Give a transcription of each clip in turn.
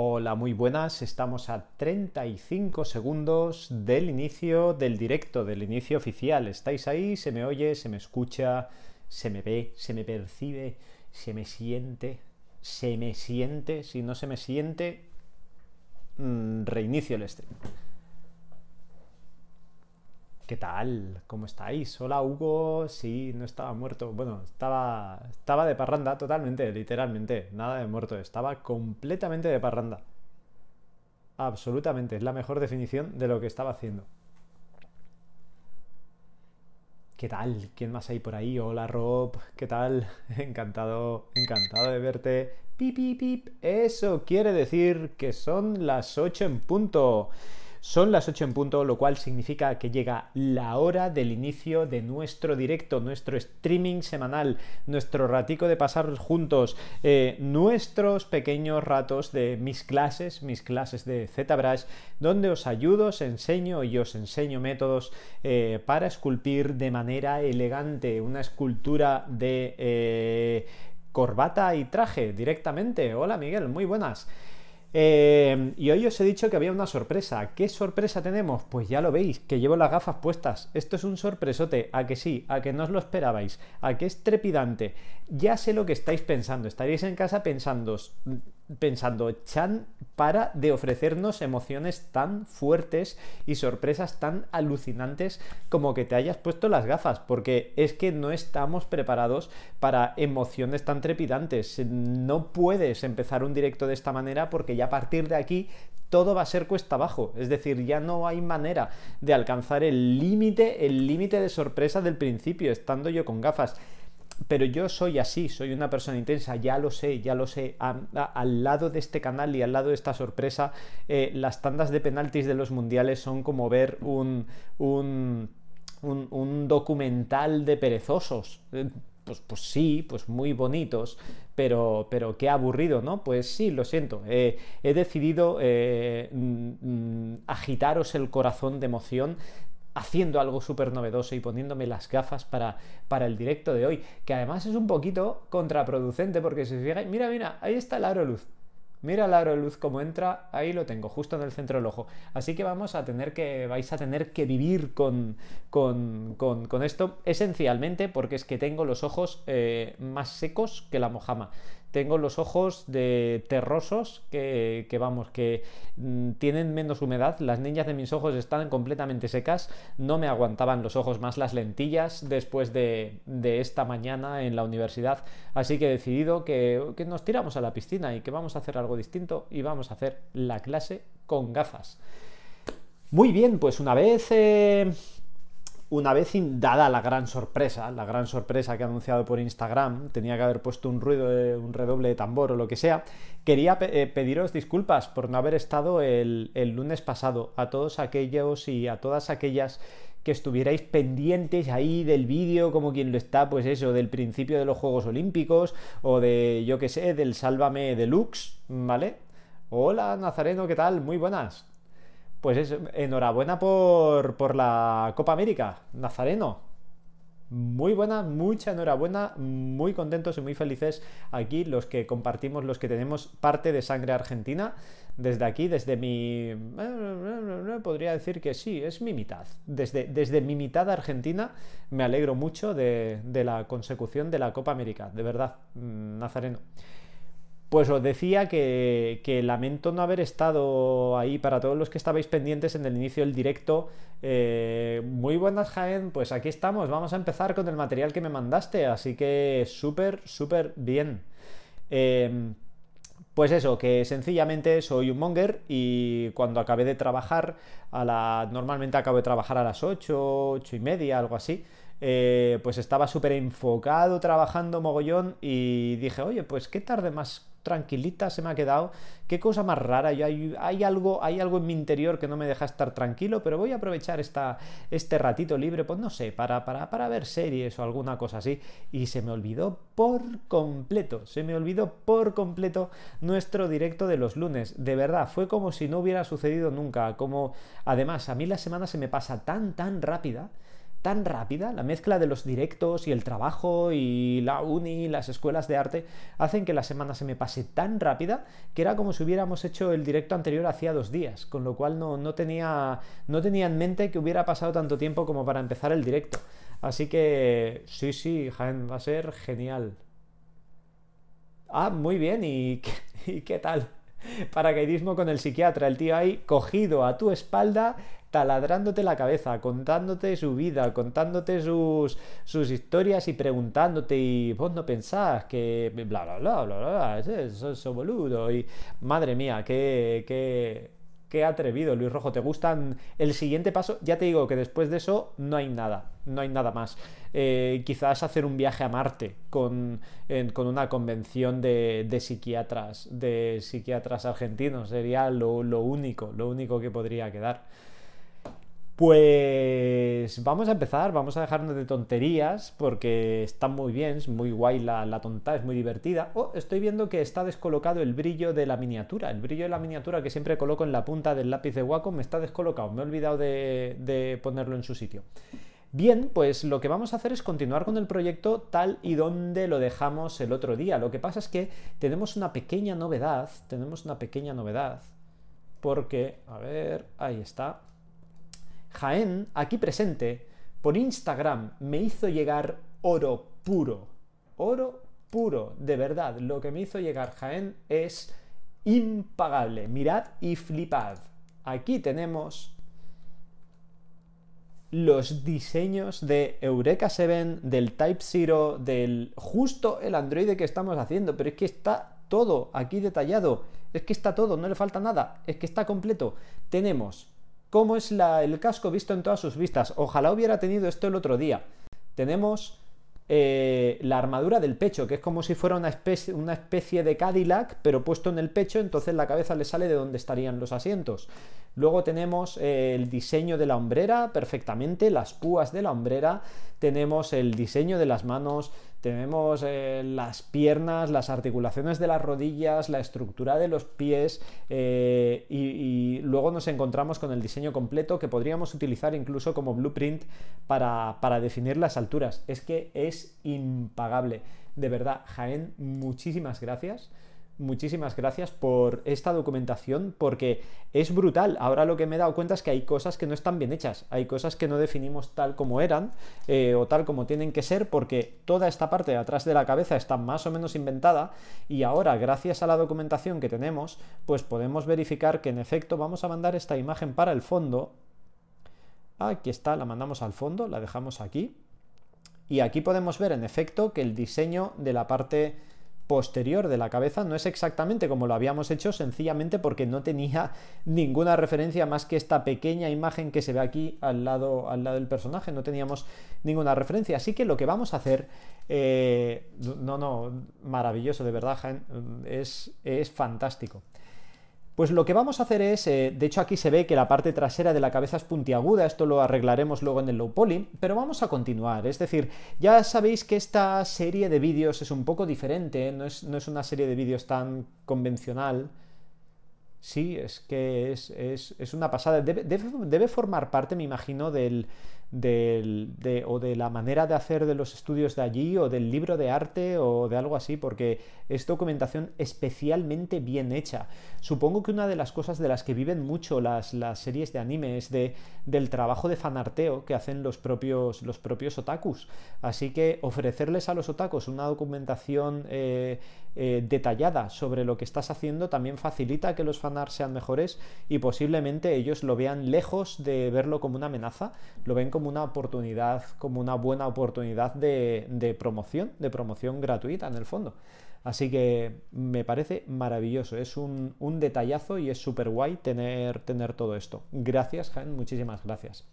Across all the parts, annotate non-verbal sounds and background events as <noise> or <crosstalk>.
Hola, muy buenas. Estamos a 35 segundos del inicio del directo, del inicio oficial. ¿Estáis ahí? ¿Se me oye? ¿Se me escucha? ¿Se me ve? ¿Se me percibe? ¿Se me siente? ¿Se me siente? Si no se me siente, mm, reinicio el stream. ¿Qué tal? ¿Cómo estáis? Hola Hugo, sí, no estaba muerto. Bueno, estaba, estaba de parranda totalmente, literalmente. Nada de muerto, estaba completamente de parranda. Absolutamente, es la mejor definición de lo que estaba haciendo. ¿Qué tal? ¿Quién más hay por ahí? Hola Rob, ¿qué tal? <laughs> Encantado, encantado de verte. Pip, pip, Eso quiere decir que son las 8 en punto. Son las 8 en punto, lo cual significa que llega la hora del inicio de nuestro directo, nuestro streaming semanal, nuestro ratico de pasar juntos, eh, nuestros pequeños ratos de mis clases, mis clases de ZBrush, donde os ayudo, os enseño y os enseño métodos eh, para esculpir de manera elegante una escultura de... Eh, corbata y traje directamente. Hola Miguel, muy buenas. Em, y hoy os he dicho que había una sorpresa. ¿Qué sorpresa tenemos? Pues ya lo veis, que llevo las gafas puestas. Esto es un sorpresote, a que sí, a que no os lo esperabais, a que es trepidante. Ya sé lo que estáis pensando, estaréis en casa pensando, pensando, Chan para de ofrecernos emociones tan fuertes y sorpresas tan alucinantes como que te hayas puesto las gafas, porque es que no estamos preparados para emociones tan trepidantes. No puedes empezar un directo de esta manera porque ya a partir de aquí todo va a ser cuesta abajo, es decir, ya no hay manera de alcanzar el límite, el límite de sorpresa del principio, estando yo con gafas pero yo soy así, soy una persona intensa, ya lo sé, ya lo sé. al lado de este canal y al lado de esta sorpresa, eh, las tandas de penaltis de los mundiales son como ver un, un, documental de perezosos. Eh, pues, pues, sí, pues muy bonitos, pero, pero qué aburrido, ¿no? Pues sí, lo siento. Eh, he decidido mm, mm, agitaros el corazón de emoción haciendo algo súper novedoso y poniéndome las gafas para, el directo de hoy, que además es un poquito contraproducente porque si fijáis, mira, mira, ahí está el aro luz. Mira el aro luz como entra, ahí lo tengo, justo en el centro del ojo. Así que vamos a tener que, vais a tener que vivir con, con, con, esto esencialmente porque es que tengo los ojos eh, más secos que la mojama tengo los ojos de terrosos que, vamos, que mm, tienen menos humedad, las niñas de mis ojos están completamente secas, no me aguantaban los ojos más las lentillas después de, esta mañana en la universidad, así que he decidido que, nos tiramos a la piscina y que vamos a hacer algo distinto y vamos a hacer la clase con gafas. Muy bien, pues una vez... Eh, una vez dada la gran sorpresa, la gran sorpresa que ha anunciado por Instagram, tenía que haber puesto un ruido, de, un redoble de tambor o lo que sea, quería eh, pediros disculpas por no haber estado el, el lunes pasado a todos aquellos y a todas aquellas que estuvierais pendientes ahí del vídeo, como quien lo está, pues eso, del principio de los Juegos Olímpicos o de, yo qué sé, del Sálvame Deluxe, ¿vale? Hola Nazareno, ¿qué tal? Muy buenas. Pues es enhorabuena por, la Copa América, Nazareno. Muy buena, mucha enhorabuena, muy contentos y muy felices aquí los que compartimos, los que tenemos parte de sangre argentina. Desde aquí, desde mi... Podría decir que sí, es mi mitad. Desde, desde mi mitad argentina me alegro mucho de, de la consecución de la Copa América, de verdad, mm, Nazareno. Pues os decía que, lamento no haber estado ahí para todos los que estabais pendientes en el inicio del directo. Eh, muy buenas, Jaén. Pues aquí estamos. Vamos a empezar con el material que me mandaste. Así que súper, súper bien. Em, pues eso, que sencillamente soy un monger y cuando acabé de trabajar, a la... normalmente acabo de trabajar a las 8, 8 y media, algo así. Eh, pues estaba súper enfocado trabajando mogollón y dije, oye, pues qué tarde más tranquilita se me ha quedado, qué cosa más rara, hay, algo, hay algo en mi interior que no me deja estar tranquilo, pero voy a aprovechar esta, este ratito libre, pues no sé, para, para, para ver series o alguna cosa así, y se me olvidó por completo, se me olvidó por completo nuestro directo de los lunes, de verdad, fue como si no hubiera sucedido nunca, como además a mí la semana se me pasa tan, tan rápida, tan rápida, la mezcla de los directos y el trabajo y la uni, las escuelas de arte, hacen que la semana se me pase tan rápida que era como si hubiéramos hecho el directo anterior hacía dos días, con lo cual no, tenía, no tenía en mente que hubiera pasado tanto tiempo como para empezar el directo. Así que sí, sí, Jaén va a ser genial. Ah, muy bien, ¿y <laughs> y qué tal? Paracaidismo con el psiquiatra, el tío ahí cogido a tu espalda taladrándote la cabeza, contándote su vida, contándote sus, sus historias y preguntándote y vos no pensás que bla bla bla bla bla, es eso, boludo y madre mía, qué, qué, atrevido Luis Rojo, ¿te gustan el siguiente paso? Ya te digo que después de eso no hay nada, no hay nada más. Eh, quizás hacer un viaje a Marte con, una convención de, psiquiatras, de psiquiatras argentinos, sería lo único, lo único que podría quedar. Pues vamos a empezar, vamos a dejarnos de tonterías porque está muy bien, es muy guay la, tonta, es muy divertida. Oh, estoy viendo que está descolocado el brillo de la miniatura. El brillo de la miniatura que siempre coloco en la punta del lápiz de Wacom me está descolocado, me he olvidado de ponerlo en su sitio. Bien, pues lo que vamos a hacer es continuar con el proyecto tal y donde lo dejamos el otro día. Lo que pasa es que tenemos una pequeña novedad, tenemos una pequeña novedad, porque, a ver, ahí está. Jaén, aquí presente, por Instagram me hizo llegar oro puro. Oro puro, de verdad. Lo que me hizo llegar Jaén es impagable. Mirad y flipad. Aquí tenemos los diseños de Eureka 7, del Type 0, del justo el androide que estamos haciendo, pero es que está todo aquí detallado, es que está todo, no le falta nada, es que está completo. Tenemos cómo es la, el casco visto en todas sus vistas. Ojalá hubiera tenido esto el otro día. Tenemos eh, la armadura del pecho, que es como si fuera una especie, una especie, de Cadillac, pero puesto en el pecho, entonces la cabeza le sale de donde estarían los asientos. Luego tenemos eh, el diseño de la hombrera, perfectamente, las púas de la hombrera tenemos el diseño de las manos, tenemos eh, las piernas, las articulaciones de las rodillas, la estructura de los pies eh, y, luego nos encontramos con el diseño completo que podríamos utilizar incluso como blueprint para definir las alturas. Es que es impagable. De verdad, Jaén, muchísimas gracias muchísimas gracias por esta documentación porque es brutal. Ahora lo que me he dado cuenta es que hay cosas que no están bien hechas, hay cosas que no definimos tal como eran eh, o tal como tienen que ser porque toda esta parte de atrás de la cabeza está más o menos inventada y ahora gracias a la documentación que tenemos pues podemos verificar que en efecto vamos a mandar esta imagen para el fondo. Aquí está, la mandamos al fondo, la dejamos aquí. Y aquí podemos ver en efecto que el diseño de la parte posterior de la cabeza no es exactamente como lo habíamos hecho, sencillamente porque no tenía <laughs> ninguna referencia más que esta pequeña imagen que se ve aquí al lado, al lado del personaje, no teníamos ninguna referencia. Así que lo que vamos a hacer, eh, no, no, maravilloso, de verdad, es fantástico. Pues lo que vamos a hacer es, eh, de hecho aquí se ve que la parte trasera de la cabeza es puntiaguda, esto lo arreglaremos luego en el low poly, pero vamos a continuar, es decir, ya sabéis que esta serie de vídeos es un poco diferente, no es, no es una serie de vídeos tan convencional, Sí, es que es, una pasada. Debe, formar parte, me imagino, del, de, o de la manera de hacer de los estudios de allí, o del libro de arte, o de algo así, porque es documentación especialmente bien hecha. Supongo que una de las cosas de las que viven mucho las, las series de anime es de, del trabajo de fanarteo que hacen los propios, los propios otakus. Así que ofrecerles a los otakus una documentación eh, eh, detallada sobre lo que estás haciendo también facilita que los fanarts sean mejores y posiblemente ellos lo vean lejos de verlo como una amenaza, lo ven como una oportunidad, como una buena oportunidad de, promoción, de promoción gratuita en el fondo. Así que me parece maravilloso, es un, detallazo y es súper guay tener, tener todo esto. Gracias, Jaén, muchísimas gracias.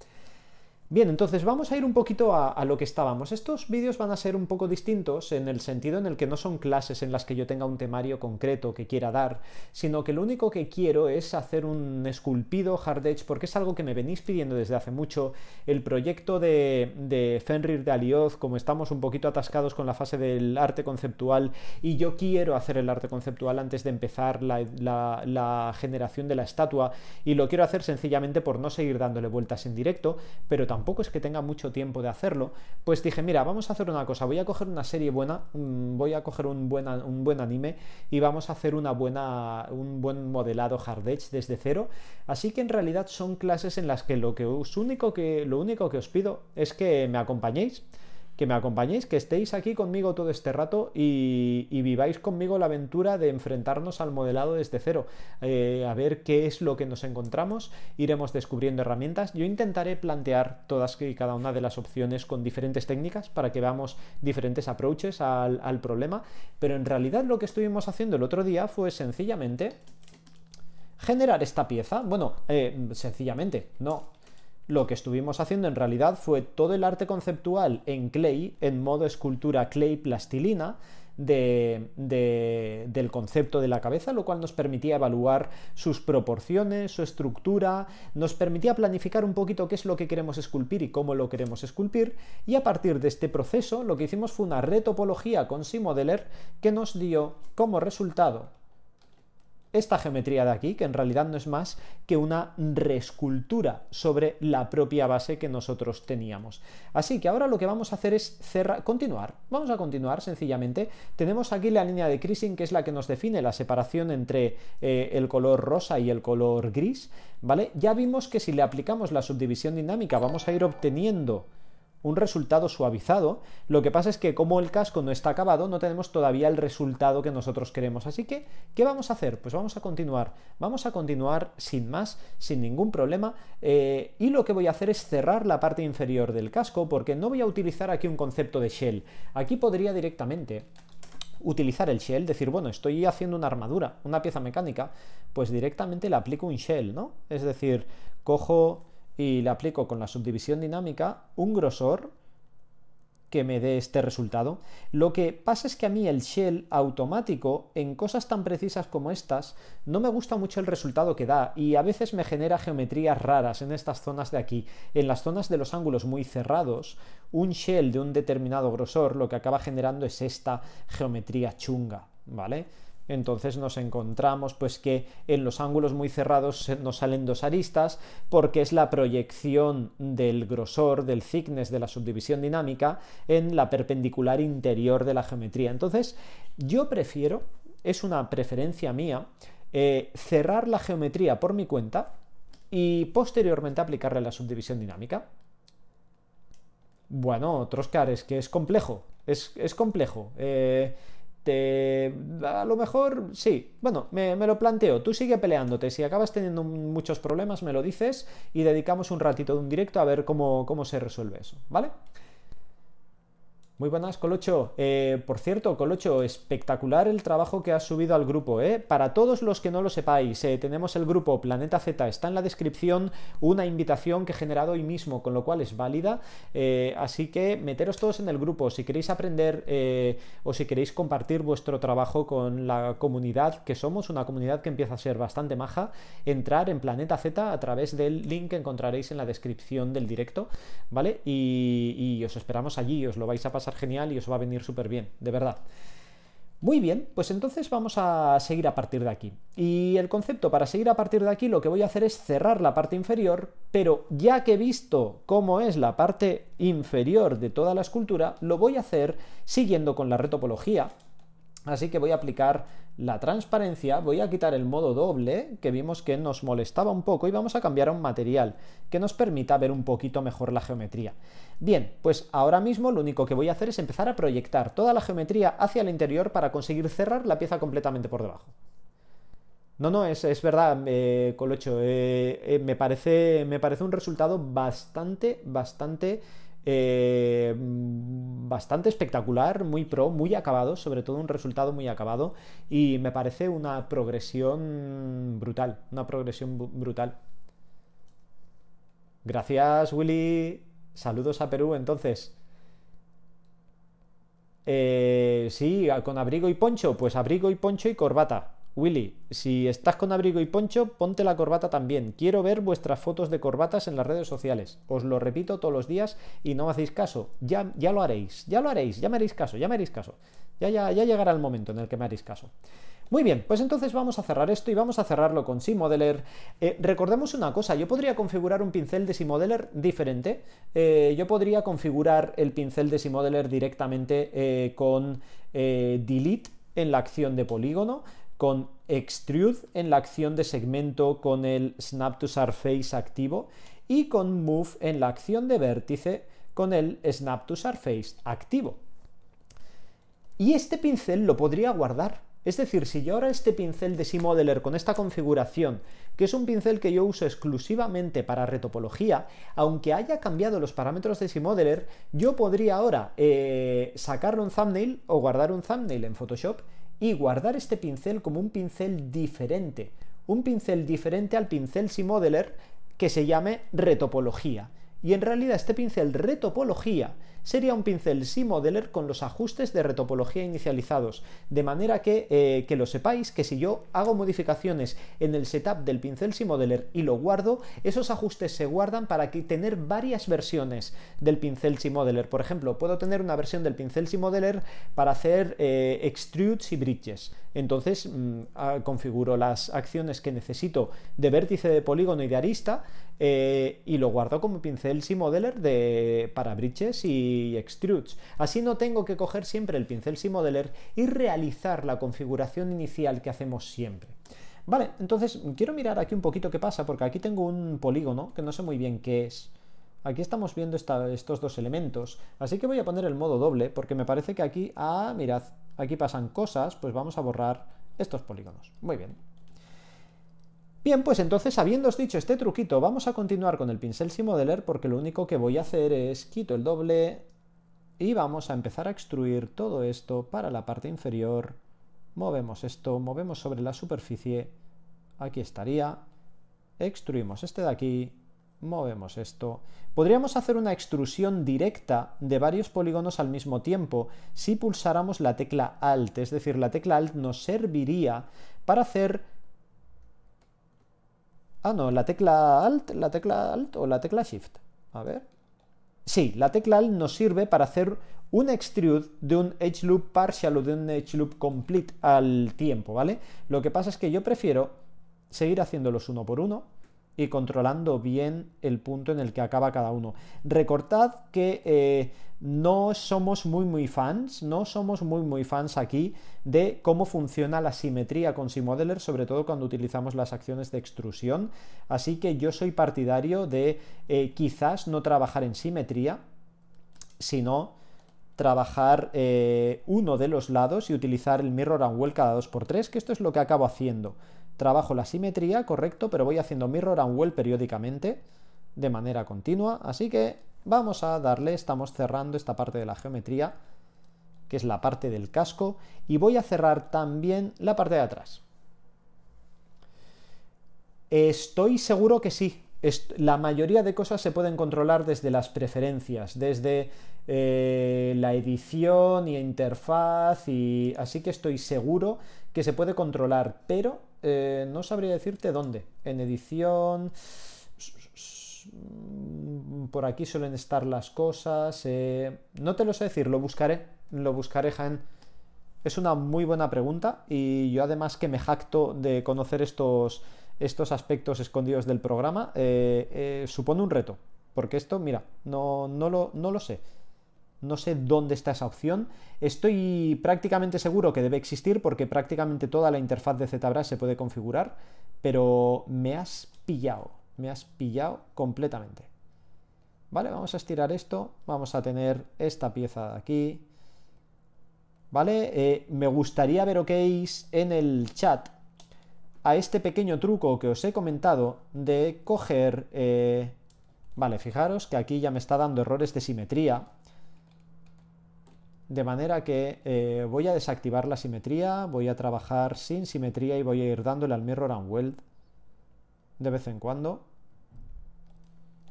Bien, entonces vamos a ir un poquito a, lo que estábamos. Estos vídeos van a ser un poco distintos en el sentido en el que no son clases en las que yo tenga un temario concreto que quiera dar, sino que lo único que quiero es hacer un esculpido hard edge porque es algo que me venís pidiendo desde hace mucho. El proyecto de, Fenrir de Alioz, como estamos un poquito atascados con la fase del arte conceptual y yo quiero hacer el arte conceptual antes de empezar la, la generación de la estatua y lo quiero hacer sencillamente por no seguir dándole vueltas en directo, pero también tampoco es que tenga mucho tiempo de hacerlo, pues dije, mira, vamos a hacer una cosa, voy a coger una serie buena, mm, voy a coger un buen, un buen anime y vamos a hacer una buena, un buen modelado hard edge desde cero. Así que en realidad son clases en las que lo, que os único que lo único que os pido es que me acompañéis que me acompañéis, que estéis aquí conmigo todo este rato y, viváis conmigo la aventura de enfrentarnos al modelado desde cero, eh, a ver qué es lo que nos encontramos, iremos descubriendo herramientas, yo intentaré plantear todas y cada una de las opciones con diferentes técnicas para que veamos diferentes approaches al, problema, pero en realidad lo que estuvimos haciendo el otro día fue sencillamente generar esta pieza, bueno, eh, sencillamente, no, lo que estuvimos haciendo en realidad fue todo el arte conceptual en clay, en modo escultura clay plastilina, del concepto de la cabeza, lo cual nos permitía evaluar sus proporciones, su estructura, nos permitía planificar un poquito qué es lo que queremos esculpir y cómo lo queremos esculpir, y a partir de este proceso lo que hicimos fue una retopología con Simodeler que nos dio como resultado esta geometría de aquí, que en realidad no es más que una reescultura sobre la propia base que nosotros teníamos. Así que ahora lo que vamos a hacer es cerrar, continuar. Vamos a continuar sencillamente. Tenemos aquí la línea de creasing, que es la que nos define la separación entre eh, el color rosa y el color gris, ¿vale? Ya vimos que si le aplicamos la subdivisión dinámica vamos a ir obteniendo un resultado suavizado. Lo que pasa es que como el casco no está acabado, no tenemos todavía el resultado que nosotros queremos. Así que, ¿qué vamos a hacer? Pues vamos a continuar. Vamos a continuar sin más, sin ningún problema. Eh, y lo que voy a hacer es cerrar la parte inferior del casco porque no voy a utilizar aquí un concepto de shell. Aquí podría directamente utilizar el shell, decir, bueno, estoy haciendo una armadura, una pieza mecánica, pues directamente le aplico un shell, ¿no? Es decir, cojo y le aplico con la subdivisión dinámica un grosor que me dé este resultado. Lo que pasa es que a mí el shell automático en cosas tan precisas como estas no me gusta mucho el resultado que da y a veces me genera geometrías raras en estas zonas de aquí. En las zonas de los ángulos muy cerrados, un shell de un determinado grosor lo que acaba generando es esta geometría chunga, ¿vale? Entonces nos encontramos pues que en los ángulos muy cerrados nos salen dos aristas porque es la proyección del grosor, del thickness de la subdivisión dinámica en la perpendicular interior de la geometría. Entonces yo prefiero, es una preferencia mía, eh, cerrar la geometría por mi cuenta y posteriormente aplicarle la subdivisión dinámica. Bueno, otros es que es complejo, es, es complejo. Eh, te, a lo mejor sí, bueno, me, me, lo planteo, tú sigue peleándote, si acabas teniendo muchos problemas me lo dices y dedicamos un ratito de un directo a ver cómo, cómo se resuelve eso, ¿vale? Muy buenas, Colocho. Eh, por cierto, Colocho, espectacular el trabajo que has subido al grupo. ¿eh? Para todos los que no lo sepáis, eh, tenemos el grupo Planeta Z. Está en la descripción una invitación que he generado hoy mismo, con lo cual es válida. Eh, así que meteros todos en el grupo. Si queréis aprender o si queréis compartir vuestro trabajo con la comunidad que somos, una comunidad que empieza a ser bastante maja, entrar en Planeta Z a través del link que encontraréis en la descripción del directo. ¿Vale? y os esperamos allí, os lo vais a pasar genial y os va a venir súper bien, de verdad. Muy bien, pues entonces vamos a seguir a partir de aquí. Y el concepto para seguir a partir de aquí lo que voy a hacer es cerrar la parte inferior, pero ya que he visto cómo es la parte inferior de toda la escultura, lo voy a hacer siguiendo con la retopología, Así que voy a aplicar la transparencia, voy a quitar el modo doble que vimos que nos molestaba un poco y vamos a cambiar a un material que nos permita ver un poquito mejor la geometría. Bien, pues ahora mismo lo único que voy a hacer es empezar a proyectar toda la geometría hacia el interior para conseguir cerrar la pieza completamente por debajo. No, no, es, verdad, eh, Colocho, eh, eh, me, parece, me parece un resultado bastante, bastante eh, mm, bastante espectacular, muy pro, muy acabado, sobre todo un resultado muy acabado y me parece una progresión brutal, una progresión brutal. Gracias Willy, saludos a Perú entonces. Eh, sí, con abrigo y poncho, pues abrigo y poncho y corbata. Willy, si estás con abrigo y poncho, ponte la corbata también. Quiero ver vuestras fotos de corbatas en las redes sociales. Os lo repito todos los días y no me hacéis caso. Ya, ya lo haréis, ya lo haréis, ya me haréis caso, ya me haréis caso. Ya, ya, ya llegará el momento en el que me haréis caso. Muy bien, pues entonces vamos a cerrar esto y vamos a cerrarlo con Simodeler. Eh, recordemos una cosa, yo podría configurar un pincel de Simodeler diferente. Eh, yo podría configurar el pincel de Simodeler directamente eh, con delete en la acción de polígono con extrude en la acción de segmento con el snap to surface activo y con move en la acción de vértice con el snap to surface activo. Y este pincel lo podría guardar. Es decir, si yo ahora este pincel de Simodeler con esta configuración, que es un pincel que yo uso exclusivamente para retopología, aunque haya cambiado los parámetros de Simodeler, yo podría ahora eh, sacarle un thumbnail o guardar un thumbnail en Photoshop y guardar este pincel como un pincel diferente, un pincel diferente al pincel modeler que se llame retopología. Y en realidad este pincel retopología sería un pincel Simodeler modeler con los ajustes de retopología inicializados, de manera que, eh, que lo sepáis que si yo hago modificaciones en el setup del pincel Simodeler y lo guardo, esos ajustes se guardan para que tener varias versiones del pincel Simodeler. Por ejemplo, puedo tener una versión del pincel Simodeler para hacer eh, extrudes y bridges entonces mm, ah, configuro las acciones que necesito de vértice de polígono y de arista eh, y lo guardo como pincel Simodeler de, para bridges y extrudes. Así no tengo que coger siempre el pincel modeler y realizar la configuración inicial que hacemos siempre. Vale, entonces quiero mirar aquí un poquito qué pasa, porque aquí tengo un polígono que no sé muy bien qué es. Aquí estamos viendo estos dos elementos, así que voy a poner el modo doble porque me parece que aquí, ah, mirad, aquí pasan cosas, pues vamos a borrar estos polígonos. Muy bien. Bien, pues entonces, habiendo dicho este truquito, vamos a continuar con el pincel Simodeler modeler porque lo único que voy a hacer es quito el doble y vamos a empezar a extruir todo esto para la parte inferior. Movemos esto, movemos sobre la superficie, aquí estaría, extruimos este de aquí, movemos esto. Podríamos hacer una extrusión directa de varios polígonos al mismo tiempo si pulsáramos la tecla Alt, es decir, la tecla Alt nos serviría para hacer... Ah, no, la tecla Alt, la tecla Alt o la tecla Shift. A ver. Sí, la tecla Alt nos sirve para hacer un extrude de un edge loop partial o de un edge loop complete al tiempo, ¿vale? Lo que pasa es que yo prefiero seguir haciéndolos uno por uno y controlando bien el punto en el que acaba cada uno. Recortad que eh, no somos muy muy fans, no somos muy muy fans aquí de cómo funciona la simetría con Simodeler, sobre todo cuando utilizamos las acciones de extrusión. Así que yo soy partidario de eh, quizás no trabajar en simetría, sino trabajar eh, uno de los lados y utilizar el mirror and well cada 2x3, que esto es lo que acabo haciendo trabajo la simetría, correcto, pero voy haciendo mirror and well periódicamente de manera continua, así que vamos a darle, estamos cerrando esta parte de la geometría, que es la parte del casco, y voy a cerrar también la parte de atrás. Estoy seguro que sí. La mayoría de cosas se pueden controlar desde las preferencias, desde eh, la edición y interfaz, y así que estoy seguro que se puede controlar, pero eh, no sabría decirte dónde. En edición, mm, por aquí suelen estar las cosas. Eh, no te lo sé decir, lo buscaré. Lo buscaré, Jaén. Es una muy buena pregunta y yo además que me jacto de conocer estos, aspectos escondidos del programa, eh, supone un reto. Porque esto, mira, no, no lo sé. No sé dónde está esa opción. Estoy prácticamente seguro que debe existir porque prácticamente toda la interfaz de ZBrush se puede configurar, pero me has pillado, me has pillado completamente. Vale, vamos a estirar esto, vamos a tener esta pieza de aquí. Vale, eh, me gustaría ver ok, en el chat a este pequeño truco que os he comentado de coger... Eh, vale, fijaros que aquí ya me está dando errores de simetría. De manera que eh, voy a desactivar la simetría, voy a trabajar sin simetría y voy a ir dándole al mirror and weld de vez en cuando.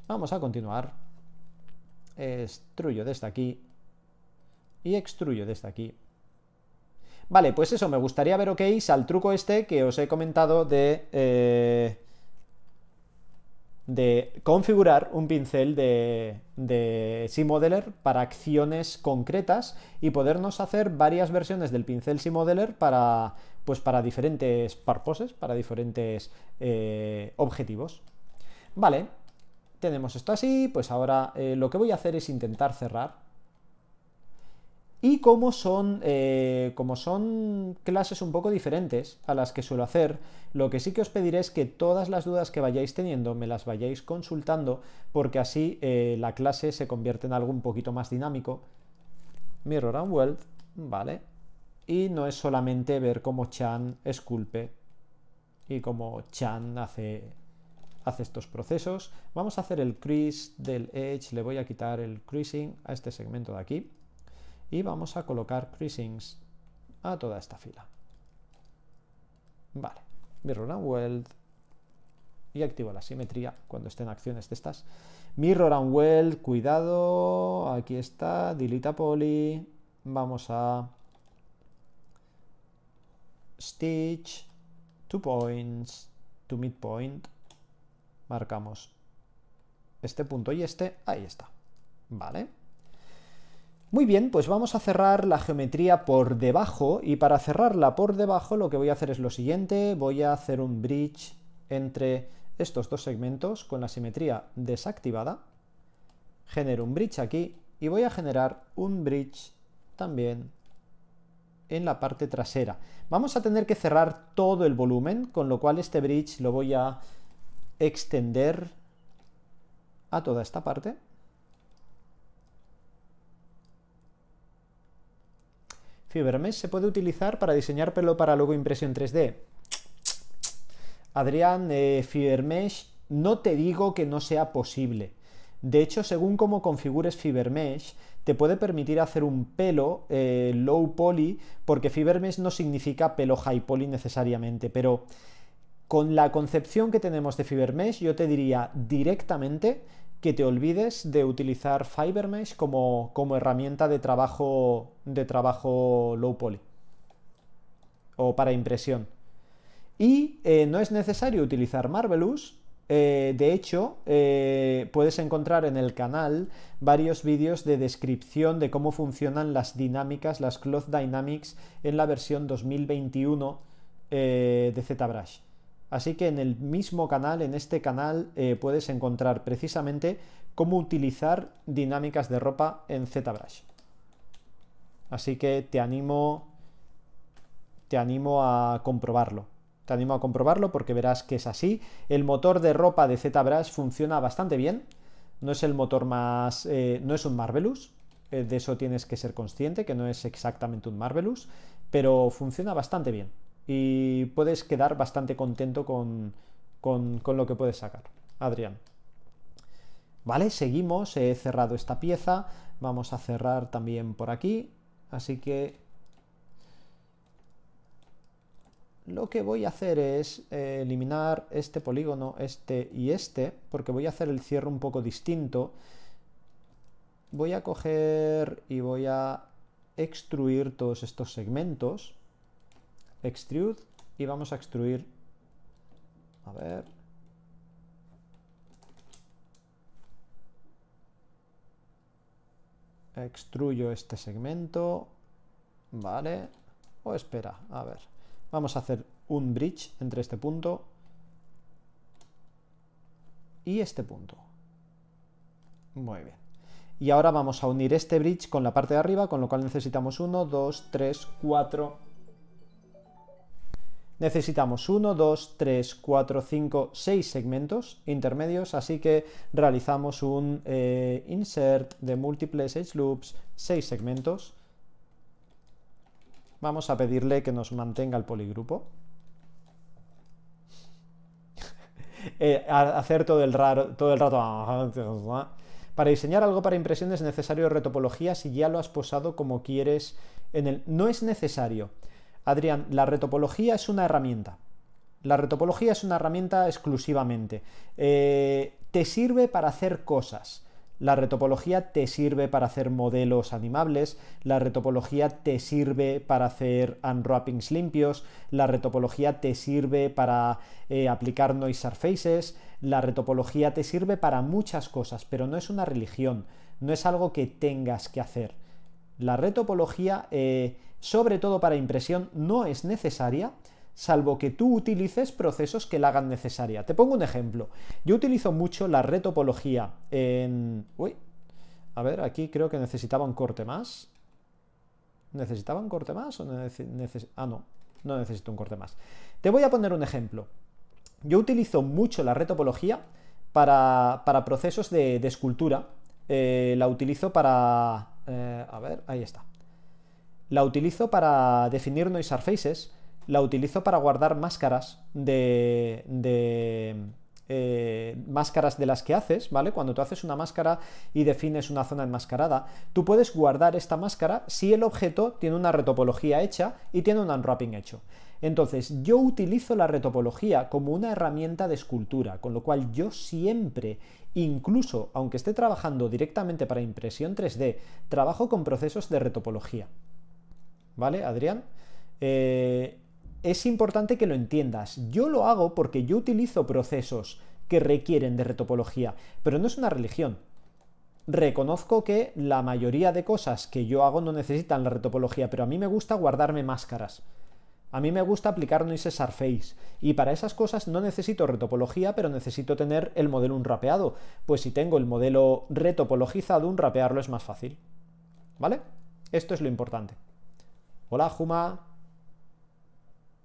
Vamos a continuar. Extruyo desde aquí y extruyo desde aquí. Vale, pues eso, me gustaría ver OKs al truco este que os he comentado de... Eh, de configurar un pincel de, de modeler para acciones concretas y podernos hacer varias versiones del pincel Simodeler para, pues para diferentes purposes, para diferentes eh, objetivos. Vale, tenemos esto así, pues ahora eh, lo que voy a hacer es intentar cerrar y como son, eh, son clases un poco diferentes a las que suelo hacer, lo que sí que os pediré es que todas las dudas que vayáis teniendo me las vayáis consultando, porque así eh, la clase se convierte en algo un poquito más dinámico. Mirror and World, ¿vale? Y no es solamente ver cómo Chan esculpe y cómo Chan hace, hace estos procesos. Vamos a hacer el crease del edge, le voy a quitar el creasing a este segmento de aquí y vamos a colocar creasings a toda esta fila. Vale, mirror and weld y activo la simetría cuando estén acciones de estas. Mirror and weld, cuidado, aquí está, delete a poly, vamos a stitch, two points, to midpoint, marcamos este punto y este, ahí está, ¿vale? Muy bien, pues vamos a cerrar la geometría por debajo y para cerrarla por debajo lo que voy a hacer es lo siguiente, voy a hacer un bridge entre estos dos segmentos con la simetría desactivada, genero un bridge aquí y voy a generar un bridge también en la parte trasera. Vamos a tener que cerrar todo el volumen, con lo cual este bridge lo voy a extender a toda esta parte. Fibermesh se puede utilizar para diseñar pelo para luego impresión 3D. Adrián, eh, Fibermesh, no te digo que no sea posible. De hecho, según cómo configures Fibermesh, te puede permitir hacer un pelo eh, low poly, porque Fibermesh no significa pelo high poly necesariamente, pero con la concepción que tenemos de Fibermesh, yo te diría directamente que te olvides de utilizar FiberMesh como, como herramienta de trabajo, de trabajo low poly o para impresión. Y eh, no es necesario utilizar Marvelous. Eh, de hecho, eh, puedes encontrar en el canal varios vídeos de descripción de cómo funcionan las dinámicas, las Cloth Dynamics, en la versión 2021 de ZBrush. Así que en el mismo canal, en este canal, eh, puedes encontrar precisamente cómo utilizar dinámicas de ropa en ZBrush. Así que te animo, te animo a comprobarlo. Te animo a comprobarlo porque verás que es así. El motor de ropa de ZBrush funciona bastante bien. No es el motor más... Eh, no es un Marvelous. Eh, de eso tienes que ser consciente, que no es exactamente un Marvelous. Pero funciona bastante bien y puedes quedar bastante contento con, con, con lo que puedes sacar. Adrián. Vale, seguimos, he cerrado esta pieza, vamos a cerrar también por aquí, así que lo que voy a hacer es eh, eliminar este polígono, este y este, porque voy a hacer el cierre un poco distinto. Voy a coger y voy a extruir todos estos segmentos extrude y vamos a extruir, a ver, extruyo este segmento, vale, o espera, a ver, vamos a hacer un bridge entre este punto y este punto, muy bien. Y ahora vamos a unir este bridge con la parte de arriba, con lo cual necesitamos 1, 2, 3, 4, necesitamos 1, 2, 3, 4, 5, 6 segmentos intermedios, así que realizamos un eh, insert de múltiples edge loops, 6 segmentos. Vamos a pedirle que nos mantenga el poligrupo. <laughs> Eh, hacer todo el, raro, todo el rato... <laughs> Para diseñar algo para impresión es necesario retopología si ya lo has posado como quieres en el... No es necesario. Adrián, la retopología es una herramienta. La retopología es una herramienta exclusivamente. Eh, te sirve para hacer cosas. La retopología te sirve para hacer modelos animables, la retopología te sirve para hacer unwrappings limpios, la retopología te sirve para eh, aplicar noise surfaces, la retopología te sirve para muchas cosas, pero no es una religión, no es algo que tengas que hacer. La retopología eh, sobre todo para impresión, no es necesaria salvo que tú utilices procesos que la hagan necesaria. Te pongo un ejemplo. Yo utilizo mucho la retopología en... Uy, a ver, aquí creo que necesitaba un corte más. ¿Necesitaba un corte más? Ah, no, no necesito un corte más. Te voy a poner un ejemplo. Yo utilizo mucho la retopología para, procesos de, escultura. Eh, la utilizo para... Eh, a ver, ahí está. La utilizo para definir noise surfaces, la utilizo para guardar máscaras de, eh, máscaras de las que haces, ¿vale? Cuando tú haces una máscara y defines una zona enmascarada, tú puedes guardar esta máscara si el objeto tiene una retopología hecha y tiene un unwrapping hecho. Entonces, yo utilizo la retopología como una herramienta de escultura, con lo cual yo siempre, incluso aunque esté trabajando directamente para impresión 3D, trabajo con procesos de retopología. ¿vale, Adrián? Eh, es importante que lo entiendas. Yo lo hago porque yo utilizo procesos que requieren de retopología, pero no es una religión. Reconozco que la mayoría de cosas que yo hago no necesitan la retopología, pero a mí me gusta guardarme máscaras. A mí me gusta aplicar noise surface y para esas cosas no necesito retopología, pero necesito tener el modelo unrapeado. pues si tengo el modelo retopologizado, un rapearlo es más fácil. ¿Vale? Esto es lo importante. Hola, Juma.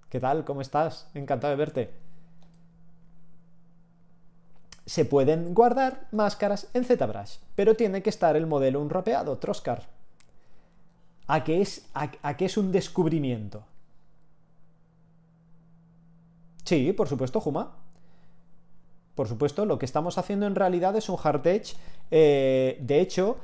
¿Qué tal? ¿Cómo estás? Encantado de verte. Se pueden guardar máscaras en ZBrush, pero tiene que estar el modelo unrapeado, Troscar. ¿A qué es, a, es un descubrimiento? Sí, por supuesto, Juma. Por supuesto, lo que estamos haciendo en realidad es un hard edge. Eh, de hecho,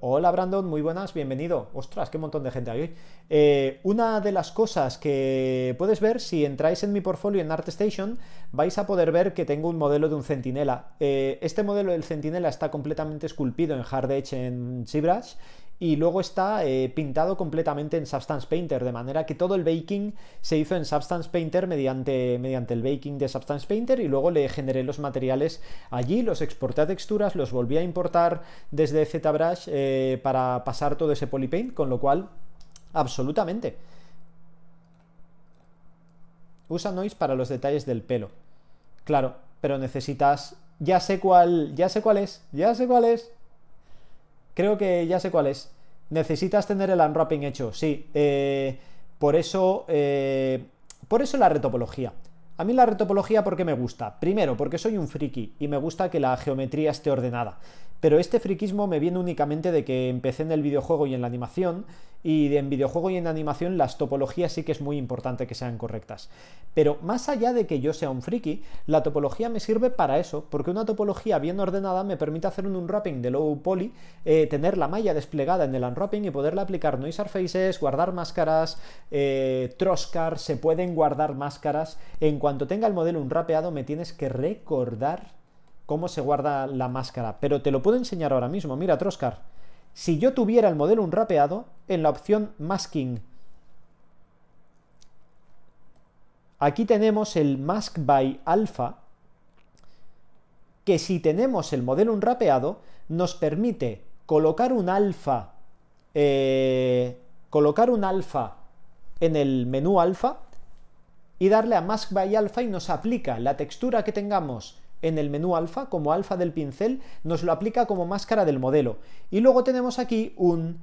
hola Brandon, muy buenas, bienvenido. Ostras, qué montón de gente hay hoy. Eh, una de las cosas que puedes ver si entráis en mi portfolio en ArtStation, vais a poder ver que tengo un modelo de un centinela. Eh, este modelo del centinela está completamente esculpido en Hard Edge en ZBrush y luego está eh, pintado completamente en Substance Painter, de manera que todo el baking se hizo en Substance Painter mediante, mediante el baking de Substance Painter y luego le generé los materiales allí, los exporté a texturas, los volví a importar desde ZBrush eh, para pasar todo ese polypaint, con lo cual, absolutamente. Usa Noise para los detalles del pelo. Claro, pero necesitas... Ya sé cuál, ya sé cuál es, ya sé cuál es. Creo que ya sé cuál es. Necesitas tener el unwrapping hecho, sí. Eh, por eso. Eh, por eso la retopología. A mí la retopología porque me gusta. Primero, porque soy un friki y me gusta que la geometría esté ordenada pero este friquismo me viene únicamente de que empecé en el videojuego y en la animación, y en videojuego y en animación las topologías sí que es muy importante que sean correctas. Pero más allá de que yo sea un friki, la topología me sirve para eso, porque una topología bien ordenada me permite hacer un unwrapping de low poly, eh, tener la malla desplegada en el unwrapping y poderla aplicar noise faces, guardar máscaras, eh, troscar, se pueden guardar máscaras. En cuanto tenga el modelo unrapeado, me tienes que recordar cómo se guarda la máscara, pero te lo puedo enseñar ahora mismo. Mira, Troscar, si yo tuviera el modelo unrapeado, en la opción Masking, aquí tenemos el Mask by Alpha, que si tenemos el modelo unrapeado, nos permite colocar un alfa, eh, colocar un alfa en el menú alfa y darle a Mask by Alpha y nos aplica la textura que tengamos en el menú alfa como alfa del pincel, nos lo aplica como máscara del modelo. Y luego tenemos aquí un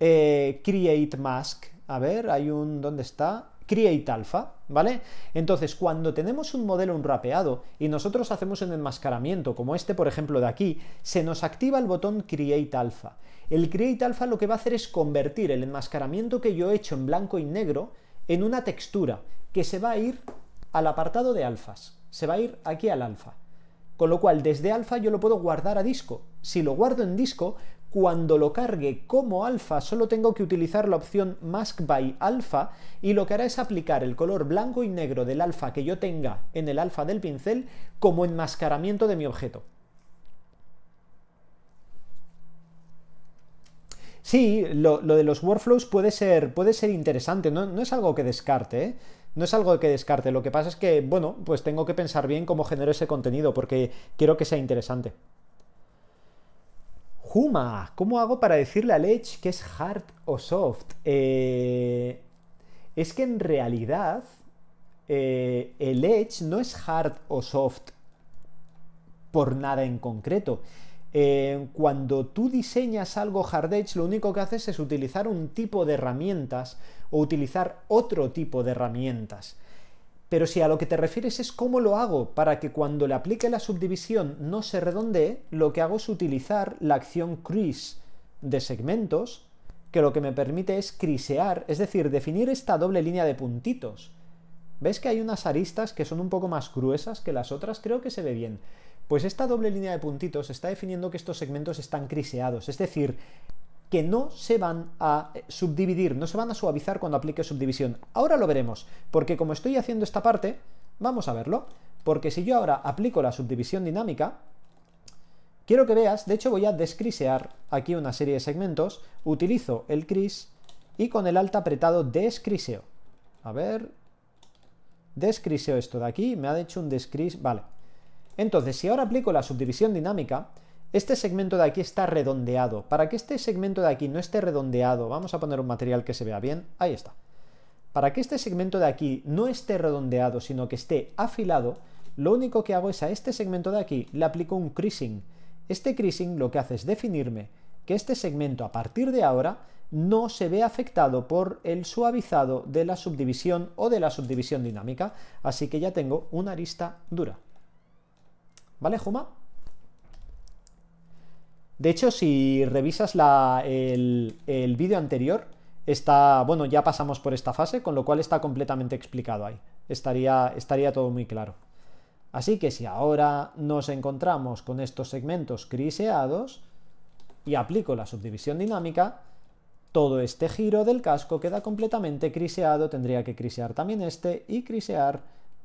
eh, create mask. A ver, hay un... ¿Dónde está? Create Alpha, ¿vale? Entonces, cuando tenemos un modelo unrapeado y nosotros hacemos un enmascaramiento, como este, por ejemplo, de aquí, se nos activa el botón Create Alpha. El Create Alpha lo que va a hacer es convertir el enmascaramiento que yo he hecho en blanco y negro en una textura que se va a ir al apartado de alfas, se va a ir aquí al alfa. Con lo cual, desde alfa yo lo puedo guardar a disco. Si lo guardo en disco, cuando lo cargue como alfa, solo tengo que utilizar la opción Mask by alfa y lo que hará es aplicar el color blanco y negro del alfa que yo tenga en el alfa del pincel como enmascaramiento de mi objeto. Sí, lo, de los workflows puede ser, puede ser interesante, no, es algo que descarte, ¿eh? no es algo que descarte, lo que pasa es que, bueno, pues tengo que pensar bien cómo genero ese contenido, porque quiero que sea interesante. Juma, ¿cómo hago para decirle a Edge que es hard o soft? Eh, es que en realidad eh, el Edge no es hard o soft por nada en concreto. Eh, cuando tú diseñas algo hard edge, lo único que haces es utilizar un tipo de herramientas o utilizar otro tipo de herramientas. Pero si a lo que te refieres es cómo lo hago para que cuando le aplique la subdivisión no se redondee, lo que hago es utilizar la acción crease de segmentos, que lo que me permite es crisear, es decir, definir esta doble línea de puntitos. ¿Ves que hay unas aristas que son un poco más gruesas que las otras? Creo que se ve bien. Pues esta doble línea de puntitos está definiendo que estos segmentos están criseados, es decir, que no se van a eh, subdividir, no se van a suavizar cuando aplique subdivisión. Ahora lo veremos, porque como estoy haciendo esta parte, vamos a verlo, porque si yo ahora aplico la subdivisión dinámica, quiero que veas, de hecho voy a descrisear aquí una serie de segmentos, utilizo el cris y con el alto apretado descriseo. A ver, descriseo esto de aquí, me ha hecho un descris, vale. Entonces, si ahora aplico la subdivisión dinámica, este segmento de aquí está redondeado. Para que este segmento de aquí no esté redondeado, vamos a poner un material que se vea bien. Ahí está. Para que este segmento de aquí no esté redondeado, sino que esté afilado, lo único que hago es a este segmento de aquí le aplico un creasing. Este creasing lo que hace es definirme que este segmento a partir de ahora no se ve afectado por el suavizado de la subdivisión o de la subdivisión dinámica, así que ya tengo una arista dura. ¿Vale, Juma? De hecho, si revisas el, vídeo anterior, está, bueno, ya pasamos por esta fase, con lo cual está completamente explicado ahí. Estaría, estaría todo muy claro. Así que si ahora nos encontramos con estos segmentos criseados y aplico la subdivisión dinámica, todo este giro del casco queda completamente criseado, tendría que crisear también este y crisear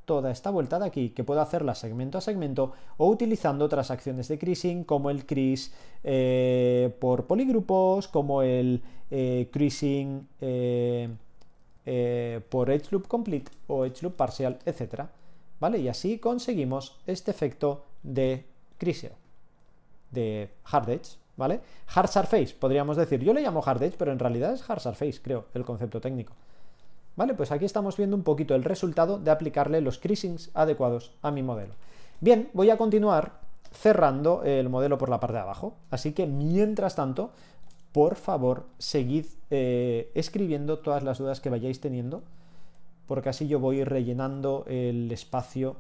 toda esta vuelta de aquí, que puedo hacerla segmento a segmento o utilizando otras acciones de creasing como el cris eh, por poligrupos, como el eh, eh, eh, por edge loop complete o edge loop parcial, etc. ¿Vale? Y así conseguimos este efecto de criseo, de hard edge. ¿Vale? Hard surface, podríamos decir. Yo le llamo hard edge, pero en realidad es hard surface, creo, el concepto técnico. ¿Vale? Pues aquí estamos viendo un poquito el resultado de aplicarle los crisings adecuados a mi modelo. Bien, voy a continuar cerrando el modelo por la parte de abajo. Así que mientras tanto, por favor, seguid eh, escribiendo todas las dudas que vayáis teniendo, porque así yo voy rellenando el espacio.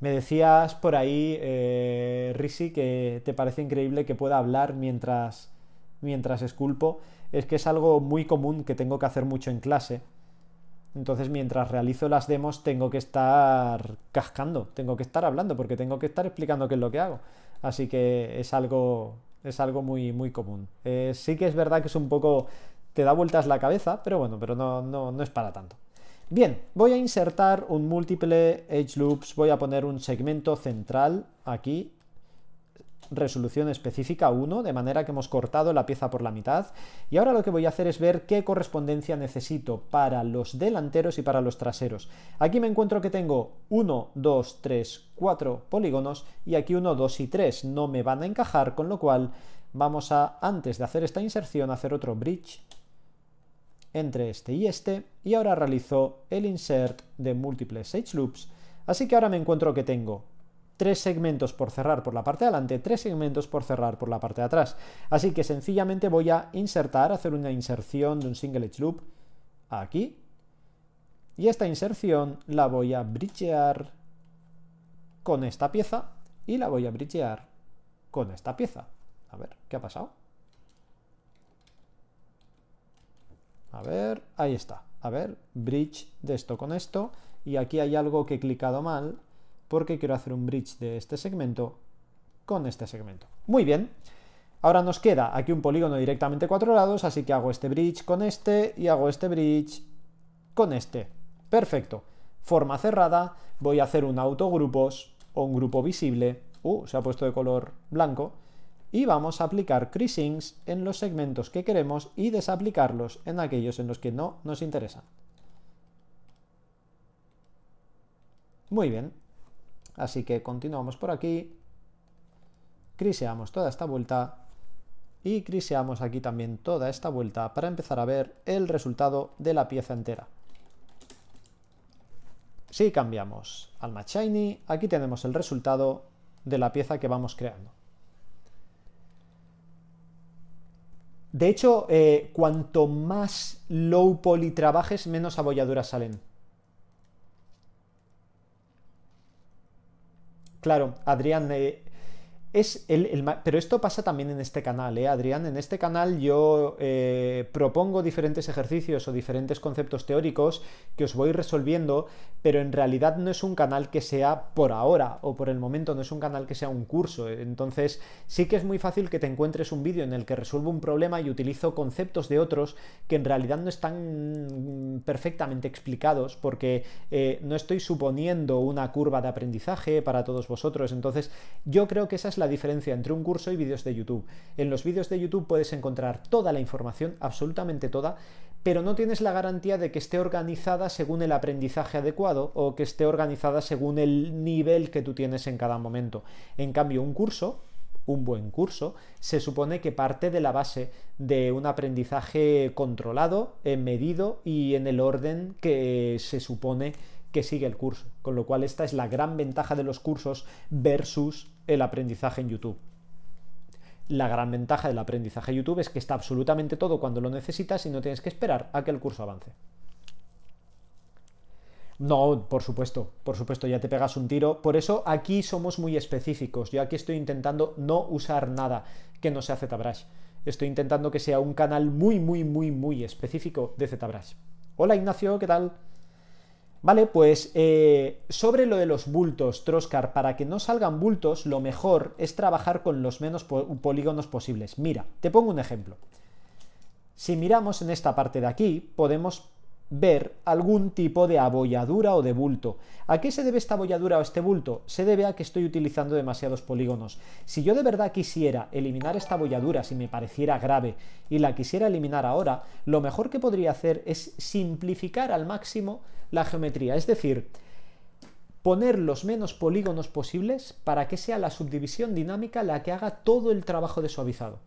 Me decías por ahí, eh, que te parece increíble que pueda hablar mientras, mientras esculpo es que es algo muy común que tengo que hacer mucho en clase. Entonces mientras realizo las demos tengo que estar cascando, tengo que estar hablando porque tengo que estar explicando qué es lo que hago. Así que es algo, es algo muy, muy común. Eh, sí que es verdad que es un poco... te da vueltas la cabeza, pero bueno, pero no, no, no es para tanto. Bien, voy a insertar un múltiple edge loops, voy a poner un segmento central aquí resolución específica 1, de manera que hemos cortado la pieza por la mitad. Y ahora lo que voy a hacer es ver qué correspondencia necesito para los delanteros y para los traseros. Aquí me encuentro que tengo 1, 2, 3, 4 polígonos y aquí 1, 2 y 3 no me van a encajar, con lo cual vamos a, antes de hacer esta inserción, hacer otro bridge entre este y este y ahora realizo el insert de múltiples edge loops. Así que ahora me encuentro que tengo tres segmentos por cerrar por la parte de adelante, tres segmentos por cerrar por la parte de atrás. Así que sencillamente voy a insertar, hacer una inserción de un single edge loop aquí. Y esta inserción la voy a bridgear con esta pieza y la voy a bridgear con esta pieza. A ver, ¿qué ha pasado? A ver, ahí está. A ver, bridge de esto con esto. Y aquí hay algo que he clicado mal porque quiero hacer un bridge de este segmento con este segmento. Muy bien. Ahora nos queda aquí un polígono directamente cuatro lados, así que hago este bridge con este y hago este bridge con este. Perfecto. Forma cerrada, voy a hacer un autogrupos o un grupo visible. Uh, se ha puesto de color blanco. Y vamos a aplicar creasings en los segmentos que queremos y desaplicarlos en aquellos en los que no nos interesan. Muy bien, Así que continuamos por aquí, criseamos toda esta vuelta y criseamos aquí también toda esta vuelta para empezar a ver el resultado de la pieza entera. Si cambiamos al match aquí tenemos el resultado de la pieza que vamos creando. De hecho, eh, cuanto más low poly trabajes, menos abolladuras salen. Claro, Adrián, eh, es el, pero esto pasa también en este canal, ¿eh? Adrián? En este canal yo eh, propongo diferentes ejercicios o diferentes conceptos teóricos que os voy resolviendo, pero en realidad no es un canal que sea por ahora o por el momento, no es un canal que sea un curso. Entonces sí que es muy fácil que te encuentres un vídeo en el que resuelvo un problema y utilizo conceptos de otros que en realidad no están perfectamente explicados porque eh, no estoy suponiendo una curva de aprendizaje para todos vosotros. Entonces yo creo que esa es la diferencia entre un curso y vídeos de YouTube. En los vídeos de YouTube puedes encontrar toda la información, absolutamente toda, pero no tienes la garantía de que esté organizada según el aprendizaje adecuado o que esté organizada según el nivel que tú tienes en cada momento. En cambio, un curso, un buen curso, se supone que parte de la base de un aprendizaje controlado, eh, medido y en el orden que se supone que sigue el curso. Con lo cual esta es la gran ventaja de los cursos versus el aprendizaje en YouTube. La gran ventaja del aprendizaje en YouTube es que está absolutamente todo cuando lo necesitas y no tienes que esperar a que el curso avance. No, por supuesto, por supuesto, ya te pegas un tiro. Por eso aquí somos muy específicos. Yo aquí estoy intentando no usar nada que no sea ZBrush. Estoy intentando que sea un canal muy, muy, muy, muy específico de ZBrush. Hola Ignacio, ¿qué tal? Vale, pues eh, sobre lo de los bultos, Troscar, para que no salgan bultos, lo mejor es trabajar con los menos polígonos posibles. Mira, te pongo un ejemplo. Si miramos en esta parte de aquí, podemos ver algún tipo de abolladura o de bulto. ¿A qué se debe esta abolladura o este bulto? Se debe a que estoy utilizando demasiados polígonos. Si yo de verdad quisiera eliminar esta abolladura, si me pareciera grave, y la quisiera eliminar ahora, lo mejor que podría hacer es simplificar al máximo la geometría. Es decir, poner los menos polígonos posibles para que sea la subdivisión dinámica la que haga todo el trabajo de suavizado.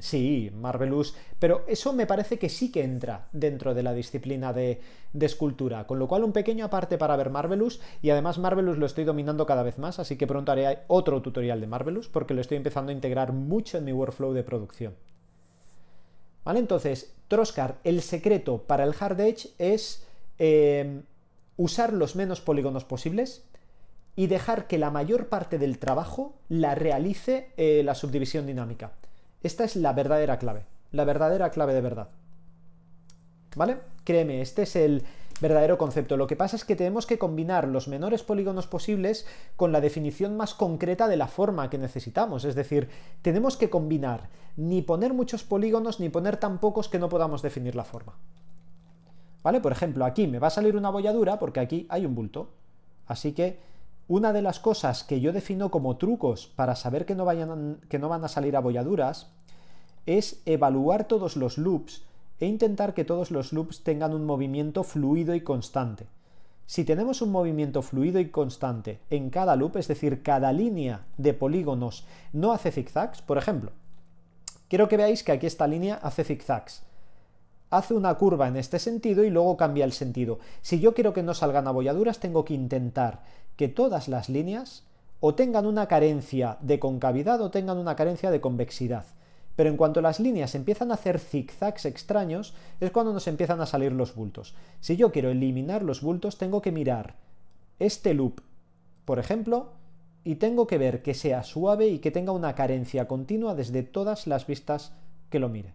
Sí, Marvelous, pero eso me parece que sí que entra dentro de la disciplina de, escultura, con lo cual un pequeño aparte para ver Marvelous, y además Marvelous lo estoy dominando cada vez más, así que pronto haré otro tutorial de Marvelous porque lo estoy empezando a integrar mucho en mi workflow de producción. ¿Vale? Entonces, Troscar, el secreto para el hard edge es em, usar los menos polígonos posibles y dejar que la mayor parte del trabajo la realice eh, la subdivisión dinámica. Esta es la verdadera clave, la verdadera clave de verdad. ¿Vale? Créeme, este es el, verdadero concepto. Lo que pasa es que tenemos que combinar los menores polígonos posibles con la definición más concreta de la forma que necesitamos. Es decir, tenemos que combinar ni poner muchos polígonos ni poner tan pocos que no podamos definir la forma. ¿Vale? Por ejemplo, aquí me va a salir una bolladura porque aquí hay un bulto. Así que una de las cosas que yo defino como trucos para saber que no, vayan, que no van a salir abolladuras es evaluar todos los loops e intentar que todos los loops tengan un movimiento fluido y constante. Si tenemos un movimiento fluido y constante en cada loop, es decir, cada línea de polígonos no hace zigzags, por ejemplo, quiero que veáis que aquí esta línea hace zigzags. Hace una curva en este sentido y luego cambia el sentido. Si yo quiero que no salgan abolladuras, tengo que intentar que todas las líneas o tengan una carencia de concavidad o tengan una carencia de convexidad pero en cuanto las líneas empiezan a hacer zigzags extraños, es cuando nos empiezan a salir los bultos. Si yo quiero eliminar los bultos, tengo que mirar este loop, por ejemplo, y tengo que ver que sea suave y que tenga una carencia continua desde todas las vistas que lo mire.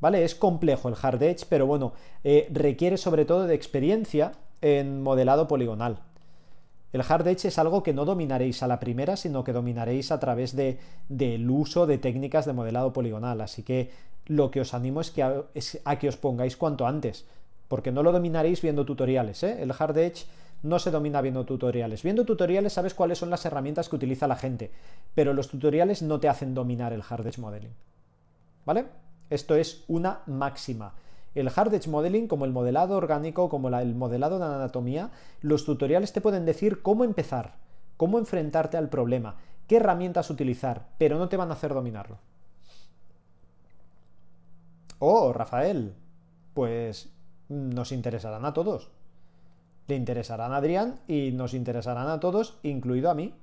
¿Vale? Es complejo el hard edge, pero bueno, eh, requiere sobre todo de experiencia en modelado poligonal. El hard edge es algo que no dominaréis a la primera, sino que dominaréis a través del uso de técnicas de modelado poligonal. Así que lo que os animo es que a, que os pongáis cuanto antes, porque no lo dominaréis viendo tutoriales. ¿eh? El hard edge no se domina viendo tutoriales. Viendo tutoriales sabes cuáles son las herramientas que utiliza la gente, pero los tutoriales no te hacen dominar el hard edge modeling. ¿Vale? Esto es una máxima el hard edge modeling, como el modelado orgánico, como el modelado de anatomía, los tutoriales te pueden decir cómo empezar, cómo enfrentarte al problema, qué herramientas utilizar, pero no te van a hacer dominarlo. Oh, Rafael, pues mm, nos interesarán a todos. Le interesarán a Adrián y nos interesarán a todos, incluido a mí.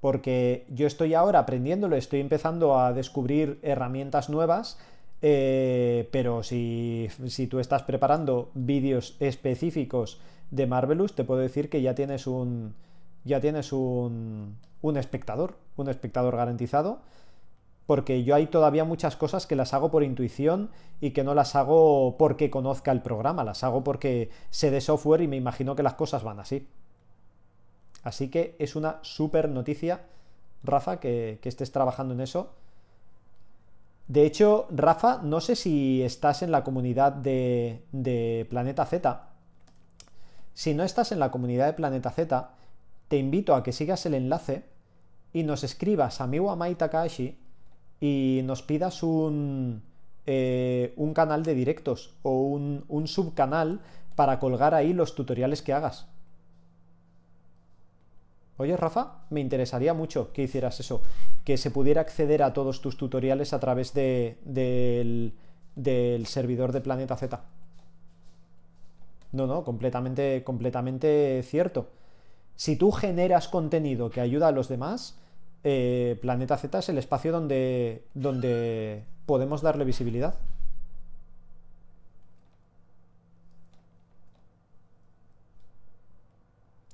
Porque yo estoy ahora aprendiéndolo, estoy empezando a descubrir herramientas nuevas eh, pero si, si, tú estás preparando vídeos específicos de Marvelous, te puedo decir que ya tienes un. Ya tienes un, un espectador, un espectador garantizado porque yo hay todavía muchas cosas que las hago por intuición y que no las hago porque conozca el programa, las hago porque sé de software y me imagino que las cosas van así. Así que es una súper noticia, Rafa, que, que estés trabajando en eso de hecho, Rafa, no sé si estás en la comunidad de, Planeta Z. Si no estás en la comunidad de Planeta Z, te invito a que sigas el enlace y nos escribas a Miwamai Takahashi y nos pidas un, eh, un canal de directos o un, un subcanal para colgar ahí los tutoriales que hagas oye Rafa, me interesaría mucho que hicieras eso, que se pudiera acceder a todos tus tutoriales a través del, servidor de Planeta Z. No, no, completamente, completamente cierto. Si tú generas contenido que ayuda a los demás, eh, Planeta Z es el espacio donde, donde podemos darle visibilidad.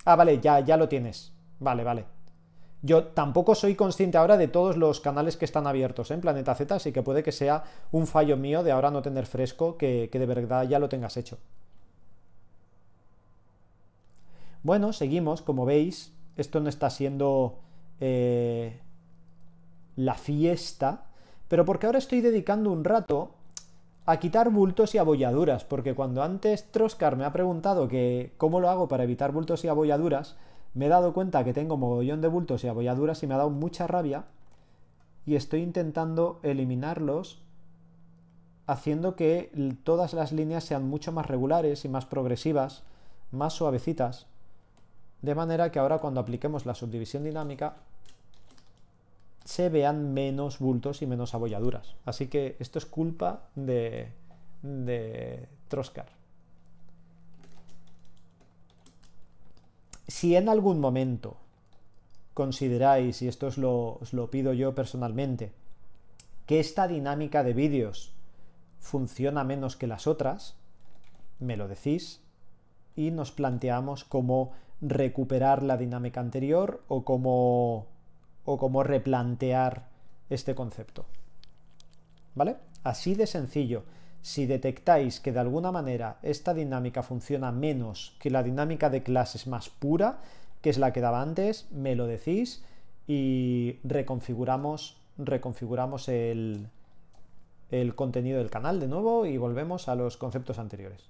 Ah, vale, ya, ya lo tienes. Vale, vale. Yo tampoco soy consciente ahora de todos los canales que están abiertos ¿eh? en Planeta Z, así que puede que sea un fallo mío de ahora no tener fresco que, de verdad ya lo tengas hecho. Bueno, seguimos, como veis, esto no está siendo eh, la fiesta, pero porque ahora estoy dedicando un rato a quitar bultos y abolladuras, porque cuando antes Troscar me ha preguntado que cómo lo hago para evitar bultos y abolladuras, me he dado cuenta que tengo mogollón de bultos y abolladuras y me ha dado mucha rabia y estoy intentando eliminarlos haciendo que todas las líneas sean mucho más regulares y más progresivas, más suavecitas, de manera que ahora cuando apliquemos la subdivisión dinámica se vean menos bultos y menos abolladuras. Así que esto es culpa de, de Troscar. si en algún momento consideráis, y esto os lo, pido yo personalmente, que esta dinámica de vídeos funciona menos que las otras, me lo decís y nos planteamos cómo recuperar la dinámica anterior o o cómo replantear este concepto. ¿Vale? Así de sencillo. Si detectáis que de alguna manera esta dinámica funciona menos que la dinámica de clases más pura, que es la que daba antes, me lo decís y reconfiguramos, reconfiguramos el, contenido del canal de nuevo y volvemos a los conceptos anteriores.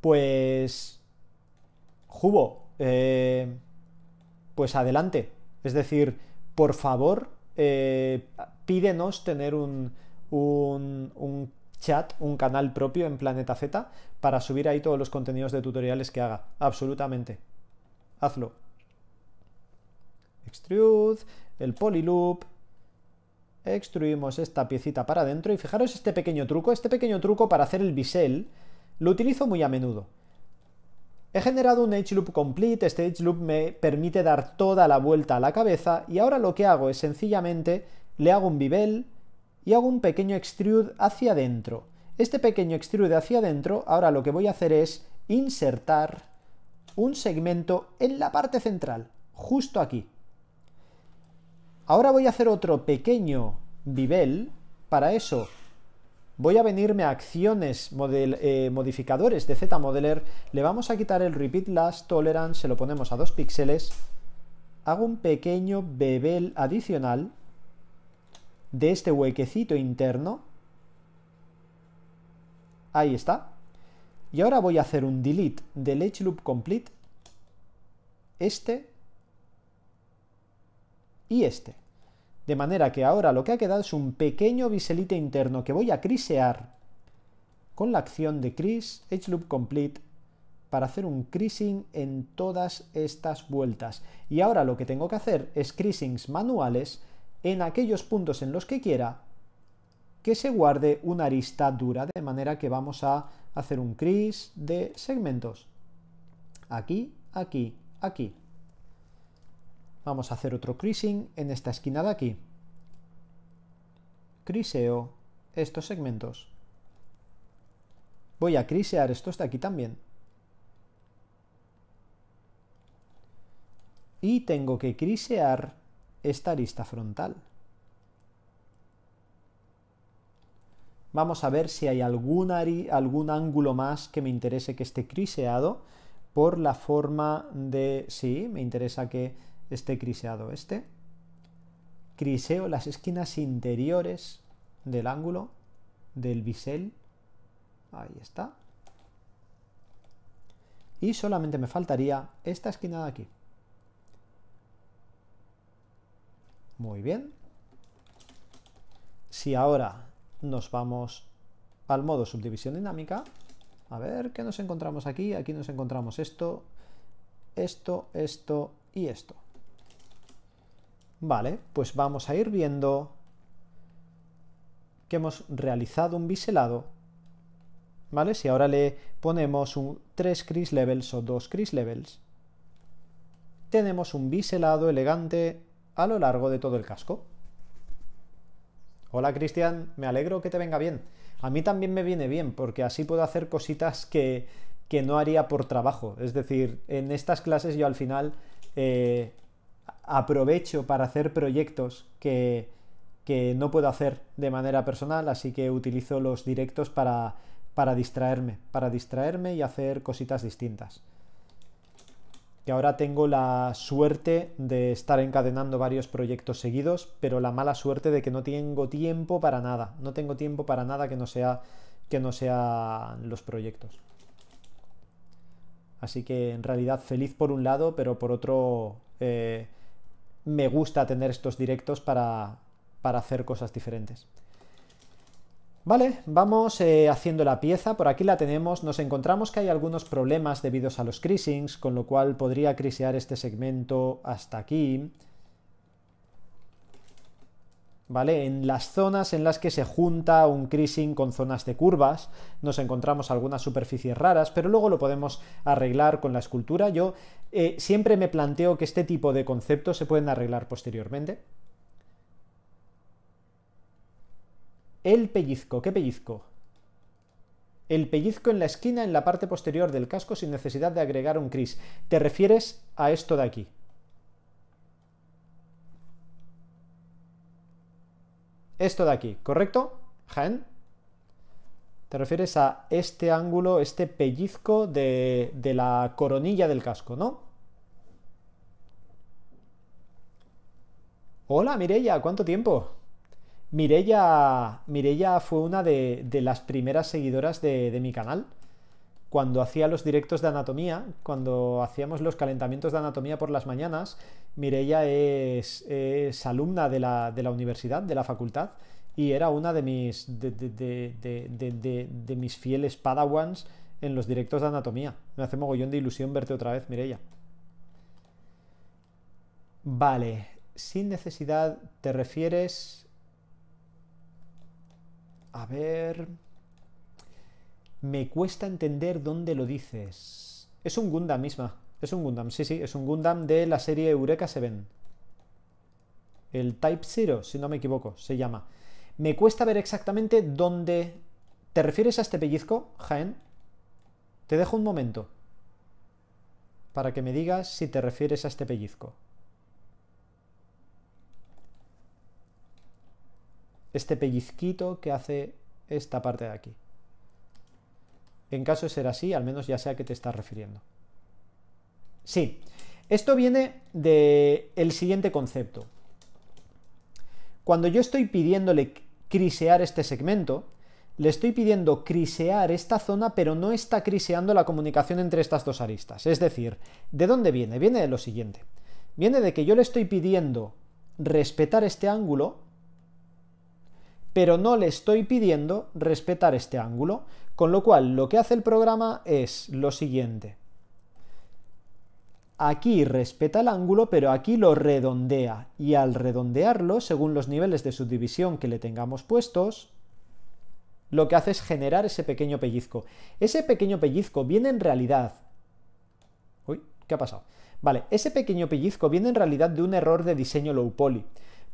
Pues... Jubo, eh, pues adelante. Es decir, por favor, eh, pídenos tener un, chat, un canal propio en Planeta Z para subir ahí todos los contenidos de tutoriales que haga. Absolutamente. Hazlo. Extrude, el Polyloop. Extruimos esta piecita para adentro y fijaros este pequeño truco. Este pequeño truco para hacer el bisel lo utilizo muy a menudo. He generado un edge loop complete, este edge loop me permite dar toda la vuelta a la cabeza y ahora lo que hago es sencillamente le hago un bevel y hago un pequeño extrude hacia adentro. Este pequeño extrude hacia adentro, ahora lo que voy a hacer es insertar un segmento en la parte central, justo aquí. Ahora voy a hacer otro pequeño bevel, para eso voy a venirme a acciones eh, modificadores de zmodeler, le vamos a quitar el repeat last tolerance, se lo ponemos a 2 píxeles, hago un pequeño bebel adicional de este huequecito interno, ahí está, y ahora voy a hacer un delete del edge loop complete, este y este. De manera que ahora lo que ha quedado es un pequeño biselite interno que voy a crisear con la acción de Cris, Edge Loop Complete, para hacer un crising en todas estas vueltas. Y ahora lo que tengo que hacer es crisings manuales en aquellos puntos en los que quiera que se guarde una arista dura, de manera que vamos a hacer un cris de segmentos. Aquí, aquí, aquí. Vamos a hacer otro crising en esta esquina de aquí. Criseo estos segmentos. Voy a crisear estos de aquí también. Y tengo que crisear esta arista frontal. Vamos a ver si hay algún ángulo más que me interese que esté criseado por la forma de... Sí, me interesa que este criseado este. Criseo las esquinas interiores del ángulo del bisel. Ahí está. Y solamente me faltaría esta esquina de aquí. Muy bien. Si ahora nos vamos al modo subdivisión dinámica, a ver qué nos encontramos aquí. Aquí nos encontramos esto, esto, esto y esto. Vale, pues vamos a ir viendo que hemos realizado un biselado. ¿Vale? Si ahora le ponemos un 3 crisp levels o 2 chris levels, tenemos un biselado elegante a lo largo de todo el casco. Hola Cristian, me alegro que te venga bien. A mí también me viene bien porque así puedo hacer cositas que, no haría por trabajo. Es decir, en estas clases yo al final eh, aprovecho para hacer proyectos que, no puedo hacer de manera personal, así que utilizo los directos para, para distraerme, para distraerme y hacer cositas distintas. Y ahora tengo la suerte de estar encadenando varios proyectos seguidos, pero la mala suerte de que no tengo tiempo para nada. No tengo tiempo para nada que no sea que no sean los proyectos. Así que en realidad feliz por un lado, pero por otro eh, me gusta tener estos directos para, hacer cosas diferentes. Vale, vamos eh, haciendo la pieza, por aquí la tenemos, nos encontramos que hay algunos problemas debido a los creasings, con lo cual podría crisear este segmento hasta aquí, en las zonas en las que se junta un creasing con zonas de curvas, nos encontramos algunas superficies raras, pero luego lo podemos arreglar con la escultura. Yo eh, siempre me planteo que este tipo de conceptos se pueden arreglar posteriormente. El pellizco, ¿qué pellizco? El pellizco en la esquina en la parte posterior del casco sin necesidad de agregar un cris. Te refieres a esto de aquí, esto de aquí, ¿correcto? Jaén. Te refieres a este ángulo, este pellizco de, de la coronilla del casco, ¿no? Hola Mirella, ¿cuánto tiempo? Mirella, Mirella fue una de, las primeras seguidoras de, de mi canal cuando hacía los directos de anatomía, cuando hacíamos los calentamientos de anatomía por las mañanas, Mirella es, alumna de la, universidad, de la facultad, y era una de mis, de, de, mis fieles padawans en los directos de anatomía. Me hace mogollón de ilusión verte otra vez, Mirella. Vale, sin necesidad te refieres... A ver... Me cuesta entender dónde lo dices. Es un Gundam misma. Es un Gundam, sí, sí. Es un Gundam de la serie Eureka Seven. El Type Zero, si no me equivoco, se llama. Me cuesta ver exactamente dónde... ¿Te refieres a este pellizco, Jaén? Te dejo un momento para que me digas si te refieres a este pellizco. Este pellizquito que hace esta parte de aquí. En caso de ser así, al menos ya sé a qué te estás refiriendo. Sí, esto viene del siguiente concepto. Cuando yo estoy pidiéndole crisear este segmento, le estoy pidiendo crisear esta zona, pero no está criseando la comunicación entre estas dos aristas. Es decir, ¿de dónde viene? Viene de lo siguiente. Viene de que yo le estoy pidiendo respetar este ángulo, pero no le estoy pidiendo respetar este ángulo. Con lo cual, lo que hace el programa es lo siguiente. Aquí respeta el ángulo, pero aquí lo redondea. Y al redondearlo, según los niveles de subdivisión que le tengamos puestos, lo que hace es generar ese pequeño pellizco. Ese pequeño pellizco viene en realidad... Uy, ¿qué ha pasado? Vale, ese pequeño pellizco viene en realidad de un error de diseño low poly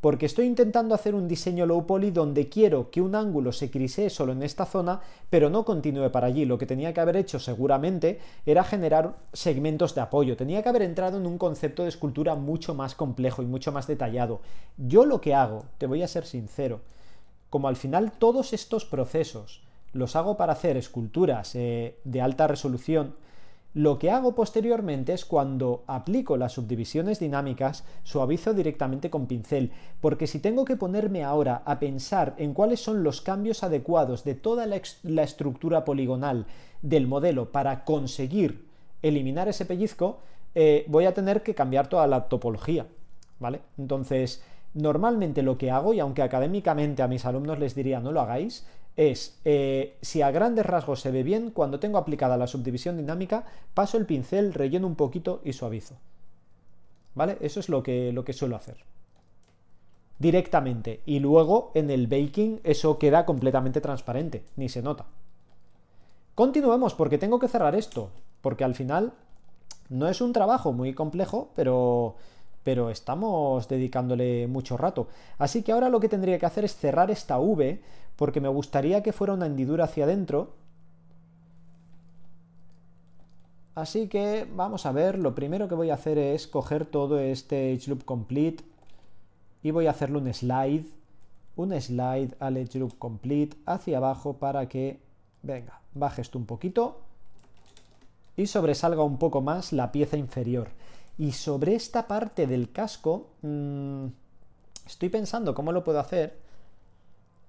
porque estoy intentando hacer un diseño low poly donde quiero que un ángulo se crisee solo en esta zona, pero no continúe para allí. Lo que tenía que haber hecho seguramente era generar segmentos de apoyo. Tenía que haber entrado en un concepto de escultura mucho más complejo y mucho más detallado. Yo lo que hago, te voy a ser sincero, como al final todos estos procesos los hago para hacer esculturas eh, de alta resolución, lo que hago posteriormente es cuando aplico las subdivisiones dinámicas, suavizo directamente con pincel, porque si tengo que ponerme ahora a pensar en cuáles son los cambios adecuados de toda la, estructura poligonal del modelo para conseguir eliminar ese pellizco, eh, voy a tener que cambiar toda la topología, ¿vale? Entonces, normalmente lo que hago, y aunque académicamente a mis alumnos les diría no lo hagáis, es eh, si a grandes rasgos se ve bien, cuando tengo aplicada la subdivisión dinámica, paso el pincel, relleno un poquito y suavizo. ¿Vale? Eso es lo que, lo que suelo hacer directamente y luego en el baking eso queda completamente transparente, ni se nota. Continuemos porque tengo que cerrar esto, porque al final no es un trabajo muy complejo, pero pero estamos dedicándole mucho rato. Así que ahora lo que tendría que hacer es cerrar esta V, porque me gustaría que fuera una hendidura hacia adentro. Así que vamos a ver, lo primero que voy a hacer es coger todo este edge loop complete y voy a hacerle un slide, un slide al edge loop complete hacia abajo para que, venga, baje esto un poquito y sobresalga un poco más la pieza inferior. Y sobre esta parte del casco, mm, estoy pensando cómo lo puedo hacer,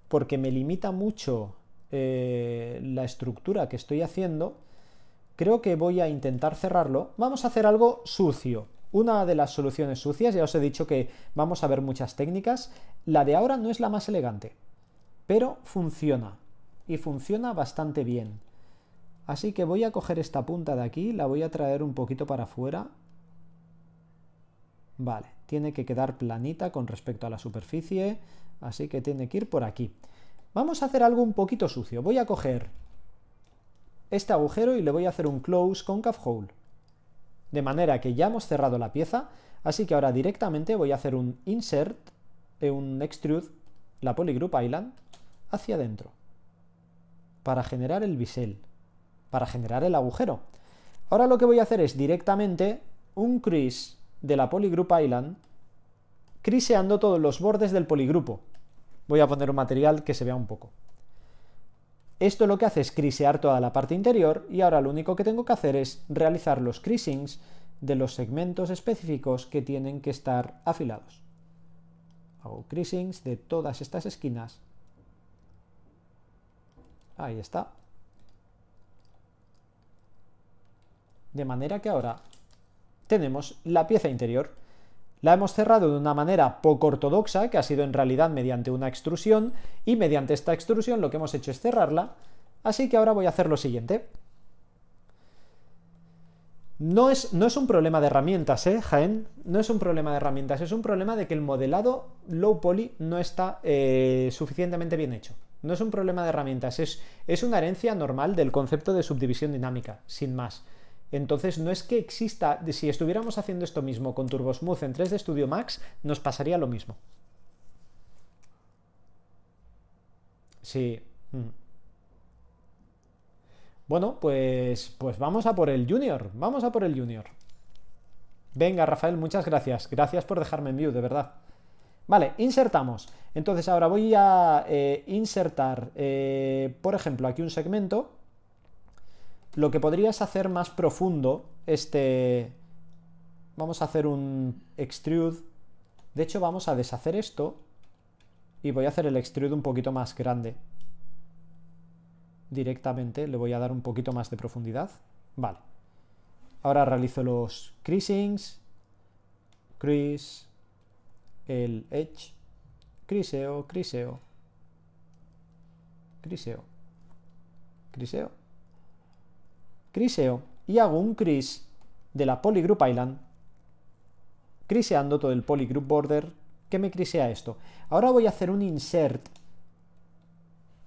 porque me limita mucho eh, la estructura que estoy haciendo. Creo que voy a intentar cerrarlo. Vamos a hacer algo sucio. Una de las soluciones sucias, ya os he dicho que vamos a ver muchas técnicas. La de ahora no es la más elegante, pero funciona. Y funciona bastante bien. Así que voy a coger esta punta de aquí, la voy a traer un poquito para afuera Vale, tiene que quedar planita con respecto a la superficie, así que tiene que ir por aquí. Vamos a hacer algo un poquito sucio. Voy a coger este agujero y le voy a hacer un close concave hole. De manera que ya hemos cerrado la pieza, así que ahora directamente voy a hacer un insert, un extrude, la polygroup island, hacia adentro. Para generar el bisel, para generar el agujero. Ahora lo que voy a hacer es directamente un crease de la poligrupa Island, criseando todos los bordes del poligrupo. Voy a poner un material que se vea un poco. Esto lo que hace es crisear toda la parte interior y ahora lo único que tengo que hacer es realizar los crisings de los segmentos específicos que tienen que estar afilados. Hago crisings de todas estas esquinas. Ahí está. De manera que ahora tenemos la pieza interior. La hemos cerrado de una manera poco ortodoxa, que ha sido en realidad mediante una extrusión, y mediante esta extrusión lo que hemos hecho es cerrarla, así que ahora voy a hacer lo siguiente. No es, no es, un problema de herramientas, ¿eh, Jaén? No es un problema de herramientas, es un problema de que el modelado low poly no está eh, suficientemente bien hecho. No es un problema de herramientas, es, es una herencia normal del concepto de subdivisión dinámica, sin más. Entonces no es que exista, si estuviéramos haciendo esto mismo con TurboSmooth en 3D Studio Max, nos pasaría lo mismo. Sí. Mm. Bueno, pues, pues vamos a por el Junior, vamos a por el Junior. Venga, Rafael, muchas gracias. Gracias por dejarme en view, de verdad. Vale, insertamos. Entonces ahora voy a eh, insertar, eh, por ejemplo, aquí un segmento lo que podrías hacer más profundo, este... Vamos a hacer un extrude. De hecho, vamos a deshacer esto y voy a hacer el extrude un poquito más grande. Directamente le voy a dar un poquito más de profundidad. Vale. Ahora realizo los creasings, crease, el edge, criseo, criseo, criseo, criseo, criseo y hago un cris de la polygroup island criseando todo el polygroup border que me crisea esto. Ahora voy a hacer un insert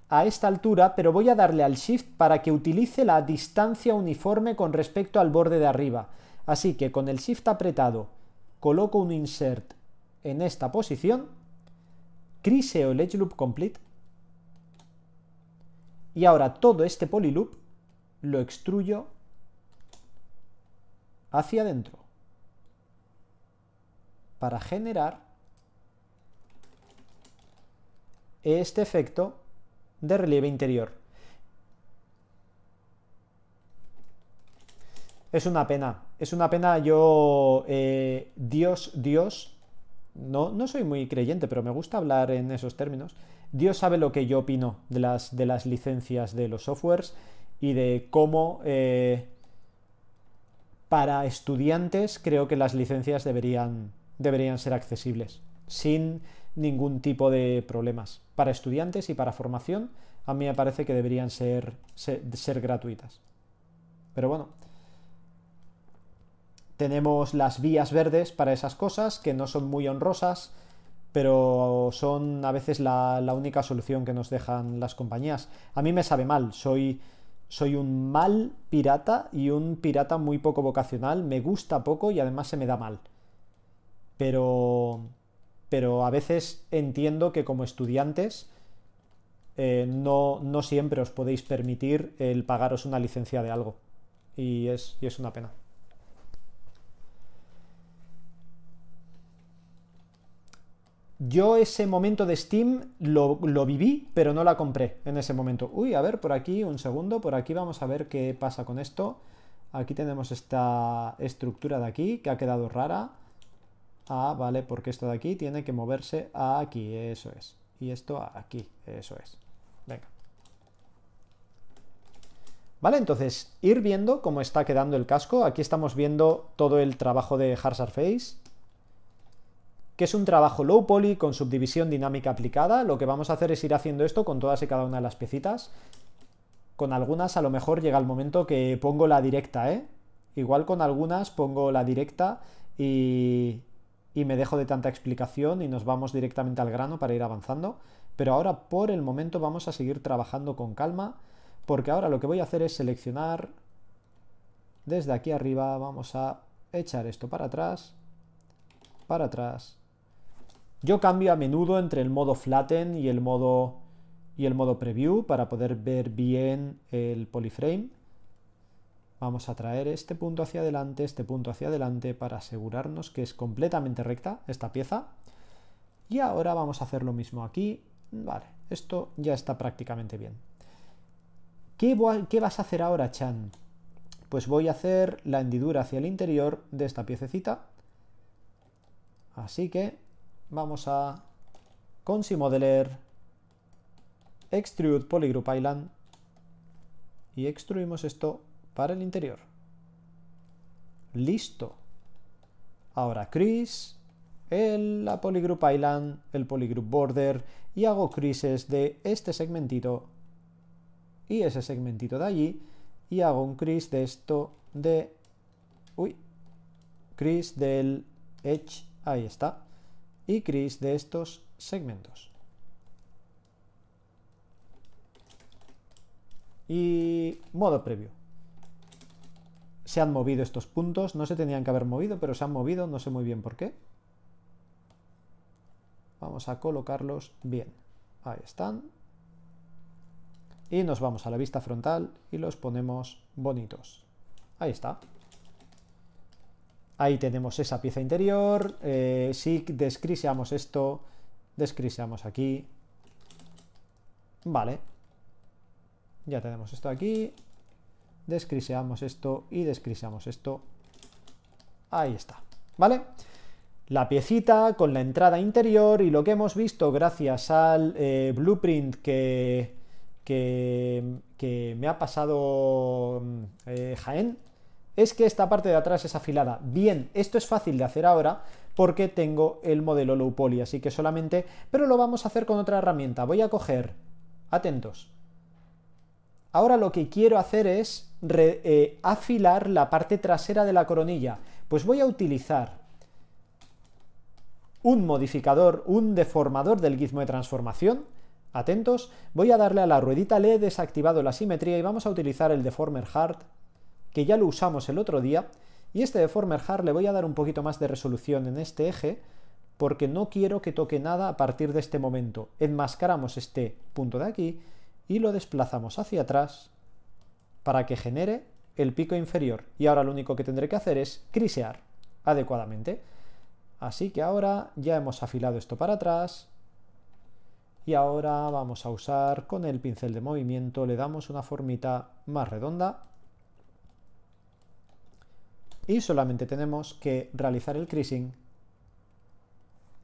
a esta altura, pero voy a darle al shift para que utilice la distancia uniforme con respecto al borde de arriba. Así que con el shift apretado coloco un insert en esta posición, criseo el edge loop complete y ahora todo este polyloop lo extruyo hacia adentro para generar este efecto de relieve interior. Es una pena, es una pena, yo, eh, Dios, Dios, no, no soy muy creyente, pero me gusta hablar en esos términos. Dios sabe lo que yo opino de las, de las licencias de los softwares y de cómo eh, para estudiantes creo que las licencias deberían, deberían ser accesibles, sin ningún tipo de problemas. Para estudiantes y para formación, a mí me parece que deberían ser, ser, gratuitas. Pero bueno, tenemos las vías verdes para esas cosas que no son muy honrosas, pero son a veces la, la, única solución que nos dejan las compañías. A mí me sabe mal, soy soy un mal pirata y un pirata muy poco vocacional, me gusta poco y además se me da mal. Pero, pero a veces entiendo que como estudiantes eh, no, siempre os podéis permitir el pagaros una licencia de algo. Y es, y es una pena. Yo ese momento de Steam lo, viví, pero no la compré en ese momento. Uy, a ver, por aquí, un segundo, por aquí vamos a ver qué pasa con esto. Aquí tenemos esta estructura de aquí, que ha quedado rara. Ah, vale, porque esto de aquí tiene que moverse aquí, eso es. Y esto aquí, eso es. Venga. Vale, entonces, ir viendo cómo está quedando el casco. Aquí estamos viendo todo el trabajo de Harsar Face que es un trabajo low poly con subdivisión dinámica aplicada. Lo que vamos a hacer es ir haciendo esto con todas y cada una de las piecitas. Con algunas a lo mejor llega el momento que pongo la directa, ¿eh? Igual con algunas pongo la directa y, y me dejo de tanta explicación y nos vamos directamente al grano para ir avanzando. Pero ahora por el momento vamos a seguir trabajando con calma porque ahora lo que voy a hacer es seleccionar desde aquí arriba, vamos a echar esto para atrás, para atrás yo cambio a menudo entre el modo flatten y el modo, y el modo preview para poder ver bien el polyframe. Vamos a traer este punto hacia adelante, este punto hacia adelante para asegurarnos que es completamente recta esta pieza. Y ahora vamos a hacer lo mismo aquí. Vale, esto ya está prácticamente bien. ¿Qué, qué vas a hacer ahora, Chan? Pues voy a hacer la hendidura hacia el interior de esta piececita. Así que vamos a Consi Modeler, Extrude Polygroup Island y extruimos esto para el interior. Listo. Ahora Chris, el, la Polygroup Island, el Polygroup Border y hago crises de este segmentito y ese segmentito de allí y hago un cris de esto de... Uy, cris del edge, ahí está y CRIs de estos segmentos. Y modo previo. Se han movido estos puntos, no se tenían que haber movido, pero se han movido, no sé muy bien por qué. Vamos a colocarlos bien. Ahí están. Y nos vamos a la vista frontal y los ponemos bonitos. Ahí está. Ahí tenemos esa pieza interior. Eh, si descriseamos esto, descriseamos aquí. Vale. Ya tenemos esto aquí. Descriseamos esto y descriseamos esto. Ahí está. ¿Vale? La piecita con la entrada interior y lo que hemos visto gracias al eh, blueprint que, me ha pasado mm, eh, Jaén, es que esta parte de atrás es afilada. Bien, esto es fácil de hacer ahora porque tengo el modelo low poly, así que solamente... Pero lo vamos a hacer con otra herramienta. Voy a coger... Atentos. Ahora lo que quiero hacer es eh, afilar la parte trasera de la coronilla. Pues voy a utilizar un modificador, un deformador del gizmo de transformación. Atentos, voy a darle a la ruedita, le he desactivado la simetría y vamos a utilizar el Deformer Hard que ya lo usamos el otro día, y este de hard le voy a dar un poquito más de resolución en este eje, porque no quiero que toque nada a partir de este momento. Enmascaramos este punto de aquí y lo desplazamos hacia atrás para que genere el pico inferior. Y ahora lo único que tendré que hacer es crisear adecuadamente. Así que ahora ya hemos afilado esto para atrás. Y ahora vamos a usar con el pincel de movimiento, le damos una formita más redonda y solamente tenemos que realizar el creasing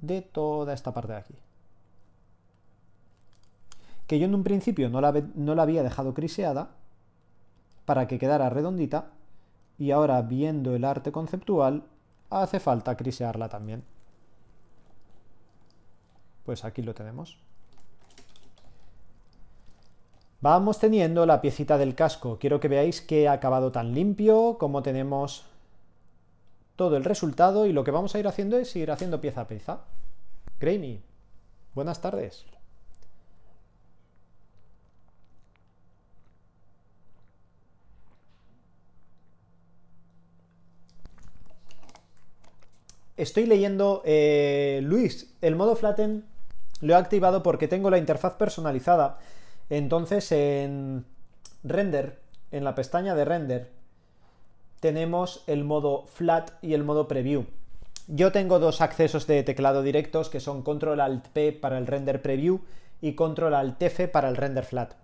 de toda esta parte de aquí. Que yo en un principio no la, había dejado criseada para que quedara redondita y ahora viendo el arte conceptual hace falta crisearla también. Pues aquí lo tenemos. Vamos teniendo la piecita del casco. Quiero que veáis que ha acabado tan limpio, como tenemos todo el resultado y lo que vamos a ir haciendo es ir haciendo pieza a pieza. Grainy, buenas tardes. Estoy leyendo, eh, Luis, el modo flatten lo he activado porque tengo la interfaz personalizada. Entonces en render, en la pestaña de render, tenemos el modo flat y el modo preview. Yo tengo dos accesos de teclado directos que son Control Alt P para el render preview y Control Alt F para el render flat.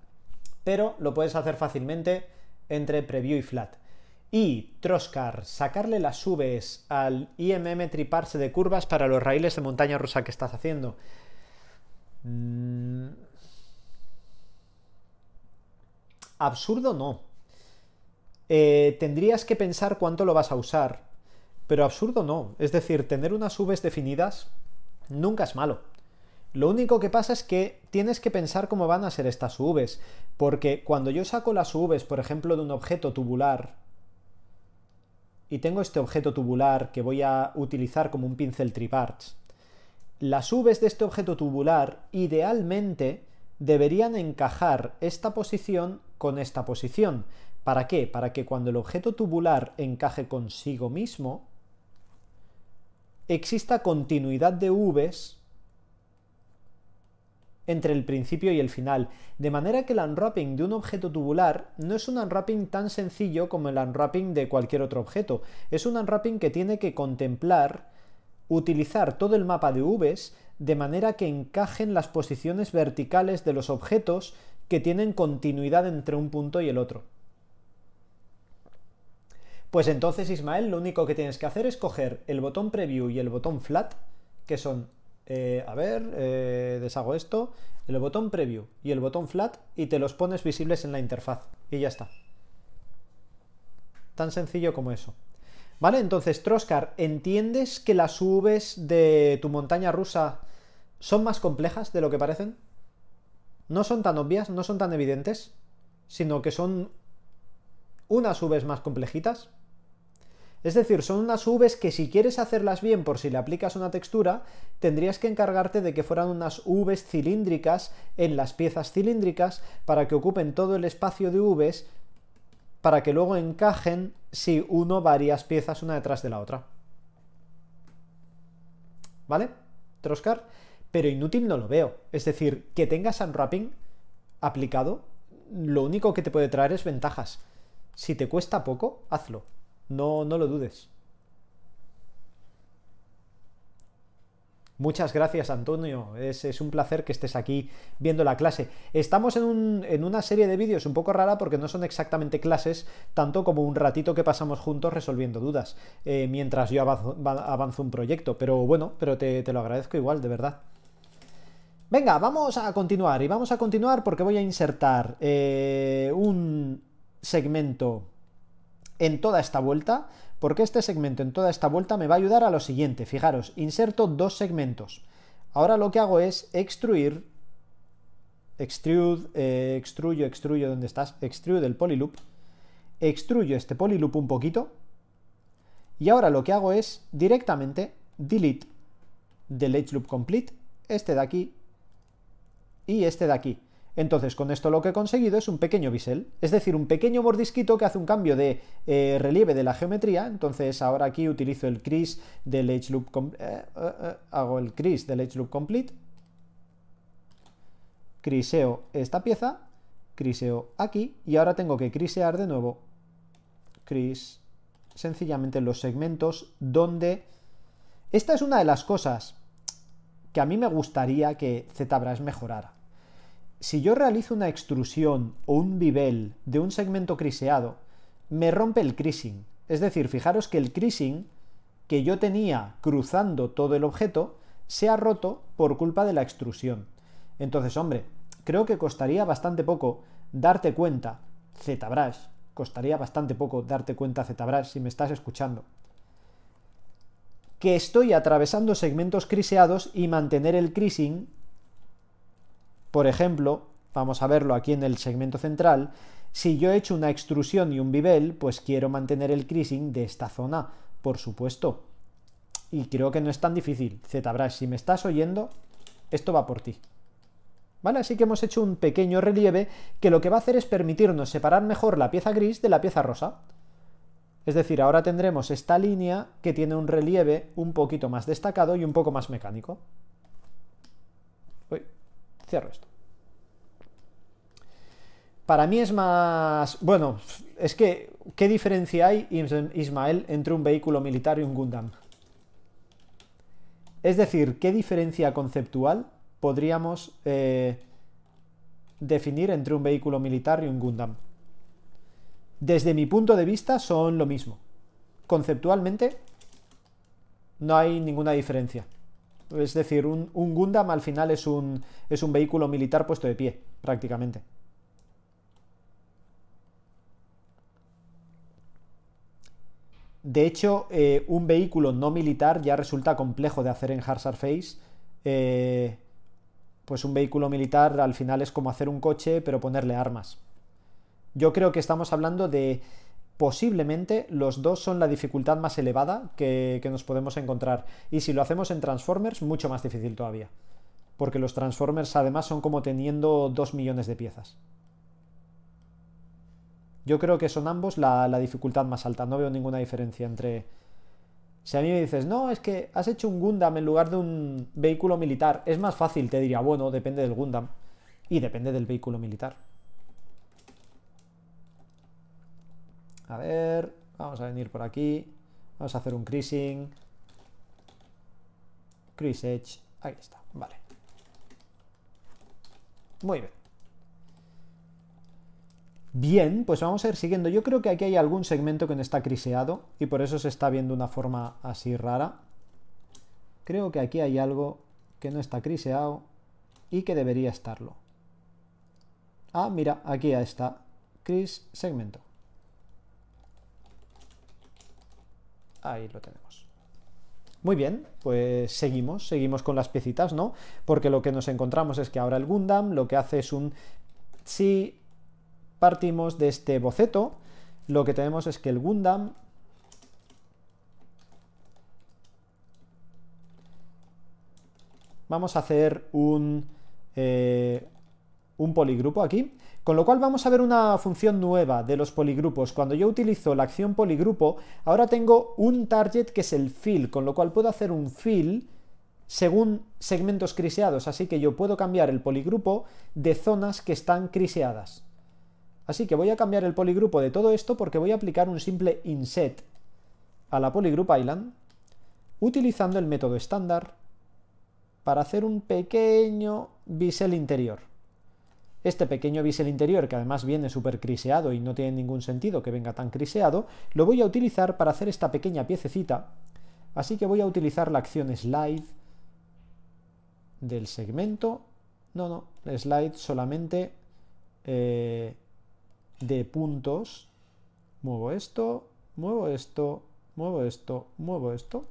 Pero lo puedes hacer fácilmente entre preview y flat. Y Troscar, sacarle las UVs al IMM triparse de curvas para los raíles de montaña rusa que estás haciendo. Mm. Absurdo no, eh, tendrías que pensar cuánto lo vas a usar. Pero absurdo no. Es decir, tener unas V definidas nunca es malo. Lo único que pasa es que tienes que pensar cómo van a ser estas Vs. Porque cuando yo saco las Vs, por ejemplo, de un objeto tubular, y tengo este objeto tubular que voy a utilizar como un pincel triparts, las Vs de este objeto tubular idealmente deberían encajar esta posición con esta posición. ¿Para qué? Para que cuando el objeto tubular encaje consigo mismo, exista continuidad de Vs entre el principio y el final, de manera que el unwrapping de un objeto tubular no es un unwrapping tan sencillo como el unwrapping de cualquier otro objeto, es un unwrapping que tiene que contemplar utilizar todo el mapa de Vs de manera que encajen las posiciones verticales de los objetos que tienen continuidad entre un punto y el otro. Pues entonces, Ismael, lo único que tienes que hacer es coger el botón preview y el botón flat, que son, eh, a ver, eh, deshago esto, el botón preview y el botón flat y te los pones visibles en la interfaz. Y ya está. Tan sencillo como eso. ¿Vale? Entonces, Troscar, ¿entiendes que las UVs de tu montaña rusa son más complejas de lo que parecen? No son tan obvias, no son tan evidentes, sino que son unas UVs más complejitas. Es decir, son unas Vs que si quieres hacerlas bien por si le aplicas una textura, tendrías que encargarte de que fueran unas UVs cilíndricas en las piezas cilíndricas para que ocupen todo el espacio de Vs para que luego encajen si uno varias piezas una detrás de la otra. ¿Vale? Troscar. Pero inútil no lo veo. Es decir, que tengas unwrapping aplicado, lo único que te puede traer es ventajas. Si te cuesta poco, hazlo. No, no lo dudes. Muchas gracias, Antonio. Es, es, un placer que estés aquí viendo la clase. Estamos en, una serie de vídeos un poco rara porque no son exactamente clases, tanto como un ratito que pasamos juntos resolviendo dudas, eh, mientras yo avanzo, un proyecto. Pero bueno, pero te, lo agradezco igual, de verdad. Venga, vamos a continuar. Y vamos a continuar porque voy a insertar eh, un segmento en toda esta vuelta, porque este segmento en toda esta vuelta me va a ayudar a lo siguiente. Fijaros, inserto dos segmentos. Ahora lo que hago es extruir, extrude, eh, extruyo, extruyo, ¿dónde estás? Extrude el polyloop, extruyo este polyloop un poquito, y ahora lo que hago es directamente delete del edge loop complete, este de aquí y este de aquí. Entonces, con esto lo que he conseguido es un pequeño bisel, es decir, un pequeño mordisquito que hace un cambio de eh, relieve de la geometría. Entonces, ahora aquí utilizo el cris del Edge Loop, eh, eh, hago el del Edge Loop Complete, criseo esta pieza, criseo aquí, y ahora tengo que crisear de nuevo, cris, sencillamente los segmentos donde... Esta es una de las cosas que a mí me gustaría que ZBrush mejorara si yo realizo una extrusión o un bivel de un segmento criseado, me rompe el creasing. Es decir, fijaros que el creasing que yo tenía cruzando todo el objeto se ha roto por culpa de la extrusión. Entonces, hombre, creo que costaría bastante poco darte cuenta, ZBrush, costaría bastante poco darte cuenta ZBrush si me estás escuchando, que estoy atravesando segmentos criseados y mantener el creasing por ejemplo, vamos a verlo aquí en el segmento central, si yo he hecho una extrusión y un bivel, pues quiero mantener el creasing de esta zona, por supuesto. Y creo que no es tan difícil. ZBrush, si me estás oyendo, esto va por ti. ¿Vale? Así que hemos hecho un pequeño relieve que lo que va a hacer es permitirnos separar mejor la pieza gris de la pieza rosa. Es decir, ahora tendremos esta línea que tiene un relieve un poquito más destacado y un poco más mecánico. Para mí es más... Bueno, es que, ¿qué diferencia hay, Ismael, entre un vehículo militar y un Gundam? Es decir, ¿qué diferencia conceptual podríamos eh, definir entre un vehículo militar y un Gundam? Desde mi punto de vista son lo mismo. Conceptualmente no hay ninguna diferencia. Es decir, un, Gundam al final es un, es un vehículo militar puesto de pie, prácticamente. De hecho, eh, un vehículo no militar ya resulta complejo de hacer en Hard Surface. Eh, pues un vehículo militar al final es como hacer un coche, pero ponerle armas. Yo creo que estamos hablando de posiblemente los dos son la dificultad más elevada que, nos podemos encontrar. Y si lo hacemos en Transformers, mucho más difícil todavía. Porque los Transformers además son como teniendo dos millones de piezas. Yo creo que son ambos la dificultad más alta. No veo ninguna diferencia entre... Si a mí me dices, no, es que has hecho un Gundam en lugar de un vehículo militar, es más fácil, te diría, bueno, depende del Gundam. Y depende del vehículo militar. A ver, vamos a venir por aquí. Vamos a hacer un creasing. Chris Edge. Ahí está, vale. Muy bien. Bien, pues vamos a ir siguiendo. Yo creo que aquí hay algún segmento que no está criseado y por eso se está viendo una forma así rara. Creo que aquí hay algo que no está criseado y que debería estarlo. Ah, mira, aquí ya está. Cris segmento. Ahí lo tenemos. Muy bien, pues seguimos, seguimos con las piecitas, ¿no? Porque lo que nos encontramos es que ahora el Gundam lo que hace es un... Si partimos de este boceto, lo que tenemos es que el Gundam... Vamos a hacer un, eh, un poligrupo aquí con lo cual vamos a ver una función nueva de los poligrupos. Cuando yo utilizo la acción poligrupo, ahora tengo un target que es el fill, con lo cual puedo hacer un fill según segmentos criseados, así que yo puedo cambiar el poligrupo de zonas que están criseadas. Así que voy a cambiar el poligrupo de todo esto porque voy a aplicar un simple inset a la poligrupo island utilizando el método estándar para hacer un pequeño bisel interior. Este pequeño bisel interior, que además viene súper criseado y no tiene ningún sentido que venga tan criseado, lo voy a utilizar para hacer esta pequeña piececita. Así que voy a utilizar la acción slide del segmento. No, no, slide solamente eh, de puntos. Muevo esto, muevo esto, muevo esto, muevo esto.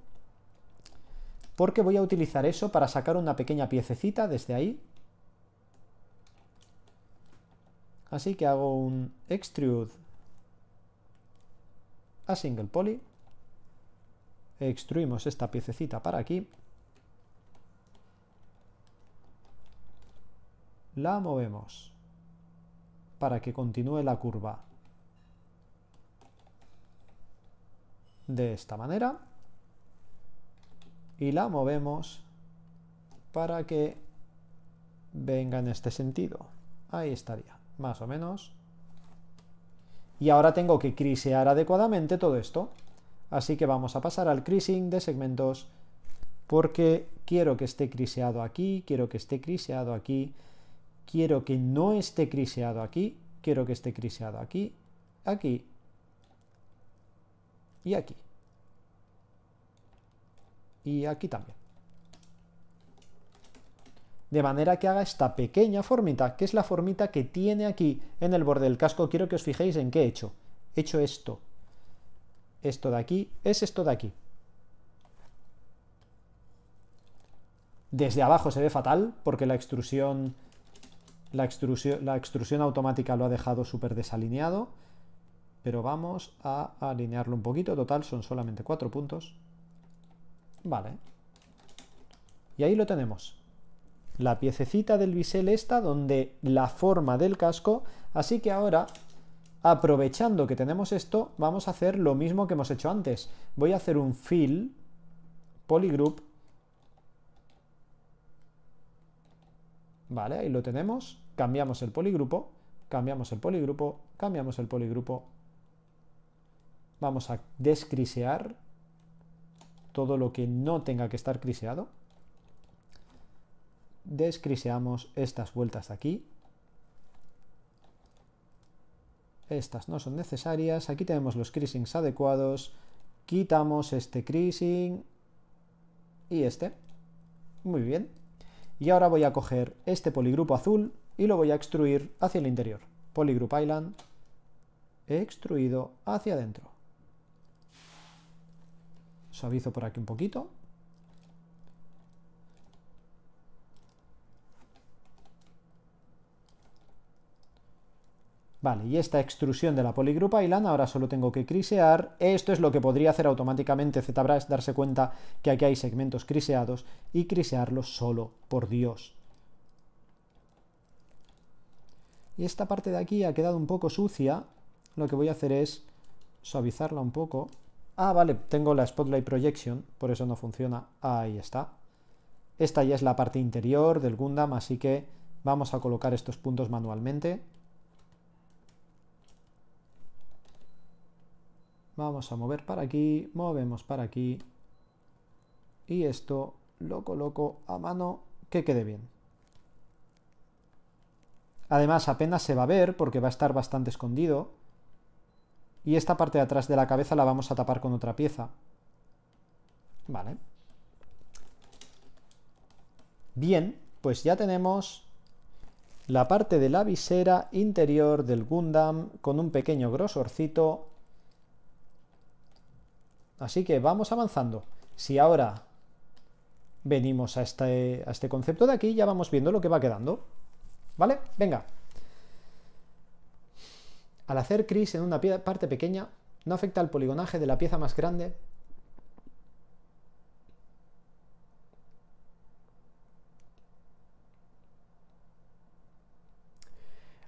Porque voy a utilizar eso para sacar una pequeña piececita desde ahí Así que hago un extrude a single poly. Extruimos esta piececita para aquí. La movemos para que continúe la curva. De esta manera. Y la movemos para que venga en este sentido. Ahí estaría más o menos. Y ahora tengo que crisear adecuadamente todo esto. Así que vamos a pasar al crising de segmentos porque quiero que esté criseado aquí, quiero que esté criseado aquí, quiero que no esté criseado aquí, quiero que esté criseado aquí, aquí y aquí. Y aquí también de manera que haga esta pequeña formita, que es la formita que tiene aquí en el borde del casco. Quiero que os fijéis en qué he hecho. He hecho esto. Esto de aquí es esto de aquí. Desde abajo se ve fatal porque la extrusión, la extrusión, automática lo ha dejado súper desalineado. Pero vamos a alinearlo un poquito. Total, son solamente cuatro puntos. Vale. Y ahí lo tenemos la piececita del bisel está donde la forma del casco, así que ahora aprovechando que tenemos esto, vamos a hacer lo mismo que hemos hecho antes. Voy a hacer un fill polygroup. Vale, ahí lo tenemos. Cambiamos el poligrupo, cambiamos el poligrupo, cambiamos el poligrupo. Vamos a descrisear todo lo que no tenga que estar criseado descriseamos estas vueltas de aquí. Estas no son necesarias. Aquí tenemos los creasings adecuados. Quitamos este creasing y este. Muy bien. Y ahora voy a coger este poligrupo azul y lo voy a extruir hacia el interior. Poligroup Island extruido hacia adentro. Suavizo por aquí un poquito. Vale, y esta extrusión de la y lana ahora solo tengo que crisear. Esto es lo que podría hacer automáticamente ZBrush, darse cuenta que aquí hay segmentos criseados y crisearlos solo, por Dios. Y esta parte de aquí ha quedado un poco sucia. Lo que voy a hacer es suavizarla un poco. Ah, vale, tengo la Spotlight Projection, por eso no funciona. Ahí está. Esta ya es la parte interior del Gundam, así que vamos a colocar estos puntos manualmente. Vamos a mover para aquí, movemos para aquí. Y esto lo coloco a mano que quede bien. Además apenas se va a ver porque va a estar bastante escondido. Y esta parte de atrás de la cabeza la vamos a tapar con otra pieza. Vale. Bien, pues ya tenemos la parte de la visera interior del Gundam con un pequeño grosorcito Así que vamos avanzando. Si ahora venimos a este, a este concepto de aquí, ya vamos viendo lo que va quedando. ¿Vale? Venga. Al hacer cris en una parte pequeña, no afecta al poligonaje de la pieza más grande.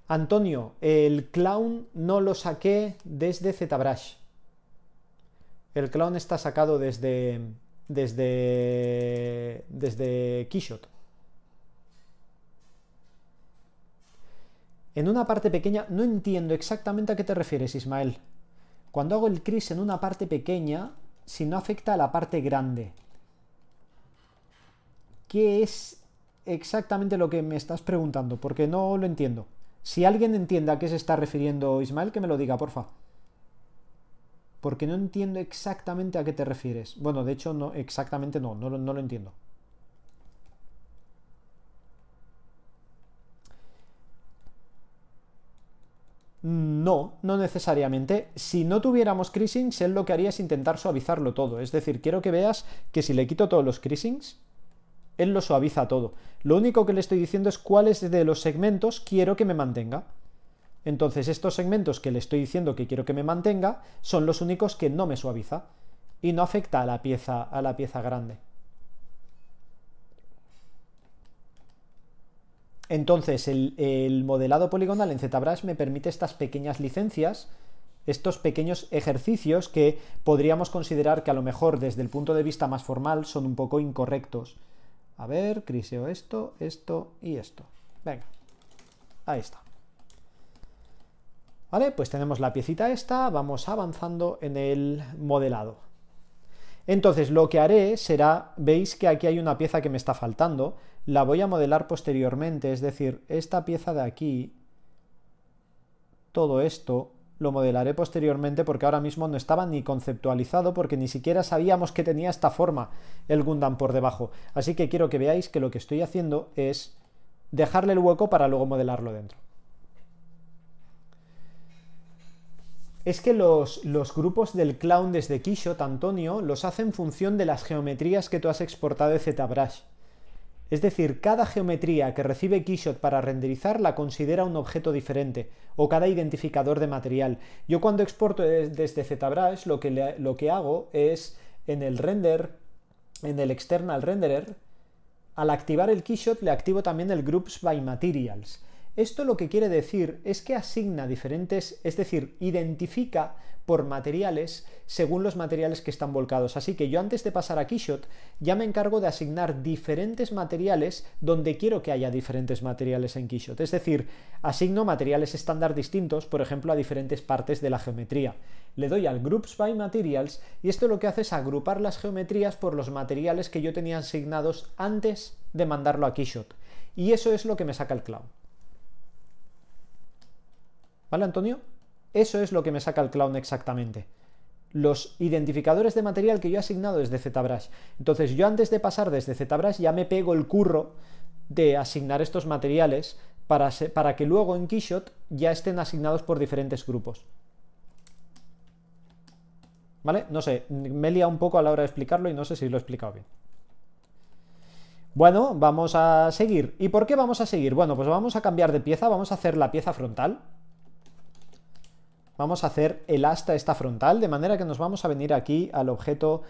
Antonio, el clown no lo saqué desde ZBrush. El clown está sacado desde, desde, desde Quixote. En una parte pequeña, no entiendo exactamente a qué te refieres, Ismael. Cuando hago el CRIS en una parte pequeña, si no afecta a la parte grande. ¿Qué es exactamente lo que me estás preguntando? Porque no lo entiendo. Si alguien entienda a qué se está refiriendo Ismael, que me lo diga, porfa porque no entiendo exactamente a qué te refieres. Bueno, de hecho, no, exactamente no, no, lo entiendo. No, no necesariamente. Si no tuviéramos crisings, él lo que haría es intentar suavizarlo todo. Es decir, quiero que veas que si le quito todos los crisings, él lo suaviza todo. Lo único que le estoy diciendo es cuáles de los segmentos quiero que me mantenga. Entonces estos segmentos que le estoy diciendo que quiero que me mantenga son los únicos que no me suaviza y no afecta a la pieza, a la pieza grande. Entonces, el, el, modelado poligonal en ZBrush me permite estas pequeñas licencias, estos pequeños ejercicios que podríamos considerar que a lo mejor desde el punto de vista más formal son un poco incorrectos. A ver, criseo esto, esto y esto. Venga, ahí está. ¿Vale? Pues tenemos la piecita esta, vamos avanzando en el modelado. Entonces lo que haré será, veis que aquí hay una pieza que me está faltando, la voy a modelar posteriormente, es decir, esta pieza de aquí, todo esto, lo modelaré posteriormente porque ahora mismo no estaba ni conceptualizado porque ni siquiera sabíamos que tenía esta forma el Gundam por debajo. Así que quiero que veáis que lo que estoy haciendo es dejarle el hueco para luego modelarlo dentro. es que los, grupos del clown desde KeyShot, Antonio, los hacen en función de las geometrías que tú has exportado de ZBrush. Es decir, cada geometría que recibe KeyShot para renderizar la considera un objeto diferente, o cada identificador de material. Yo cuando exporto desde ZBrush lo que, lo que hago es en el render, en el external renderer, al activar el Keyshot le activo también el Groups by Materials. Esto lo que quiere decir es que asigna diferentes, es decir, identifica por materiales según los materiales que están volcados. Así que yo antes de pasar a Keyshot ya me encargo de asignar diferentes materiales donde quiero que haya diferentes materiales en Keyshot. Es decir, asigno materiales estándar distintos, por ejemplo, a diferentes partes de la geometría. Le doy al Groups by Materials y esto lo que hace es agrupar las geometrías por los materiales que yo tenía asignados antes de mandarlo a Keyshot. Y eso es lo que me saca el cloud. ¿Vale, Antonio? Eso es lo que me saca el clown exactamente. Los identificadores de material que yo he asignado desde ZBrush. Entonces yo antes de pasar desde ZBrush ya me pego el curro de asignar estos materiales para, para que luego en Keyshot ya estén asignados por diferentes grupos. ¿Vale? No sé, me he un poco a la hora de explicarlo y no sé si lo he explicado bien. Bueno, vamos a seguir. ¿Y por qué vamos a seguir? Bueno, pues vamos a cambiar de pieza, vamos a hacer la pieza frontal, vamos a hacer el hasta esta frontal, de manera que nos vamos a venir aquí al objeto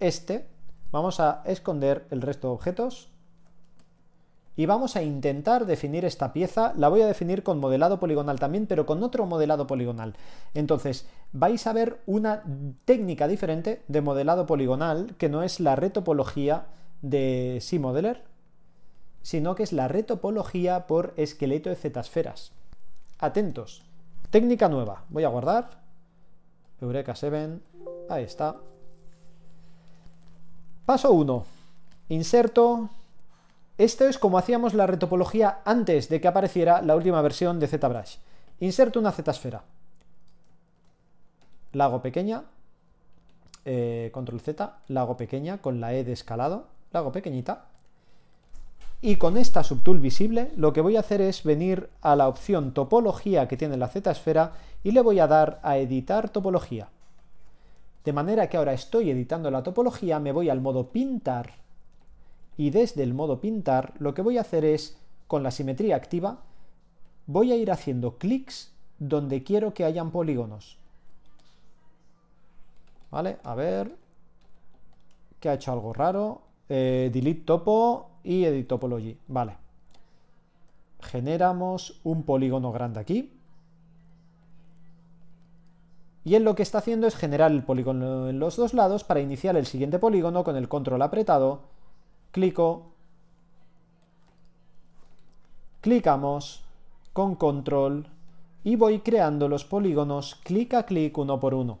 este, vamos a esconder el resto de objetos y vamos a intentar definir esta pieza, la voy a definir con modelado poligonal también, pero con otro modelado poligonal. Entonces, vais a ver una técnica diferente de modelado poligonal, que no es la retopología de Simodeler, sino que es la retopología por esqueleto de z Atentos, Técnica nueva. Voy a guardar. Eureka 7. Ahí está. Paso 1. Inserto. Esto es como hacíamos la retopología antes de que apareciera la última versión de ZBrush. Inserto una Z-esfera. La hago pequeña. Eh, control Z. La hago pequeña con la E de escalado. La hago pequeñita. Y con esta subtool visible lo que voy a hacer es venir a la opción topología que tiene la Z-esfera y le voy a dar a editar topología. De manera que ahora estoy editando la topología, me voy al modo pintar y desde el modo pintar lo que voy a hacer es, con la simetría activa, voy a ir haciendo clics donde quiero que hayan polígonos. ¿Vale? A ver, que ha hecho algo raro. Eh, delete topo, y edit topology. Vale. Generamos un polígono grande aquí. Y él lo que está haciendo es generar el polígono en los dos lados para iniciar el siguiente polígono con el control apretado. Clico. Clicamos con control y voy creando los polígonos clic a clic uno por uno.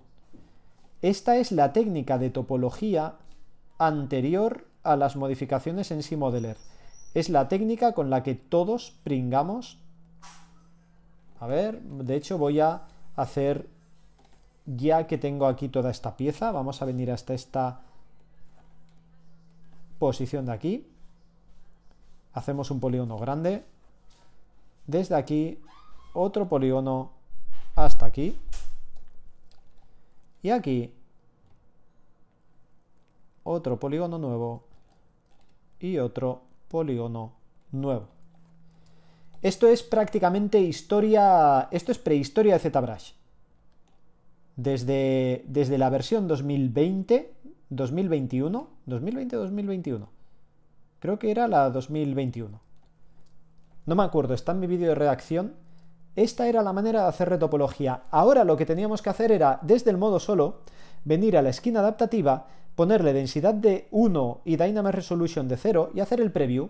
Esta es la técnica de topología anterior a las modificaciones en Simodeler. Es la técnica con la que todos pringamos. A ver, de hecho voy a hacer, ya que tengo aquí toda esta pieza, vamos a venir hasta esta posición de aquí. Hacemos un polígono grande. Desde aquí, otro polígono hasta aquí. Y aquí, otro polígono nuevo y otro polígono nuevo. Esto es prácticamente historia, esto es prehistoria de ZBrush. Desde, desde la versión 2020, 2021, 2020-2021. Creo que era la 2021. No me acuerdo, está en mi vídeo de redacción. Esta era la manera de hacer retopología. Ahora lo que teníamos que hacer era, desde el modo solo, venir a la esquina adaptativa, ponerle densidad de 1 y Dynamic Resolution de 0 y hacer el preview.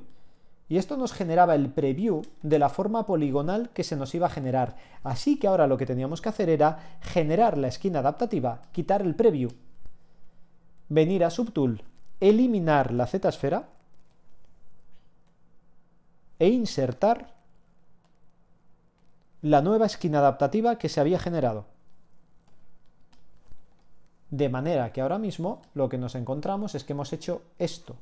Y esto nos generaba el preview de la forma poligonal que se nos iba a generar. Así que ahora lo que teníamos que hacer era generar la esquina adaptativa, quitar el preview, venir a Subtool, eliminar la Z-esfera e insertar la nueva esquina adaptativa que se había generado. De manera que ahora mismo lo que nos encontramos es que hemos hecho esto.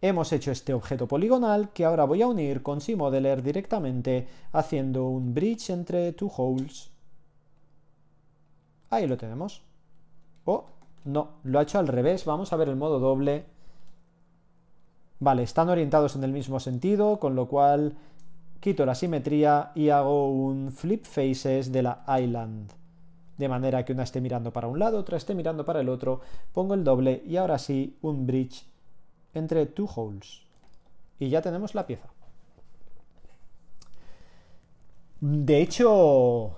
Hemos hecho este objeto poligonal que ahora voy a unir con Cmodeler directamente haciendo un bridge entre two holes. Ahí lo tenemos. Oh, no, lo ha hecho al revés. Vamos a ver el modo doble. Vale, están orientados en el mismo sentido, con lo cual quito la simetría y hago un flip faces de la island de manera que una esté mirando para un lado, otra esté mirando para el otro, pongo el doble y ahora sí un bridge entre two holes. Y ya tenemos la pieza. De hecho,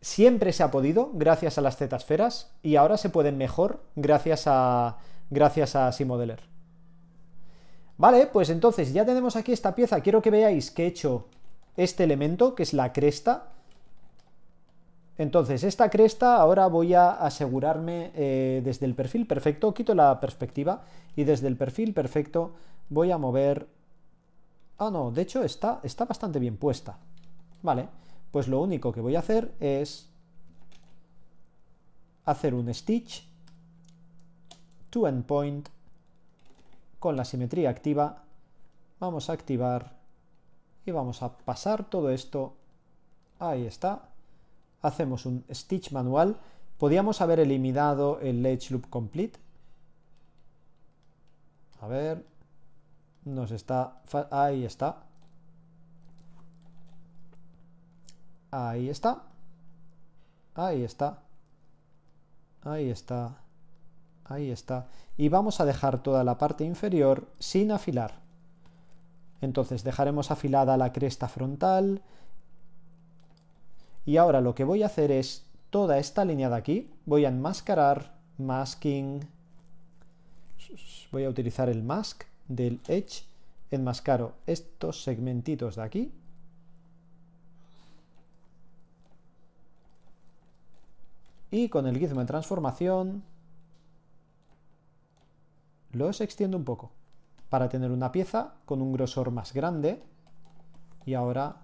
siempre se ha podido gracias a las tetrasferas y ahora se pueden mejor gracias a, gracias a Simodeler. Vale, pues entonces ya tenemos aquí esta pieza. Quiero que veáis que he hecho este elemento, que es la cresta, entonces, esta cresta ahora voy a asegurarme eh, desde el perfil perfecto, quito la perspectiva y desde el perfil perfecto voy a mover... Ah, no, de hecho está, está bastante bien puesta. Vale, pues lo único que voy a hacer es hacer un stitch to endpoint con la simetría activa. Vamos a activar y vamos a pasar todo esto. Ahí está hacemos un stitch manual, podíamos haber eliminado el edge loop complete. A ver, nos está, ahí está. Ahí está. Ahí está. Ahí está. Ahí está. Y vamos a dejar toda la parte inferior sin afilar. Entonces dejaremos afilada la cresta frontal, y ahora lo que voy a hacer es toda esta línea de aquí, voy a enmascarar, masking, voy a utilizar el mask del edge, enmascaro estos segmentitos de aquí, y con el gizmo de transformación los extiendo un poco para tener una pieza con un grosor más grande y ahora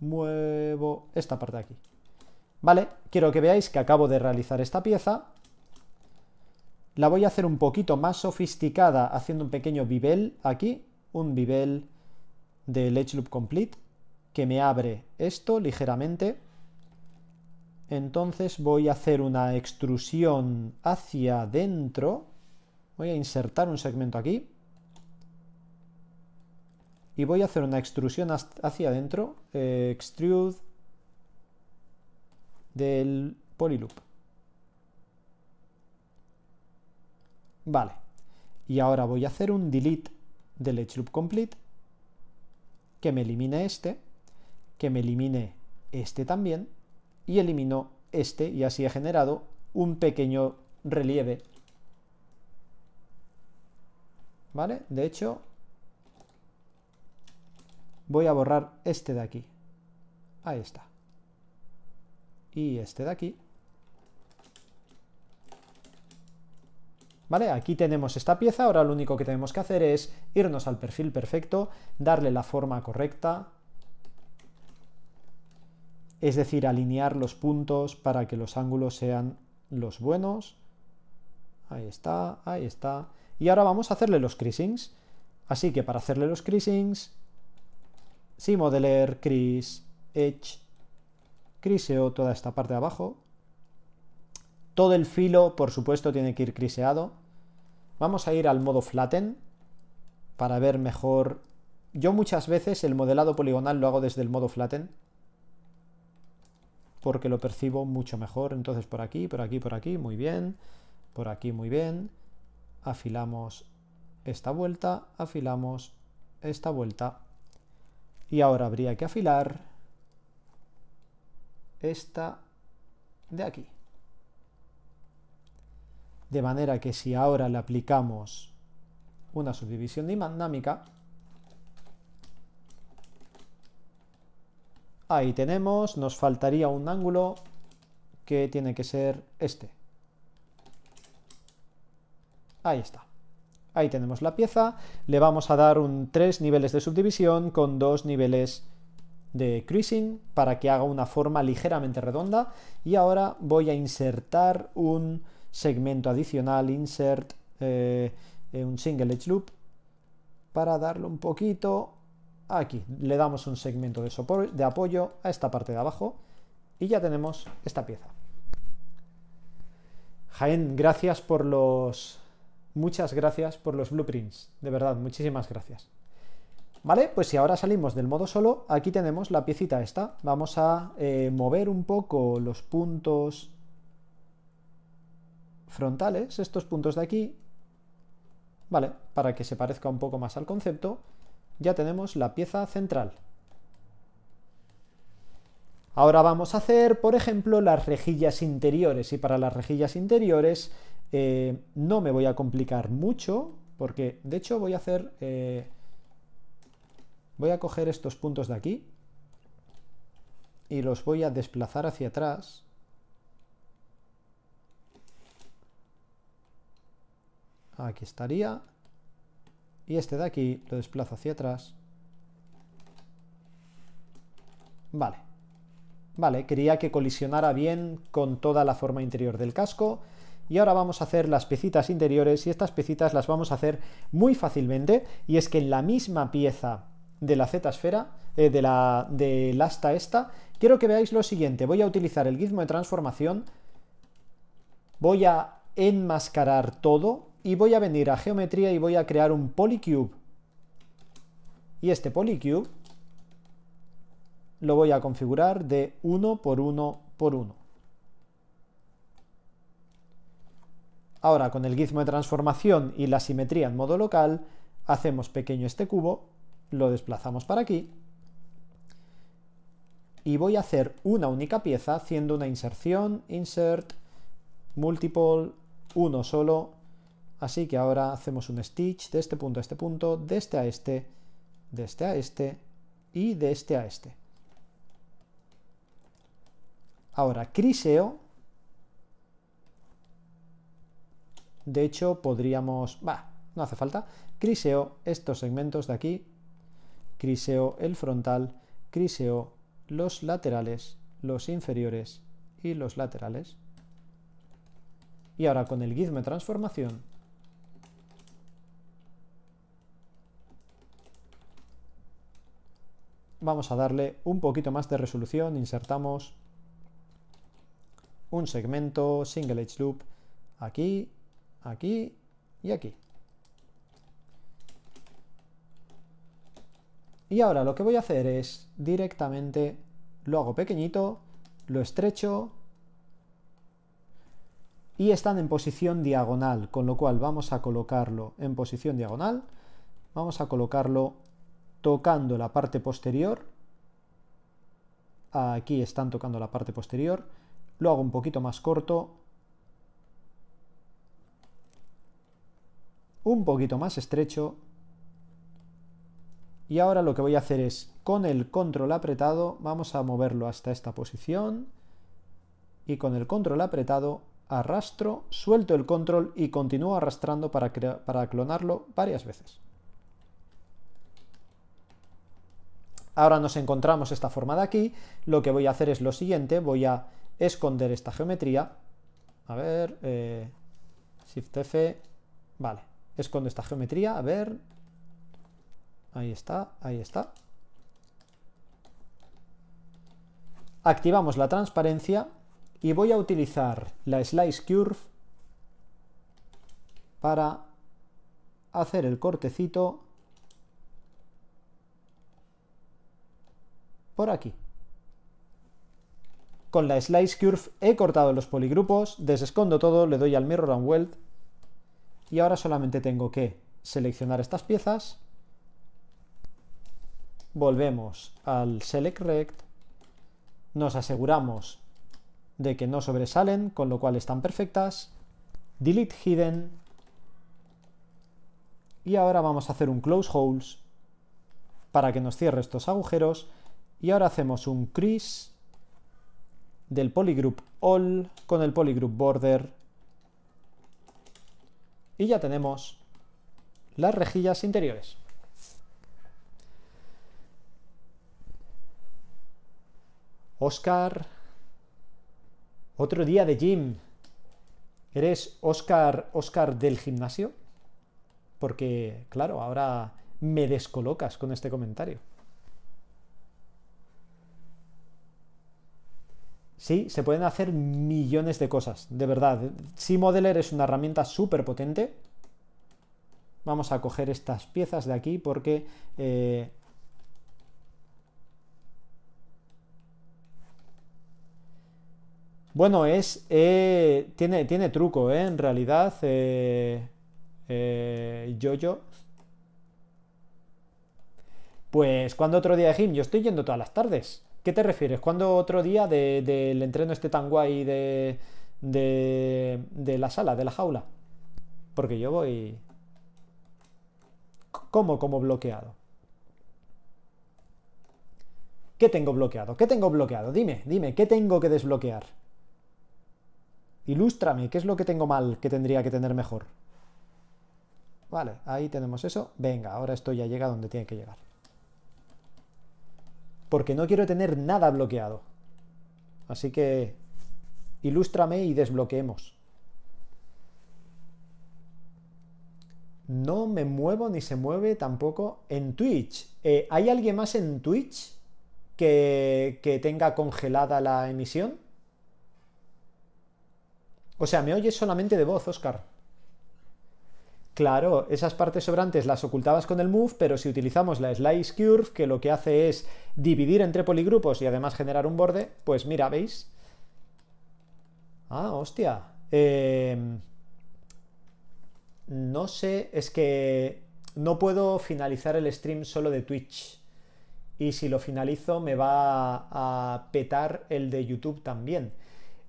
muevo esta parte aquí. Vale, quiero que veáis que acabo de realizar esta pieza. La voy a hacer un poquito más sofisticada haciendo un pequeño bibel aquí, un bibel del Edge Loop Complete, que me abre esto ligeramente. Entonces voy a hacer una extrusión hacia adentro. Voy a insertar un segmento aquí y voy a hacer una extrusión hacia adentro, eh, extrude del polyloop. Vale, y ahora voy a hacer un delete del edge loop complete, que me elimine este, que me elimine este también, y elimino este, y así he generado un pequeño relieve. ¿Vale? De hecho, voy a borrar este de aquí. Ahí está. Y este de aquí. ¿Vale? Aquí tenemos esta pieza, ahora lo único que tenemos que hacer es irnos al perfil perfecto, darle la forma correcta, es decir, alinear los puntos para que los ángulos sean los buenos. Ahí está, ahí está. Y ahora vamos a hacerle los creasings. Así que para hacerle los creasings Sí, Modeler, Chris, Edge, Criseo, toda esta parte de abajo. Todo el filo, por supuesto, tiene que ir criseado. Vamos a ir al modo flatten para ver mejor. Yo muchas veces el modelado poligonal lo hago desde el modo flatten porque lo percibo mucho mejor. Entonces por aquí, por aquí, por aquí, muy bien. Por aquí, muy bien. Afilamos esta vuelta, afilamos esta vuelta. Y ahora habría que afilar esta de aquí. De manera que si ahora le aplicamos una subdivisión dinámica, ahí tenemos, nos faltaría un ángulo que tiene que ser este. Ahí está. Ahí tenemos la pieza, le vamos a dar un tres niveles de subdivisión con dos niveles de creasing para que haga una forma ligeramente redonda y ahora voy a insertar un segmento adicional, insert eh, eh, un single edge loop para darle un poquito aquí. Le damos un segmento de, de apoyo a esta parte de abajo y ya tenemos esta pieza. Jaén, gracias por los muchas gracias por los blueprints, de verdad, muchísimas gracias. ¿Vale? Pues si ahora salimos del modo solo, aquí tenemos la piecita esta. Vamos a eh, mover un poco los puntos frontales, estos puntos de aquí, ¿vale? Para que se parezca un poco más al concepto, ya tenemos la pieza central. Ahora vamos a hacer, por ejemplo, las rejillas interiores, y para las rejillas interiores eh, no me voy a complicar mucho, porque de hecho voy a hacer... Eh, voy a coger estos puntos de aquí y los voy a desplazar hacia atrás. Aquí estaría. Y este de aquí lo desplazo hacia atrás. Vale. Vale, quería que colisionara bien con toda la forma interior del casco y ahora vamos a hacer las piecitas interiores y estas piecitas las vamos a hacer muy fácilmente y es que en la misma pieza de la Z esfera, eh, de, la, de asta esta, quiero que veáis lo siguiente, voy a utilizar el gizmo de transformación, voy a enmascarar todo y voy a venir a geometría y voy a crear un polycube y este polycube lo voy a configurar de uno por uno por uno. Ahora con el gizmo de transformación y la simetría en modo local, hacemos pequeño este cubo, lo desplazamos para aquí y voy a hacer una única pieza haciendo una inserción, insert, multiple, uno solo. Así que ahora hacemos un stitch de este punto a este punto, de este a este, de este a este y de este a este. Ahora criseo De hecho, podríamos... va, no hace falta. Criseo estos segmentos de aquí. Criseo el frontal. Criseo los laterales, los inferiores y los laterales. Y ahora con el gizme transformación vamos a darle un poquito más de resolución, insertamos un segmento single edge loop aquí aquí y aquí. Y ahora lo que voy a hacer es directamente lo hago pequeñito, lo estrecho y están en posición diagonal, con lo cual vamos a colocarlo en posición diagonal, vamos a colocarlo tocando la parte posterior, aquí están tocando la parte posterior, lo hago un poquito más corto un poquito más estrecho. Y ahora lo que voy a hacer es, con el control apretado, vamos a moverlo hasta esta posición. Y con el control apretado, arrastro, suelto el control y continúo arrastrando para, para clonarlo varias veces. Ahora nos encontramos esta forma de aquí. Lo que voy a hacer es lo siguiente. Voy a esconder esta geometría. A ver, eh, Shift F. Vale. Escondo esta geometría, a ver. Ahí está, ahí está. Activamos la transparencia y voy a utilizar la Slice Curve para hacer el cortecito por aquí. Con la Slice Curve he cortado los poligrupos, desescondo todo, le doy al Mirror and Weld y ahora solamente tengo que seleccionar estas piezas, volvemos al Select Rect, nos aseguramos de que no sobresalen, con lo cual están perfectas, Delete Hidden, y ahora vamos a hacer un Close Holes para que nos cierre estos agujeros, y ahora hacemos un Crease del Polygroup All con el Polygroup Border y ya tenemos las rejillas interiores. Oscar, otro día de gym. ¿Eres Oscar, Oscar del gimnasio? Porque, claro, ahora me descolocas con este comentario. ¿sí? Se pueden hacer millones de cosas, de verdad. Modeler es una herramienta súper potente. Vamos a coger estas piezas de aquí porque... Eh, bueno, es... Eh, tiene, tiene, truco, ¿eh? En realidad... yo, eh, yo... Pues cuando otro día de yo estoy yendo todas las tardes. ¿Qué te refieres? ¿Cuándo otro día del entreno este tan guay de, la sala, de la jaula? Porque yo voy... ¿Cómo? Como bloqueado. ¿Qué tengo bloqueado? ¿Qué tengo bloqueado? Dime, dime, ¿qué tengo que desbloquear? Ilústrame, ¿qué es lo que tengo mal que tendría que tener mejor? Vale, ahí tenemos eso. Venga, ahora esto ya llega donde tiene que llegar porque no quiero tener nada bloqueado. Así que ilústrame y desbloqueemos. No me muevo ni se mueve tampoco en Twitch. Eh, ¿Hay alguien más en Twitch que, que tenga congelada la emisión? O sea, me oyes solamente de voz, Oscar. Claro, esas partes sobrantes las ocultabas con el move, pero si utilizamos la slice curve, que lo que hace es dividir entre poligrupos y además generar un borde, pues mira, ¿veis? Ah, hostia. Em, no sé, es que no puedo finalizar el stream solo de Twitch. Y si lo finalizo me va a petar el de YouTube también.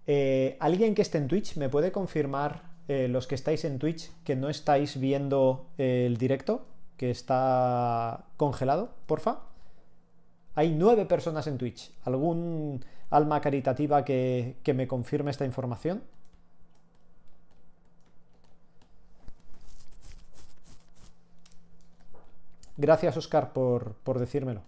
Eh, ¿Alguien que esté en Twitch me puede confirmar eh, los que estáis en Twitch, que no estáis viendo eh, el directo, que está congelado, porfa. Hay nueve personas en Twitch. ¿Algún alma caritativa que, me confirme esta información? Gracias, Oscar, por decírmelo.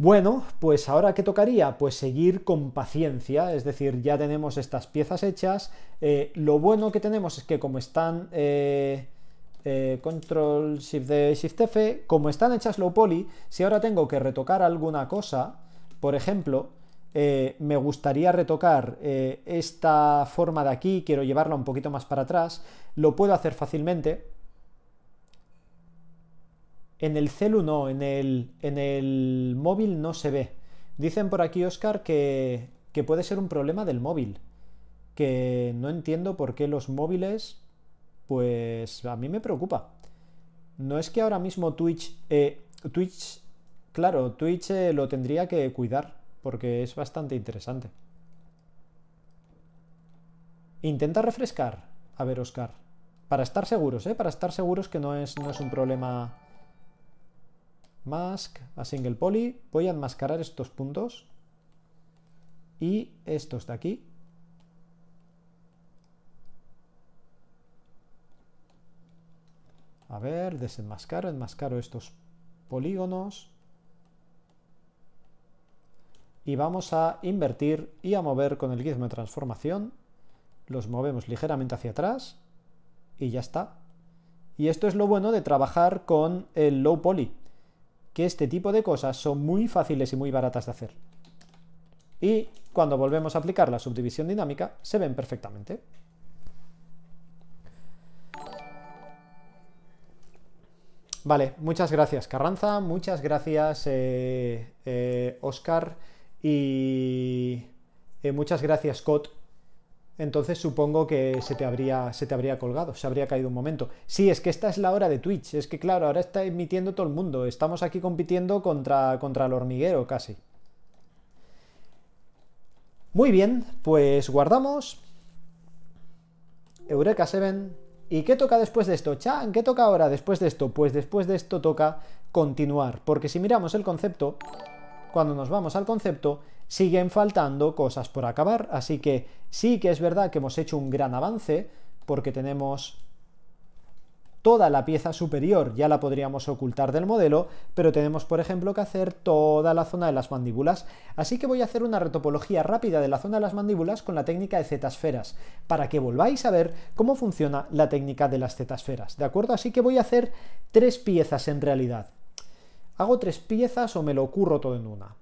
Bueno, pues ahora ¿qué tocaría? Pues seguir con paciencia, es decir, ya tenemos estas piezas hechas. Eh, lo bueno que tenemos es que como están... Eh, eh, control Shift D, e Shift F, como están hechas low poly, si ahora tengo que retocar alguna cosa, por ejemplo, me gustaría retocar esta forma de aquí, quiero llevarla un poquito más para atrás, lo puedo hacer fácilmente, en el celu no, en el, en el móvil no se ve. Dicen por aquí, Oscar, que, puede ser un problema del móvil. Que no entiendo por qué los móviles, pues a mí me preocupa. No es que ahora mismo Twitch... Eh, Twitch, claro, Twitch eh, lo tendría que cuidar porque es bastante interesante. Intenta refrescar. A ver, Oscar. Para estar seguros, ¿eh? Para estar seguros que no es, no es un problema mask a single poly, voy a enmascarar estos puntos y estos de aquí. A ver, desenmascaro, enmascaro estos polígonos. Y vamos a invertir y a mover con el gizmo de transformación. Los movemos ligeramente hacia atrás y ya está. Y esto es lo bueno de trabajar con el low poly, que este tipo de cosas son muy fáciles y muy baratas de hacer. Y cuando volvemos a aplicar la subdivisión dinámica, se ven perfectamente. Vale, muchas gracias Carranza, muchas gracias Oscar eh, eh, y eh, muchas gracias Scott entonces supongo que se te habría, se te habría colgado, se habría caído un momento. Sí, es que esta es la hora de Twitch, es que claro, ahora está emitiendo todo el mundo, estamos aquí compitiendo contra, contra el hormiguero casi. Muy bien, pues guardamos. Eureka 7. ¿Y qué toca después de esto? Chan, ¿qué toca ahora después de esto? Pues después de esto toca continuar, porque si miramos el concepto, cuando nos vamos al concepto, siguen faltando cosas por acabar, así que sí que es verdad que hemos hecho un gran avance porque tenemos toda la pieza superior, ya la podríamos ocultar del modelo, pero tenemos por ejemplo que hacer toda la zona de las mandíbulas, así que voy a hacer una retopología rápida de la zona de las mandíbulas con la técnica de zetasferas, para que volváis a ver cómo funciona la técnica de las zetasferas, ¿de acuerdo? Así que voy a hacer tres piezas en realidad. Hago tres piezas o me lo ocurro todo en una.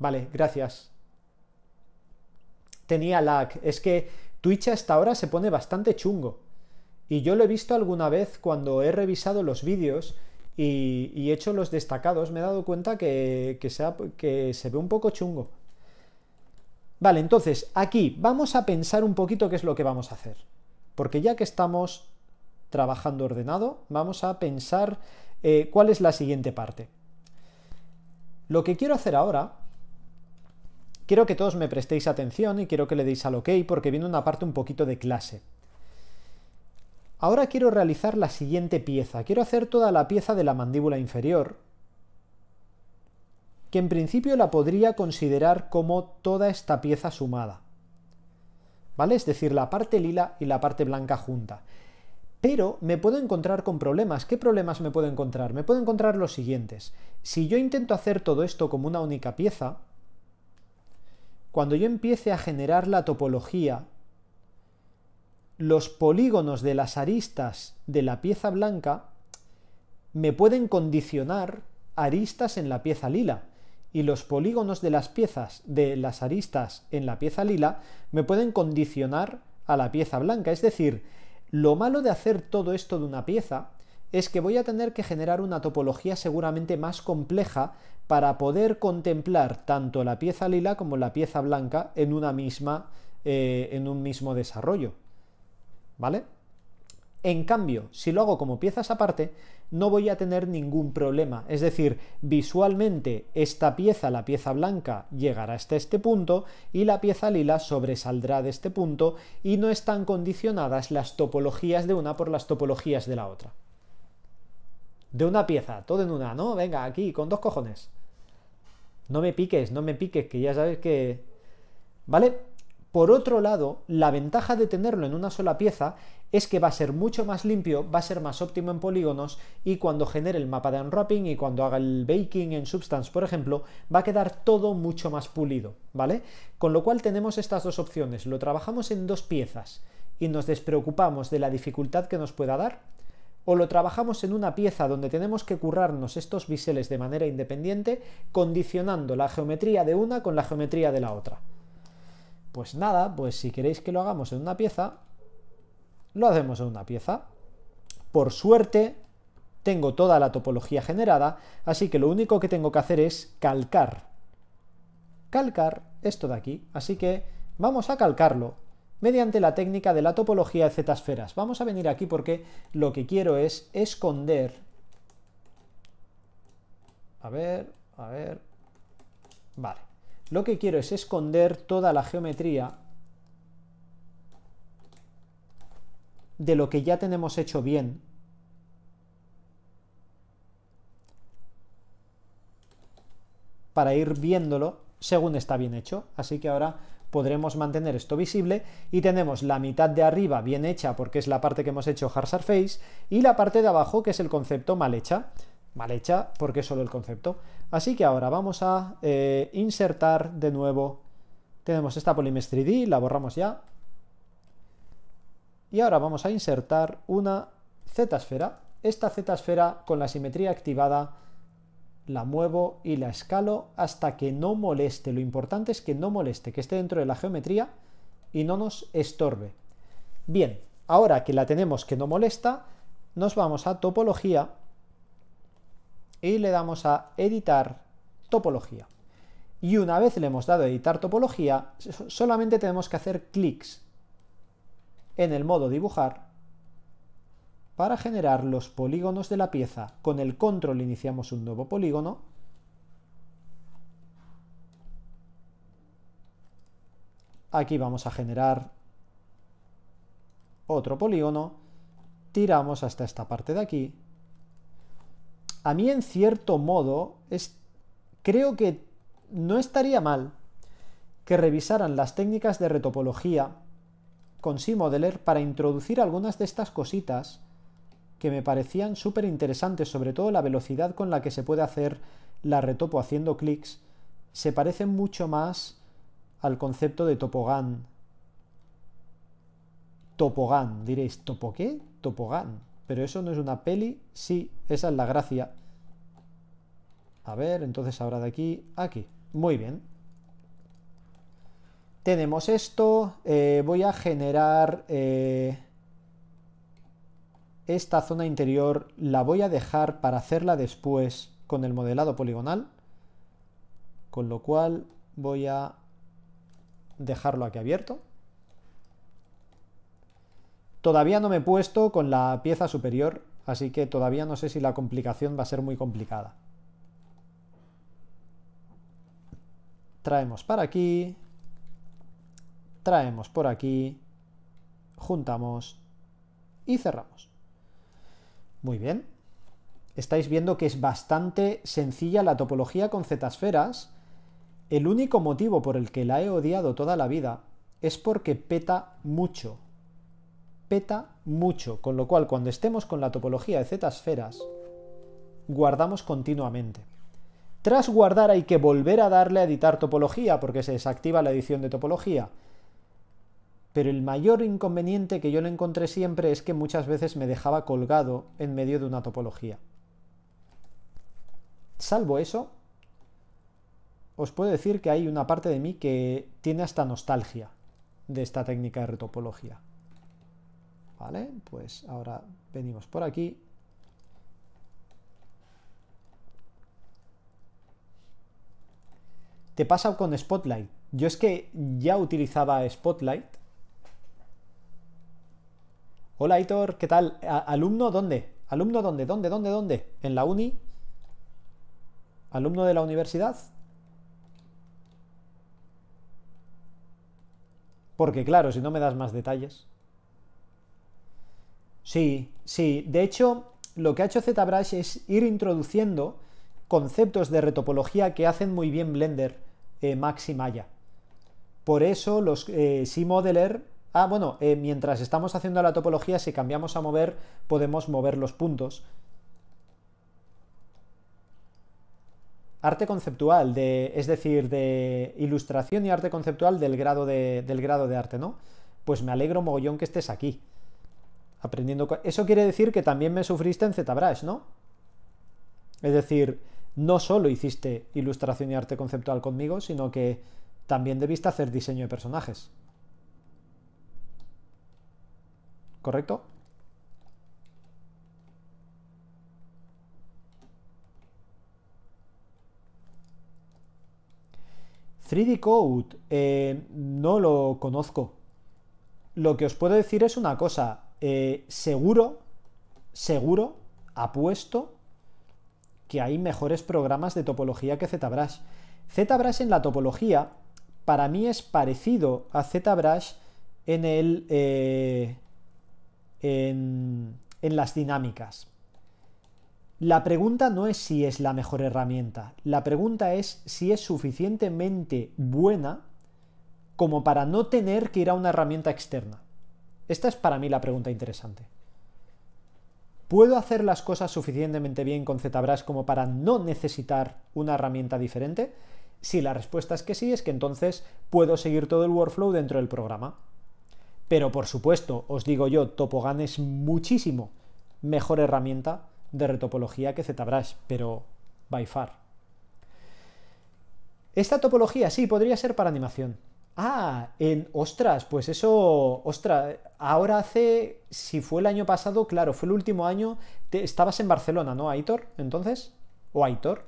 Vale, gracias. Tenía lag. Es que Twitch hasta ahora se pone bastante chungo. Y yo lo he visto alguna vez cuando he revisado los vídeos y, he hecho los destacados. Me he dado cuenta que, se ve un poco chungo. Vale, entonces aquí vamos a pensar un poquito qué es lo que vamos a hacer. Porque ya que estamos trabajando ordenado, vamos a pensar eh, cuál es la siguiente parte. Lo que quiero hacer ahora Quiero que todos me prestéis atención y quiero que le deis al OK porque viene una parte un poquito de clase. Ahora quiero realizar la siguiente pieza. Quiero hacer toda la pieza de la mandíbula inferior, que en principio la podría considerar como toda esta pieza sumada. ¿Vale? Es decir, la parte lila y la parte blanca junta. Pero me puedo encontrar con problemas. ¿Qué problemas me puedo encontrar? Me puedo encontrar los siguientes. Si yo intento hacer todo esto como una única pieza, cuando yo empiece a generar la topología, los polígonos de las aristas de la pieza blanca me pueden condicionar aristas en la pieza lila y los polígonos de las piezas de las aristas en la pieza lila me pueden condicionar a la pieza blanca. Es decir, lo malo de hacer todo esto de una pieza es que voy a tener que generar una topología seguramente más compleja para poder contemplar tanto la pieza lila como la pieza blanca en una misma, eh, en un mismo desarrollo. ¿Vale? En cambio, si lo hago como piezas aparte, no voy a tener ningún problema. Es decir, visualmente esta pieza, la pieza blanca, llegará hasta este punto y la pieza lila sobresaldrá de este punto y no están condicionadas las topologías de una por las topologías de la otra de una pieza, todo en una, ¿no? Venga, aquí, con dos cojones. No me piques, no me piques, que ya sabes que... ¿Vale? Por otro lado, la ventaja de tenerlo en una sola pieza es que va a ser mucho más limpio, va a ser más óptimo en polígonos y cuando genere el mapa de unwrapping y cuando haga el baking en Substance, por ejemplo, va a quedar todo mucho más pulido, ¿vale? Con lo cual tenemos estas dos opciones, lo trabajamos en dos piezas y nos despreocupamos de la dificultad que nos pueda dar o lo trabajamos en una pieza donde tenemos que currarnos estos biseles de manera independiente, condicionando la geometría de una con la geometría de la otra. Pues nada, pues si queréis que lo hagamos en una pieza, lo hacemos en una pieza. Por suerte, tengo toda la topología generada, así que lo único que tengo que hacer es calcar. Calcar esto de aquí, así que vamos a calcarlo mediante la técnica de la topología de z-esferas. Vamos a venir aquí porque lo que quiero es esconder... A ver, a ver... Vale. Lo que quiero es esconder toda la geometría de lo que ya tenemos hecho bien. Para ir viéndolo según está bien hecho. Así que ahora podremos mantener esto visible y tenemos la mitad de arriba bien hecha porque es la parte que hemos hecho hard surface y la parte de abajo que es el concepto mal hecha, mal hecha porque es solo el concepto. Así que ahora vamos a eh, insertar de nuevo, tenemos esta Polymesh 3D, la borramos ya y ahora vamos a insertar una Z esfera, esta Z esfera con la simetría activada la muevo y la escalo hasta que no moleste. Lo importante es que no moleste, que esté dentro de la geometría y no nos estorbe. Bien, ahora que la tenemos que no molesta, nos vamos a topología y le damos a editar topología. Y una vez le hemos dado a editar topología, solamente tenemos que hacer clics en el modo dibujar para generar los polígonos de la pieza. Con el control iniciamos un nuevo polígono. Aquí vamos a generar otro polígono. Tiramos hasta esta parte de aquí. A mí, en cierto modo, es, creo que no estaría mal que revisaran las técnicas de retopología con SIModeler para introducir algunas de estas cositas que me parecían súper interesantes, sobre todo la velocidad con la que se puede hacer la retopo haciendo clics, se parecen mucho más al concepto de topogan topogan diréis, ¿topo qué? Topogán. Pero eso no es una peli, sí, esa es la gracia. A ver, entonces ahora de aquí, aquí. Muy bien. Tenemos esto, eh, voy a generar... Eh, esta zona interior la voy a dejar para hacerla después con el modelado poligonal, con lo cual voy a dejarlo aquí abierto. Todavía no me he puesto con la pieza superior, así que todavía no sé si la complicación va a ser muy complicada. Traemos para aquí, traemos por aquí, juntamos y cerramos. Muy bien. Estáis viendo que es bastante sencilla la topología con z-esferas. El único motivo por el que la he odiado toda la vida es porque peta mucho. Peta mucho, con lo cual cuando estemos con la topología de z-esferas, guardamos continuamente. Tras guardar hay que volver a darle a editar topología porque se desactiva la edición de topología. Pero el mayor inconveniente que yo le encontré siempre es que muchas veces me dejaba colgado en medio de una topología. Salvo eso, os puedo decir que hay una parte de mí que tiene hasta nostalgia de esta técnica de retopología. Vale, pues ahora venimos por aquí. Te pasa con Spotlight. Yo es que ya utilizaba Spotlight Hola, aitor ¿qué tal? ¿Alumno dónde? ¿Alumno dónde? ¿Dónde? ¿Dónde? ¿Dónde? ¿En la uni? ¿Alumno de la universidad? Porque claro, si no me das más detalles. Sí, sí. De hecho, lo que ha hecho ZBrush es ir introduciendo conceptos de retopología que hacen muy bien Blender, eh, Max Maya. Por eso los eh, C-Modeler Ah, bueno, eh, mientras estamos haciendo la topología, si cambiamos a mover, podemos mover los puntos. Arte conceptual, de, es decir, de ilustración y arte conceptual del grado de, del grado de arte, ¿no? Pues me alegro mogollón que estés aquí. Aprendiendo. Eso quiere decir que también me sufriste en ZBrush, ¿no? Es decir, no solo hiciste ilustración y arte conceptual conmigo, sino que también debiste hacer diseño de personajes. ¿correcto? ¿3D Code? Eh, no lo conozco. Lo que os puedo decir es una cosa. Eh, seguro, seguro, apuesto que hay mejores programas de topología que ZBrush. ZBrush en la topología para mí es parecido a ZBrush en el... Eh, en, las dinámicas. La pregunta no es si es la mejor herramienta, la pregunta es si es suficientemente buena como para no tener que ir a una herramienta externa. Esta es para mí la pregunta interesante. ¿Puedo hacer las cosas suficientemente bien con ZBrush como para no necesitar una herramienta diferente? Si la respuesta es que sí, es que entonces puedo seguir todo el workflow dentro del programa. Pero por supuesto, os digo yo, Topogan es muchísimo mejor herramienta de retopología que ZBrush, pero by far. Esta topología sí podría ser para animación. Ah, en ostras, pues eso, ostras, ahora hace, si fue el año pasado, claro, fue el último año, te, estabas en Barcelona, ¿no, Aitor? Entonces, o Aitor.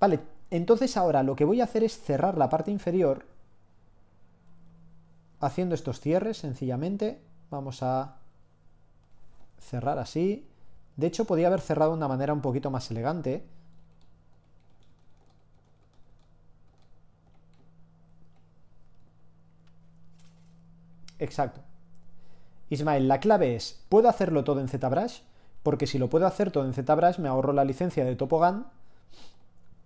Vale, entonces ahora lo que voy a hacer es cerrar la parte inferior haciendo estos cierres sencillamente vamos a cerrar así de hecho podía haber cerrado de una manera un poquito más elegante exacto Ismael, la clave es, ¿puedo hacerlo todo en ZBrush? Porque si lo puedo hacer todo en ZBrush me ahorro la licencia de Topogan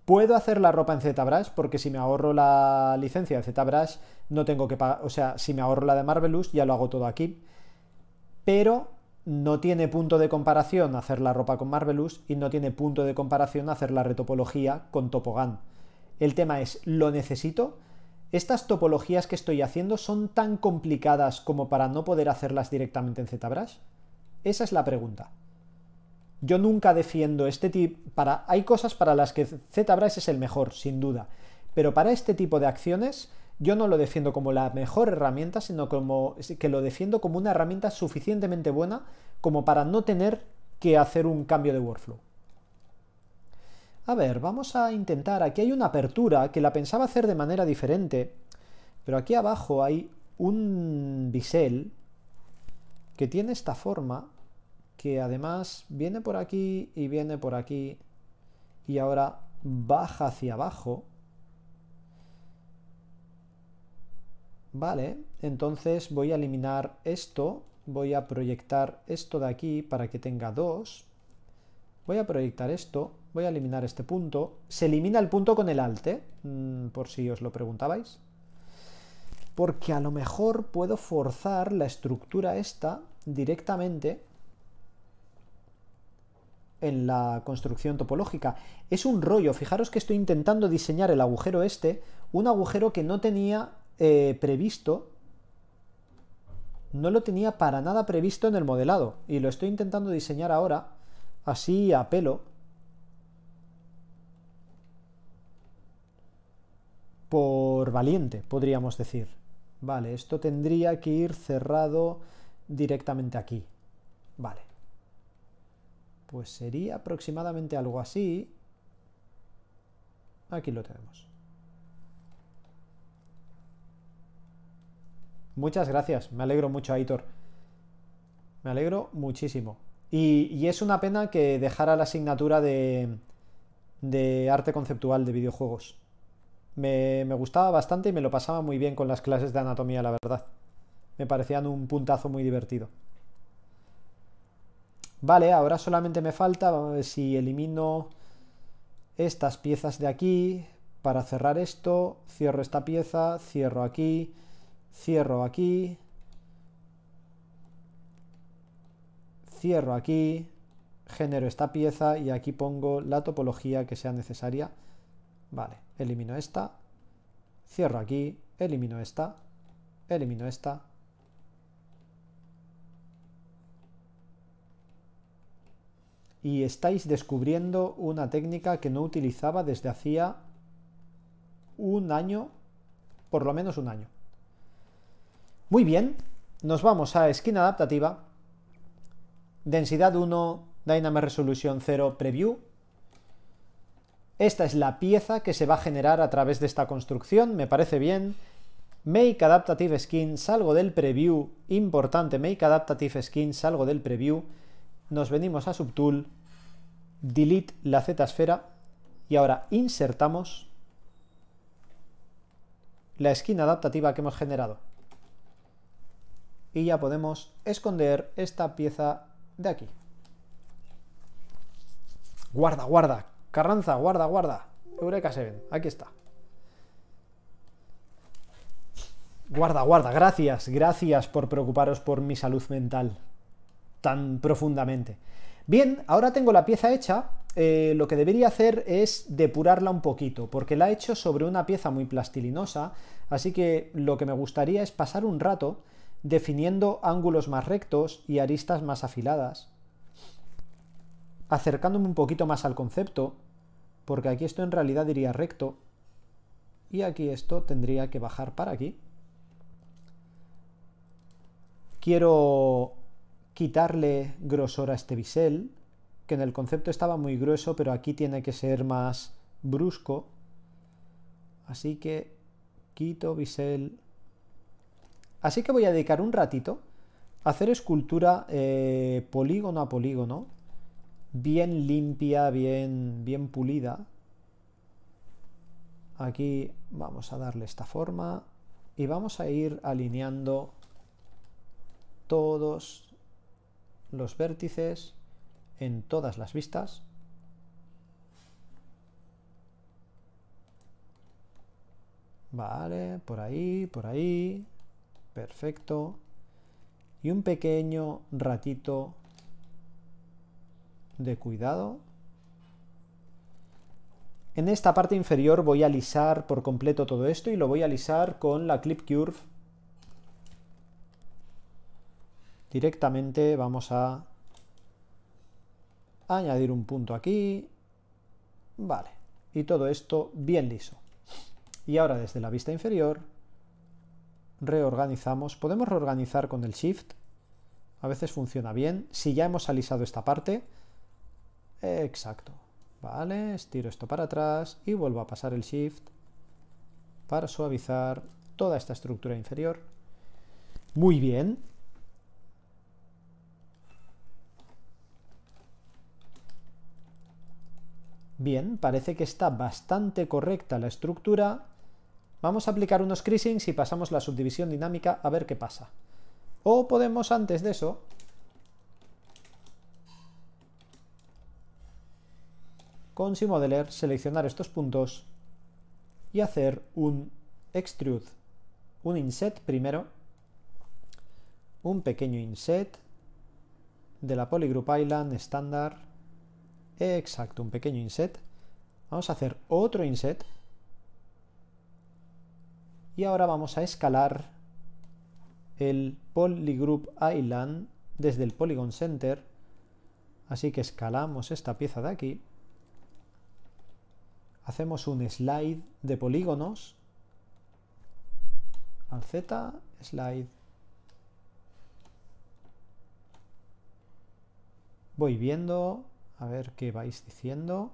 Puedo hacer la ropa en ZBrush porque si me ahorro la licencia de ZBrush no tengo que pagar, o sea, si me ahorro la de Marvelous ya lo hago todo aquí, pero no tiene punto de comparación hacer la ropa con Marvelous y no tiene punto de comparación hacer la retopología con Topogan. El tema es, ¿lo necesito? Estas topologías que estoy haciendo son tan complicadas como para no poder hacerlas directamente en ZBrush? Esa es la pregunta yo nunca defiendo este tipo, Para, hay cosas para las que ZBrush es el mejor, sin duda. Pero para este tipo de acciones, yo no lo defiendo como la mejor herramienta, sino como que lo defiendo como una herramienta suficientemente buena como para no tener que hacer un cambio de workflow. A ver, vamos a intentar. Aquí hay una apertura que la pensaba hacer de manera diferente, pero aquí abajo hay un bisel que tiene esta forma que además viene por aquí y viene por aquí y ahora baja hacia abajo. Vale, entonces voy a eliminar esto, voy a proyectar esto de aquí para que tenga dos. Voy a proyectar esto, voy a eliminar este punto. Se elimina el punto con el alt, ¿eh? mm, por si os lo preguntabais. Porque a lo mejor puedo forzar la estructura esta directamente en la construcción topológica. Es un rollo, fijaros que estoy intentando diseñar el agujero este, un agujero que no tenía eh, previsto, no lo tenía para nada previsto en el modelado, y lo estoy intentando diseñar ahora, así a pelo, por valiente, podríamos decir. Vale, esto tendría que ir cerrado directamente aquí. Vale. Pues sería aproximadamente algo así. Aquí lo tenemos. Muchas gracias, me alegro mucho, Aitor. Me alegro muchísimo. Y, es una pena que dejara la asignatura de, arte conceptual de videojuegos. Me, me, gustaba bastante y me lo pasaba muy bien con las clases de anatomía, la verdad. Me parecían un puntazo muy divertido. Vale, ahora solamente me falta, vamos a ver si elimino estas piezas de aquí para cerrar esto, cierro esta pieza, cierro aquí, cierro aquí, cierro aquí, genero esta pieza y aquí pongo la topología que sea necesaria. Vale, elimino esta, cierro aquí, elimino esta, elimino esta, y estáis descubriendo una técnica que no utilizaba desde hacía un año, por lo menos un año. Muy bien, nos vamos a skin adaptativa, densidad 1, Dynamic Resolution 0, Preview. Esta es la pieza que se va a generar a través de esta construcción, me parece bien. Make Adaptative Skin, salgo del Preview, importante, Make Adaptative Skin, salgo del Preview nos venimos a Subtool, Delete la Z esfera y ahora insertamos la esquina adaptativa que hemos generado. Y ya podemos esconder esta pieza de aquí. Guarda, guarda. Carranza, guarda, guarda. Eureka 7, aquí está. Guarda, guarda. Gracias, gracias por preocuparos por mi salud mental tan profundamente. Bien, ahora tengo la pieza hecha, eh, lo que debería hacer es depurarla un poquito, porque la he hecho sobre una pieza muy plastilinosa, así que lo que me gustaría es pasar un rato definiendo ángulos más rectos y aristas más afiladas, acercándome un poquito más al concepto, porque aquí esto en realidad iría recto, y aquí esto tendría que bajar para aquí. Quiero quitarle grosor a este bisel, que en el concepto estaba muy grueso, pero aquí tiene que ser más brusco. Así que quito bisel. Así que voy a dedicar un ratito a hacer escultura eh, polígono a polígono, bien limpia, bien, bien pulida. Aquí vamos a darle esta forma y vamos a ir alineando todos los vértices en todas las vistas. Vale, por ahí, por ahí. Perfecto. Y un pequeño ratito de cuidado. En esta parte inferior voy a lisar por completo todo esto y lo voy a lisar con la Clip Curve Directamente vamos a añadir un punto aquí. Vale. Y todo esto bien liso. Y ahora desde la vista inferior reorganizamos. Podemos reorganizar con el Shift. A veces funciona bien. Si ya hemos alisado esta parte. Exacto. Vale, estiro esto para atrás y vuelvo a pasar el Shift para suavizar toda esta estructura inferior. Muy bien, Bien, parece que está bastante correcta la estructura. Vamos a aplicar unos creasings y pasamos la subdivisión dinámica a ver qué pasa. O podemos antes de eso... Con Simodeler seleccionar estos puntos y hacer un extrude. Un inset primero. Un pequeño inset de la Polygroup Island estándar Exacto, un pequeño inset. Vamos a hacer otro inset. Y ahora vamos a escalar el polygroup island desde el polygon center. Así que escalamos esta pieza de aquí. Hacemos un slide de polígonos. Al Z, slide. Voy viendo a ver qué vais diciendo.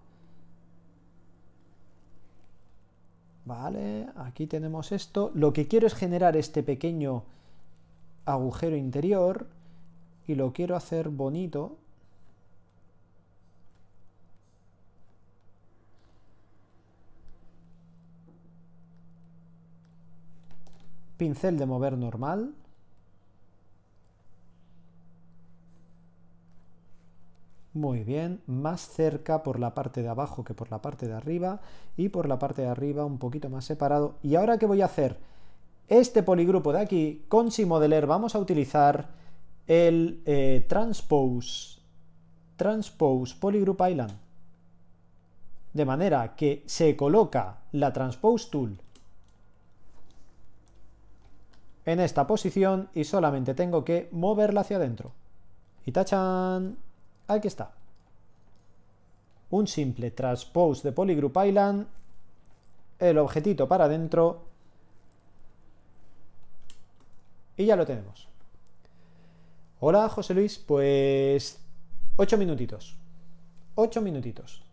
Vale, aquí tenemos esto. Lo que quiero es generar este pequeño agujero interior y lo quiero hacer bonito. Pincel de mover normal. Muy bien, más cerca por la parte de abajo que por la parte de arriba y por la parte de arriba un poquito más separado. ¿Y ahora qué voy a hacer? Este poligrupo de aquí, con modeler vamos a utilizar el eh, transpose, transpose polygroup island. De manera que se coloca la transpose tool en esta posición y solamente tengo que moverla hacia adentro. Y tachan, Aquí está. Un simple transpose de Polygroup Island, el objetito para adentro y ya lo tenemos. Hola, José Luis, pues ocho minutitos. 8 minutitos.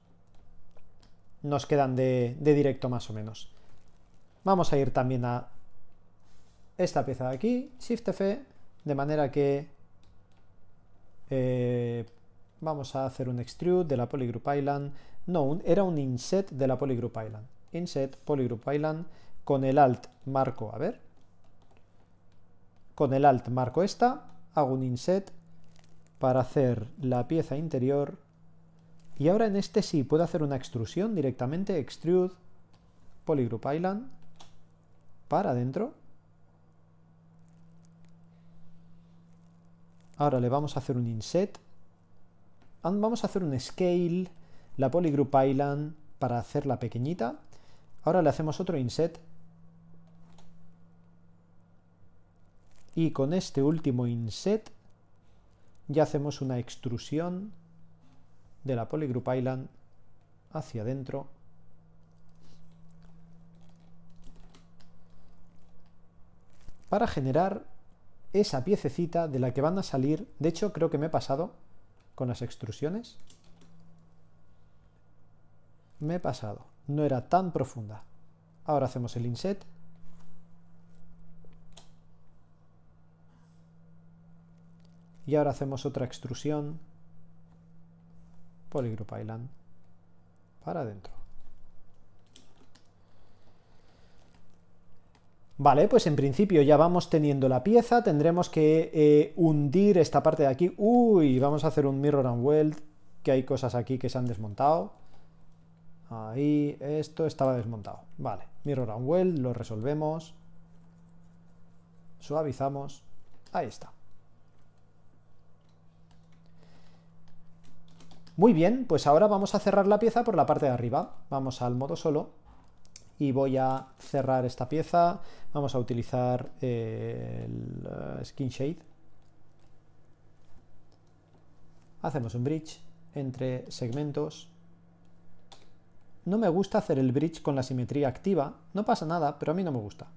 Nos quedan de, directo más o menos. Vamos a ir también a esta pieza de aquí, Shift F, de manera que eh, vamos a hacer un extrude de la polygroup island, no, era un inset de la polygroup island, inset polygroup island con el alt marco, a ver, con el alt marco esta, hago un inset para hacer la pieza interior y ahora en este sí puedo hacer una extrusión directamente, extrude polygroup island para adentro. Ahora le vamos a hacer un inset Vamos a hacer un scale, la polygroup island para hacerla pequeñita. Ahora le hacemos otro inset. Y con este último inset ya hacemos una extrusión de la polygroup island hacia adentro. Para generar esa piececita de la que van a salir, de hecho creo que me he pasado, con las extrusiones me he pasado. No era tan profunda. Ahora hacemos el inset. Y ahora hacemos otra extrusión. Polygroup Island. Para adentro. Vale, pues en principio ya vamos teniendo la pieza, tendremos que eh, hundir esta parte de aquí. Uy, vamos a hacer un mirror and weld, que hay cosas aquí que se han desmontado. Ahí, esto estaba desmontado. Vale, mirror and weld, lo resolvemos. Suavizamos. Ahí está. Muy bien, pues ahora vamos a cerrar la pieza por la parte de arriba. Vamos al modo solo y voy a cerrar esta pieza. Vamos a utilizar eh, el eh, skin shade. Hacemos un bridge entre segmentos. No me gusta hacer el bridge con la simetría activa. No pasa nada, pero a mí no me gusta.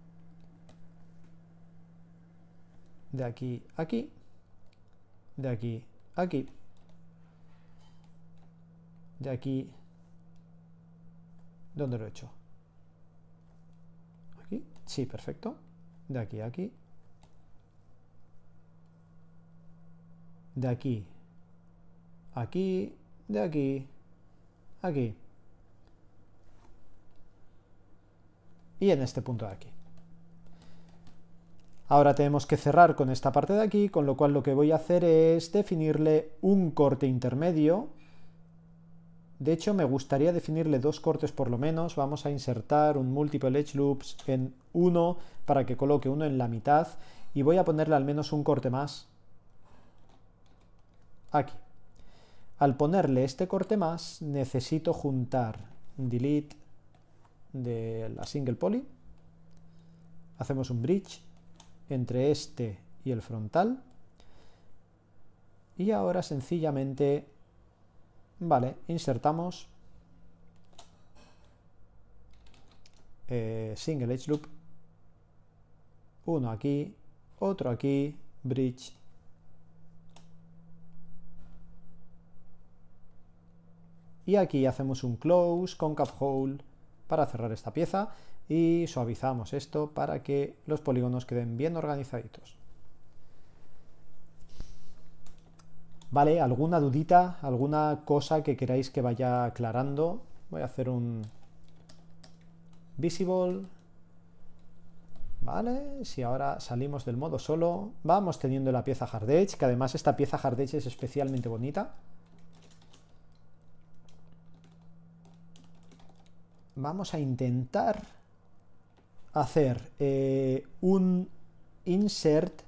De aquí a aquí. De aquí a aquí. De aquí... ¿Dónde lo he hecho? Sí, perfecto. De aquí a aquí. De aquí. Aquí. De aquí. Aquí. Y en este punto de aquí. Ahora tenemos que cerrar con esta parte de aquí, con lo cual lo que voy a hacer es definirle un corte intermedio de hecho, me gustaría definirle dos cortes por lo menos. Vamos a insertar un multiple edge loops en uno para que coloque uno en la mitad y voy a ponerle al menos un corte más aquí. Al ponerle este corte más, necesito juntar delete de la single poly. Hacemos un bridge entre este y el frontal. Y ahora sencillamente Vale, insertamos eh, single edge loop, uno aquí, otro aquí, bridge. Y aquí hacemos un close, con cap hole para cerrar esta pieza y suavizamos esto para que los polígonos queden bien organizaditos. Vale, ¿alguna dudita? ¿Alguna cosa que queráis que vaya aclarando? Voy a hacer un visible. Vale, si ahora salimos del modo solo, vamos teniendo la pieza hard edge, que además esta pieza hard edge es especialmente bonita. Vamos a intentar hacer eh, un insert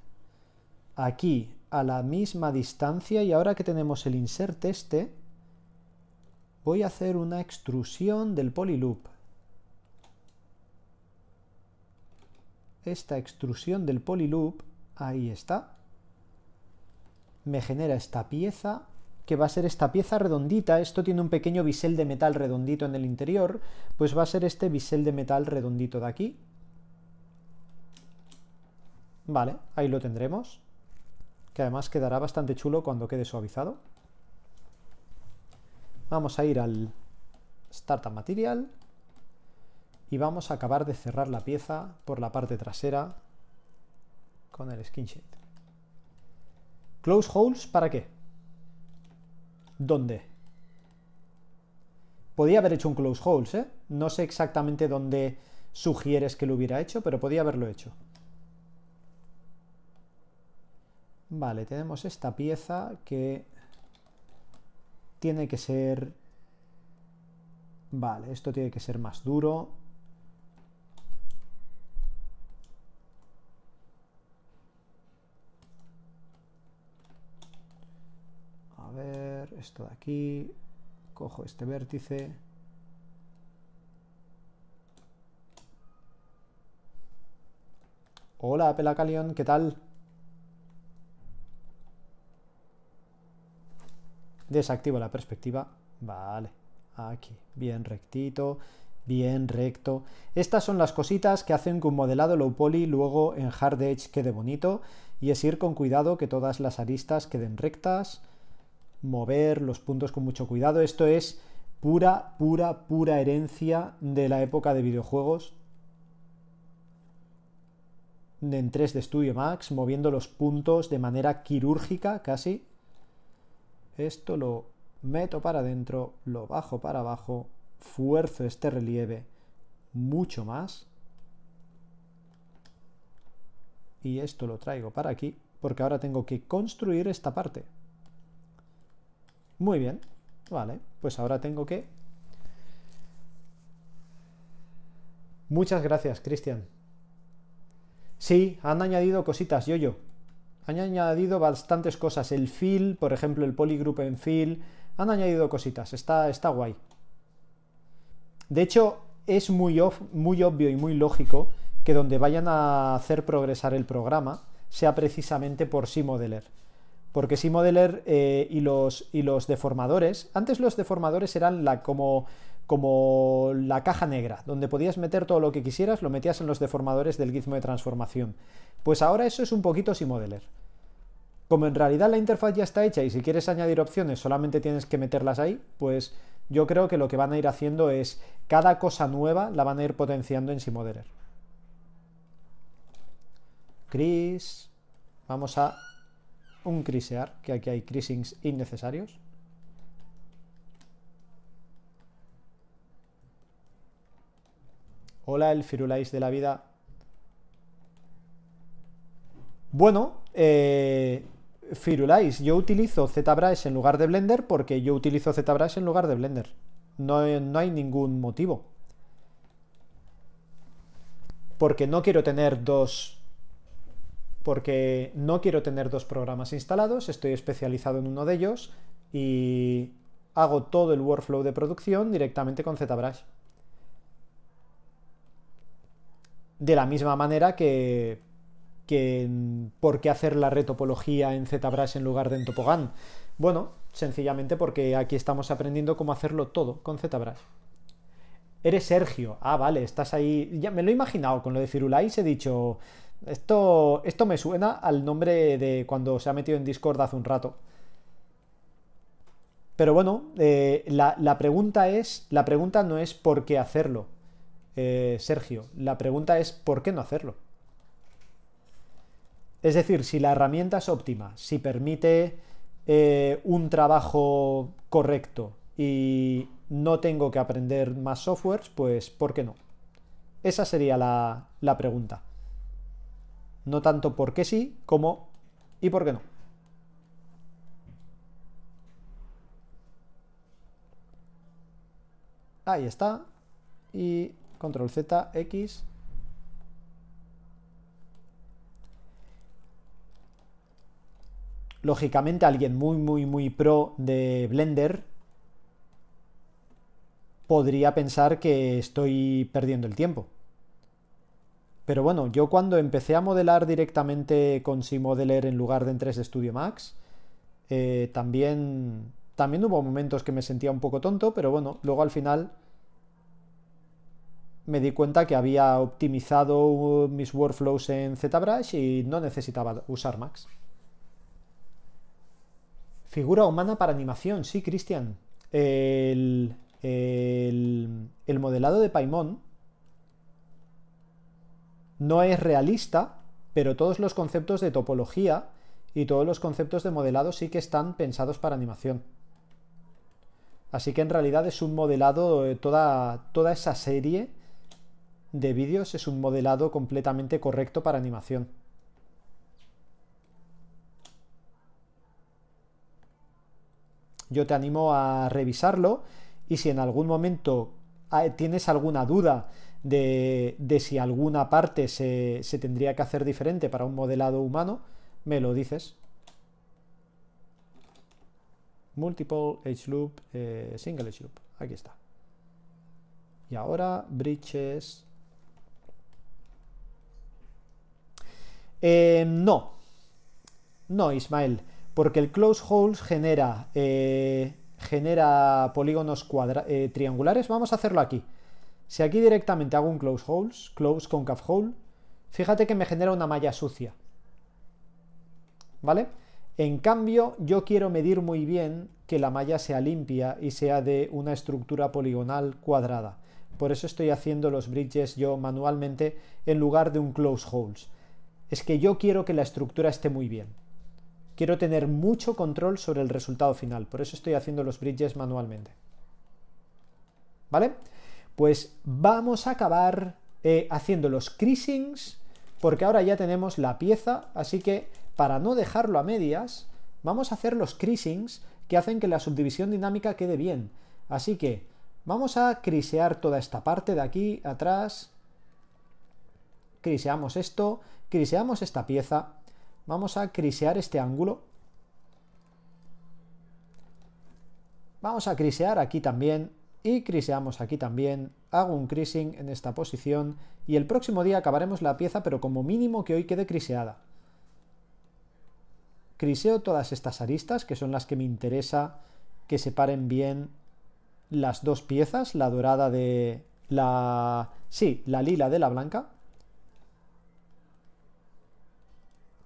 aquí a la misma distancia y ahora que tenemos el insert este, voy a hacer una extrusión del polyloop. Esta extrusión del polyloop, ahí está, me genera esta pieza que va a ser esta pieza redondita, esto tiene un pequeño bisel de metal redondito en el interior, pues va a ser este bisel de metal redondito de aquí. Vale, ahí lo tendremos además quedará bastante chulo cuando quede suavizado. Vamos a ir al Startup Material y vamos a acabar de cerrar la pieza por la parte trasera con el skin sheet. Close holes, ¿para qué? ¿Dónde? Podía haber hecho un close holes, ¿eh? No sé exactamente dónde sugieres que lo hubiera hecho, pero podía haberlo hecho. Vale, tenemos esta pieza que tiene que ser... Vale, esto tiene que ser más duro. A ver, esto de aquí. Cojo este vértice. Hola, pelacalión ¿qué tal? desactivo la perspectiva, vale, aquí, bien rectito, bien recto. Estas son las cositas que hacen que un modelado low poly luego en hard edge quede bonito y es ir con cuidado que todas las aristas queden rectas, mover los puntos con mucho cuidado. Esto es pura, pura, pura herencia de la época de videojuegos en 3 de Studio Max, moviendo los puntos de manera quirúrgica casi, esto lo meto para adentro, lo bajo para abajo, fuerzo este relieve mucho más. Y esto lo traigo para aquí, porque ahora tengo que construir esta parte. Muy bien, vale, pues ahora tengo que... Muchas gracias, Cristian. Sí, han añadido cositas, yo-yo han añadido bastantes cosas. El fill, por ejemplo, el polygroup en fill, han añadido cositas, está, está guay. De hecho, es muy, muy obvio y muy lógico que donde vayan a hacer progresar el programa sea precisamente por SIModeler. Porque SIModeler eh, y, los, y los deformadores, antes los deformadores eran la, como, como la caja negra, donde podías meter todo lo que quisieras, lo metías en los deformadores del gizmo de transformación. Pues ahora eso es un poquito SIModeler. Como en realidad la interfaz ya está hecha y si quieres añadir opciones solamente tienes que meterlas ahí, pues yo creo que lo que van a ir haciendo es cada cosa nueva la van a ir potenciando en Simoderer. Cris. Vamos a un crisear, que aquí hay crisings innecesarios. Hola, el Firulais de la vida. Bueno, eh, Firulais, yo utilizo ZBrush en lugar de Blender porque yo utilizo ZBrush en lugar de Blender. No, no hay ningún motivo. Porque no quiero tener dos... Porque no quiero tener dos programas instalados, estoy especializado en uno de ellos y hago todo el workflow de producción directamente con ZBrush. De la misma manera que que por qué hacer la retopología en ZBrush en lugar de en Topogan. Bueno, sencillamente porque aquí estamos aprendiendo cómo hacerlo todo con ZBrush. Eres Sergio. Ah, vale, estás ahí. Ya me lo he imaginado con lo de Firulais. He dicho, esto, esto me suena al nombre de cuando se ha metido en Discord hace un rato. Pero bueno, eh, la, pregunta es, la pregunta no es por qué hacerlo, eh, Sergio. La pregunta es por qué no hacerlo. Es decir, si la herramienta es óptima, si permite eh, un trabajo correcto y no tengo que aprender más softwares, pues ¿por qué no? Esa sería la, la pregunta. No tanto por qué sí, como y por qué no. Ahí está. Y control Z, X. Lógicamente alguien muy, muy, muy pro de Blender podría pensar que estoy perdiendo el tiempo. Pero bueno, yo cuando empecé a modelar directamente con CModeler en lugar de en 3D Studio Max, eh, también, también hubo momentos que me sentía un poco tonto, pero bueno, luego al final me di cuenta que había optimizado mis workflows en ZBrush y no necesitaba usar Max. Figura humana para animación, sí, Cristian. El, modelado de Paimon no es realista, pero todos los conceptos de topología y todos los conceptos de modelado sí que están pensados para animación. Así que en realidad es un modelado, eh, toda, toda esa serie de vídeos es un modelado completamente correcto para animación. yo te animo a revisarlo y si en algún momento tienes alguna duda de, si alguna parte se, tendría que hacer diferente para un modelado humano, me lo dices. Multiple Edge Loop, eh, Single Edge Loop. Aquí está. Y ahora Bridges. Eh, no. No, Ismael. Porque el close holes genera, eh, genera polígonos eh, triangulares. Vamos a hacerlo aquí. Si aquí directamente hago un close holes, close concave hole, fíjate que me genera una malla sucia. ¿Vale? En cambio, yo quiero medir muy bien que la malla sea limpia y sea de una estructura poligonal cuadrada. Por eso estoy haciendo los bridges yo manualmente en lugar de un close holes. Es que yo quiero que la estructura esté muy bien. Quiero tener mucho control sobre el resultado final, por eso estoy haciendo los bridges manualmente. ¿Vale? Pues vamos a acabar eh, haciendo los crisings, porque ahora ya tenemos la pieza, así que para no dejarlo a medias, vamos a hacer los crisings que hacen que la subdivisión dinámica quede bien. Así que vamos a crisear toda esta parte de aquí atrás, criseamos esto, criseamos esta pieza, Vamos a crisear este ángulo. Vamos a crisear aquí también y criseamos aquí también. Hago un crising en esta posición y el próximo día acabaremos la pieza, pero como mínimo que hoy quede criseada. Criseo todas estas aristas, que son las que me interesa que separen bien las dos piezas, la dorada de la... sí, la lila de la blanca,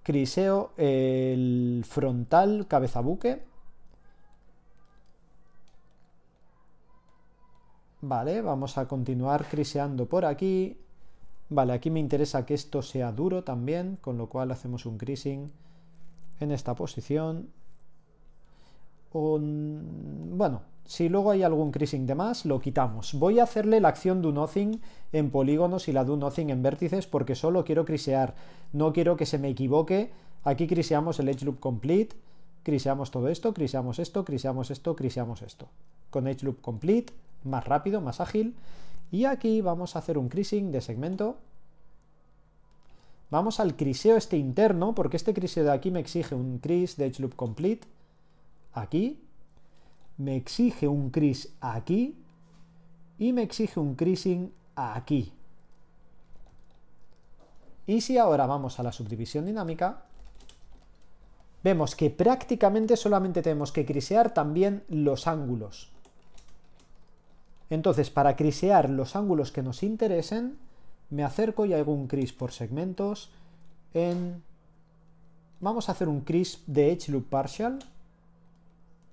Criseo, el frontal, cabeza buque, Vale, vamos a continuar criseando por aquí. Vale, aquí me interesa que esto sea duro también, con lo cual hacemos un crising en esta posición. Bueno, si luego hay algún crising de más, lo quitamos. Voy a hacerle la acción do nothing en polígonos y la do nothing en vértices porque solo quiero crisear. No quiero que se me equivoque. Aquí criseamos el edge loop complete, criseamos todo esto, criseamos esto, criseamos esto, criseamos esto. Con edge loop complete, más rápido, más ágil. Y aquí vamos a hacer un crising de segmento. Vamos al criseo este interno, porque este criseo de aquí me exige un crease de edge loop complete. Aquí, me exige un cris aquí y me exige un crising aquí. Y si ahora vamos a la subdivisión dinámica, vemos que prácticamente solamente tenemos que crisear también los ángulos. Entonces, para crisear los ángulos que nos interesen, me acerco y hago un cris por segmentos en... Vamos a hacer un cris de edge loop partial.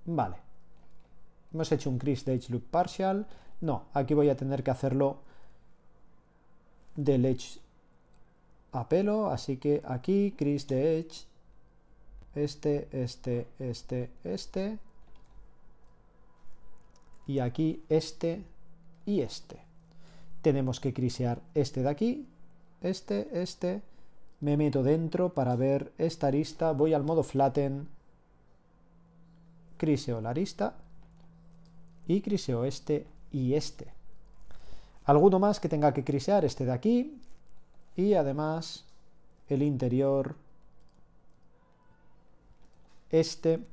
Vale. Hemos hecho un Chris de edge loop partial. No, aquí voy a tener que hacerlo del edge a pelo, así que aquí Chris de edge, este, este, este, este, y aquí este y este. Tenemos que crisear este de aquí, este, este, me meto dentro para ver esta arista, voy al modo flatten, criseo la arista, y criseo este y este. Alguno más que tenga que crisear, este de aquí, y además el interior, este.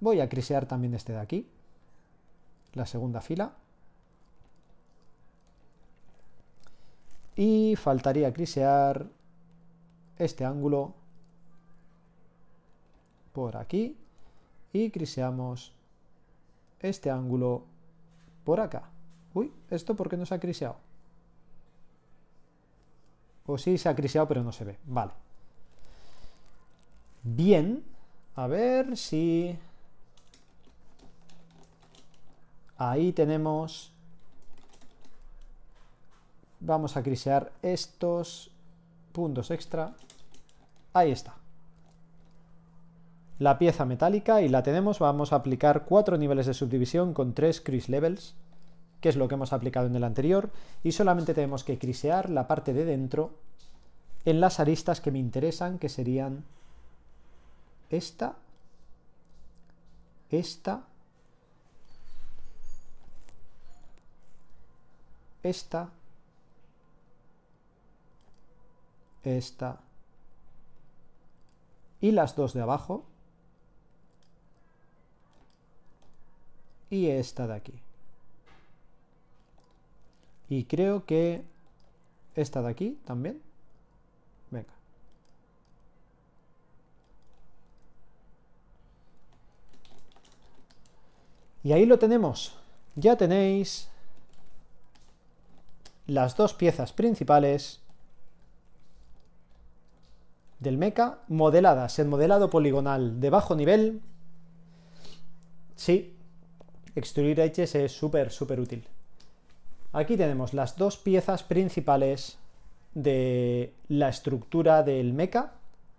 Voy a crisear también este de aquí, la segunda fila. Y faltaría crisear este ángulo por aquí y criseamos este ángulo por acá. Uy, ¿esto por qué no se ha criseado? O sí se ha criseado, pero no se ve. Vale. Bien. A ver si... Ahí tenemos... Vamos a crisear estos puntos extra. Ahí está la pieza metálica y la tenemos. Vamos a aplicar cuatro niveles de subdivisión con tres crease levels, que es lo que hemos aplicado en el anterior, y solamente tenemos que crisear la parte de dentro en las aristas que me interesan, que serían esta, esta, esta, esta y las dos de abajo y esta de aquí. Y creo que esta de aquí también. Venga. Y ahí lo tenemos. Ya tenéis las dos piezas principales del meca modeladas en modelado poligonal de bajo nivel. Sí, extruir Hs es súper, súper útil. Aquí tenemos las dos piezas principales de la estructura del mecha,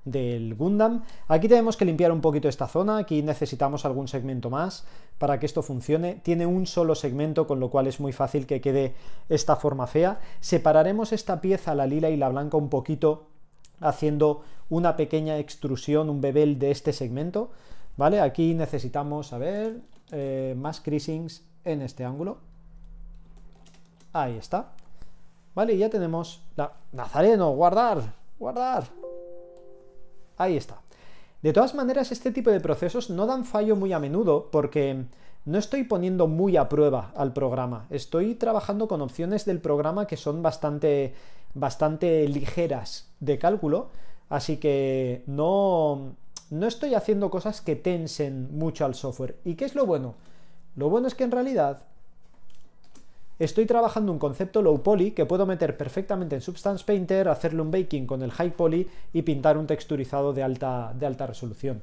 del Gundam. Aquí tenemos que limpiar un poquito esta zona, aquí necesitamos algún segmento más para que esto funcione. Tiene un solo segmento, con lo cual es muy fácil que quede esta forma fea. Separaremos esta pieza, la lila y la blanca, un poquito haciendo una pequeña extrusión, un bebel de este segmento. ¿Vale? Aquí necesitamos, a ver, eh, más crisings en este ángulo. Ahí está. Vale, ya tenemos la... ¡Nazareno! ¡Guardar! ¡Guardar! Ahí está. De todas maneras, este tipo de procesos no dan fallo muy a menudo porque no estoy poniendo muy a prueba al programa. Estoy trabajando con opciones del programa que son bastante, bastante ligeras de cálculo, así que no, no estoy haciendo cosas que tensen mucho al software. ¿Y qué es lo bueno? Lo bueno es que en realidad estoy trabajando un concepto low poly que puedo meter perfectamente en Substance Painter, hacerle un baking con el high poly y pintar un texturizado de alta, de alta resolución.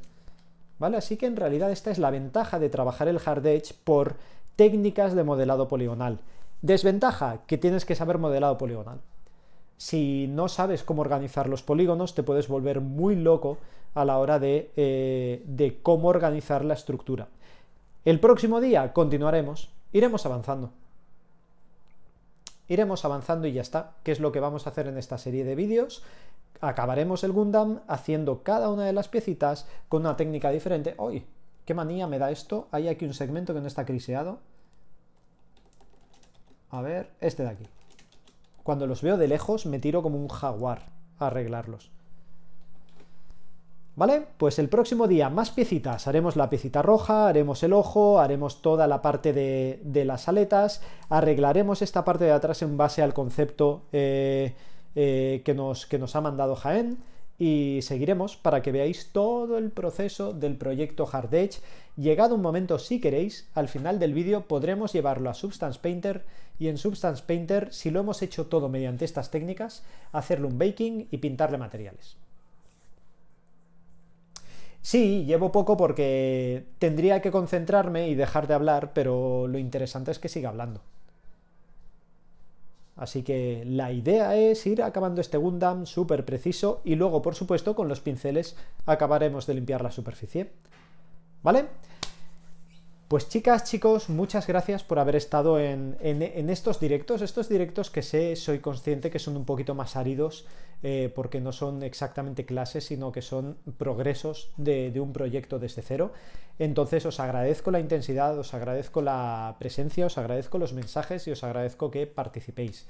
¿Vale? Así que en realidad esta es la ventaja de trabajar el hard edge por técnicas de modelado poligonal. Desventaja, que tienes que saber modelado poligonal. Si no sabes cómo organizar los polígonos, te puedes volver muy loco a la hora eh, de, cómo organizar la estructura. El próximo día continuaremos, iremos avanzando. Iremos avanzando y ya está, que es lo que vamos a hacer en esta serie de vídeos acabaremos el Gundam haciendo cada una de las piecitas con una técnica diferente. ¡Uy! ¿Qué manía me da esto? Hay aquí un segmento que no está criseado. A ver, este de aquí. Cuando los veo de lejos me tiro como un jaguar a arreglarlos. ¿Vale? Pues el próximo día más piecitas. Haremos la piecita roja, haremos el ojo, haremos toda la parte de, las aletas, arreglaremos esta parte de atrás en base al concepto eh, eh, que, nos, que nos ha mandado Jaén y seguiremos para que veáis todo el proceso del proyecto Hard Edge. Llegado un momento, si queréis, al final del vídeo podremos llevarlo a Substance Painter y en Substance Painter, si lo hemos hecho todo mediante estas técnicas, hacerle un baking y pintarle materiales. Sí, llevo poco porque tendría que concentrarme y dejar de hablar, pero lo interesante es que siga hablando. Así que la idea es ir acabando este Gundam súper preciso y luego, por supuesto, con los pinceles acabaremos de limpiar la superficie. ¿Vale? Pues chicas, chicos, muchas gracias por haber estado en, estos directos. Estos directos que sé, soy consciente que son un poquito más áridos eh, porque no son exactamente clases, sino que son progresos de, un proyecto desde cero. Entonces os agradezco la intensidad, os agradezco la presencia, os agradezco los mensajes y os agradezco que participéis.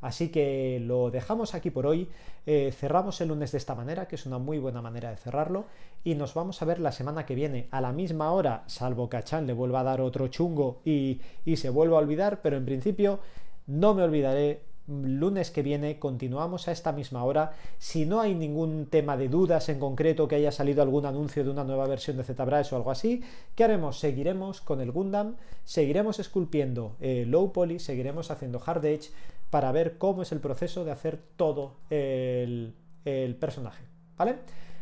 Así que lo dejamos aquí por hoy. Eh, cerramos el lunes de esta manera, que es una muy buena manera de cerrarlo. Y nos vamos a ver la semana que viene a la misma hora, salvo que a Chan le vuelva a dar otro chungo y, se vuelva a olvidar. Pero en principio no me olvidaré lunes que viene continuamos a esta misma hora. Si no hay ningún tema de dudas en concreto, que haya salido algún anuncio de una nueva versión de ZBrush o algo así, ¿qué haremos? Seguiremos con el Gundam, seguiremos esculpiendo eh, Low Poly, seguiremos haciendo Hard Edge, para ver cómo es el proceso de hacer todo el, personaje, ¿vale?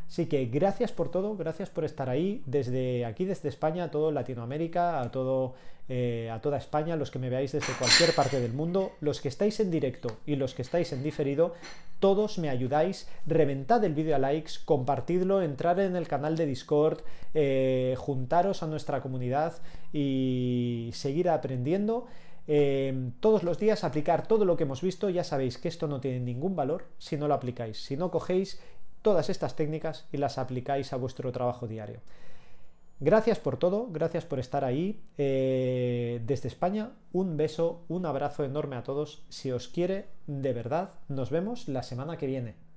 Así que gracias por todo, gracias por estar ahí desde aquí, desde España, a todo Latinoamérica, a, todo, eh, a toda España, los que me veáis desde cualquier parte del mundo, los que estáis en directo y los que estáis en diferido, todos me ayudáis, reventad el vídeo a likes, compartidlo, entrar en el canal de Discord, eh, juntaros a nuestra comunidad y seguir aprendiendo. Em, todos los días aplicar todo lo que hemos visto. Ya sabéis que esto no tiene ningún valor si no lo aplicáis, si no cogéis todas estas técnicas y las aplicáis a vuestro trabajo diario. Gracias por todo, gracias por estar ahí. Eh, desde España, un beso, un abrazo enorme a todos. Si os quiere, de verdad, nos vemos la semana que viene.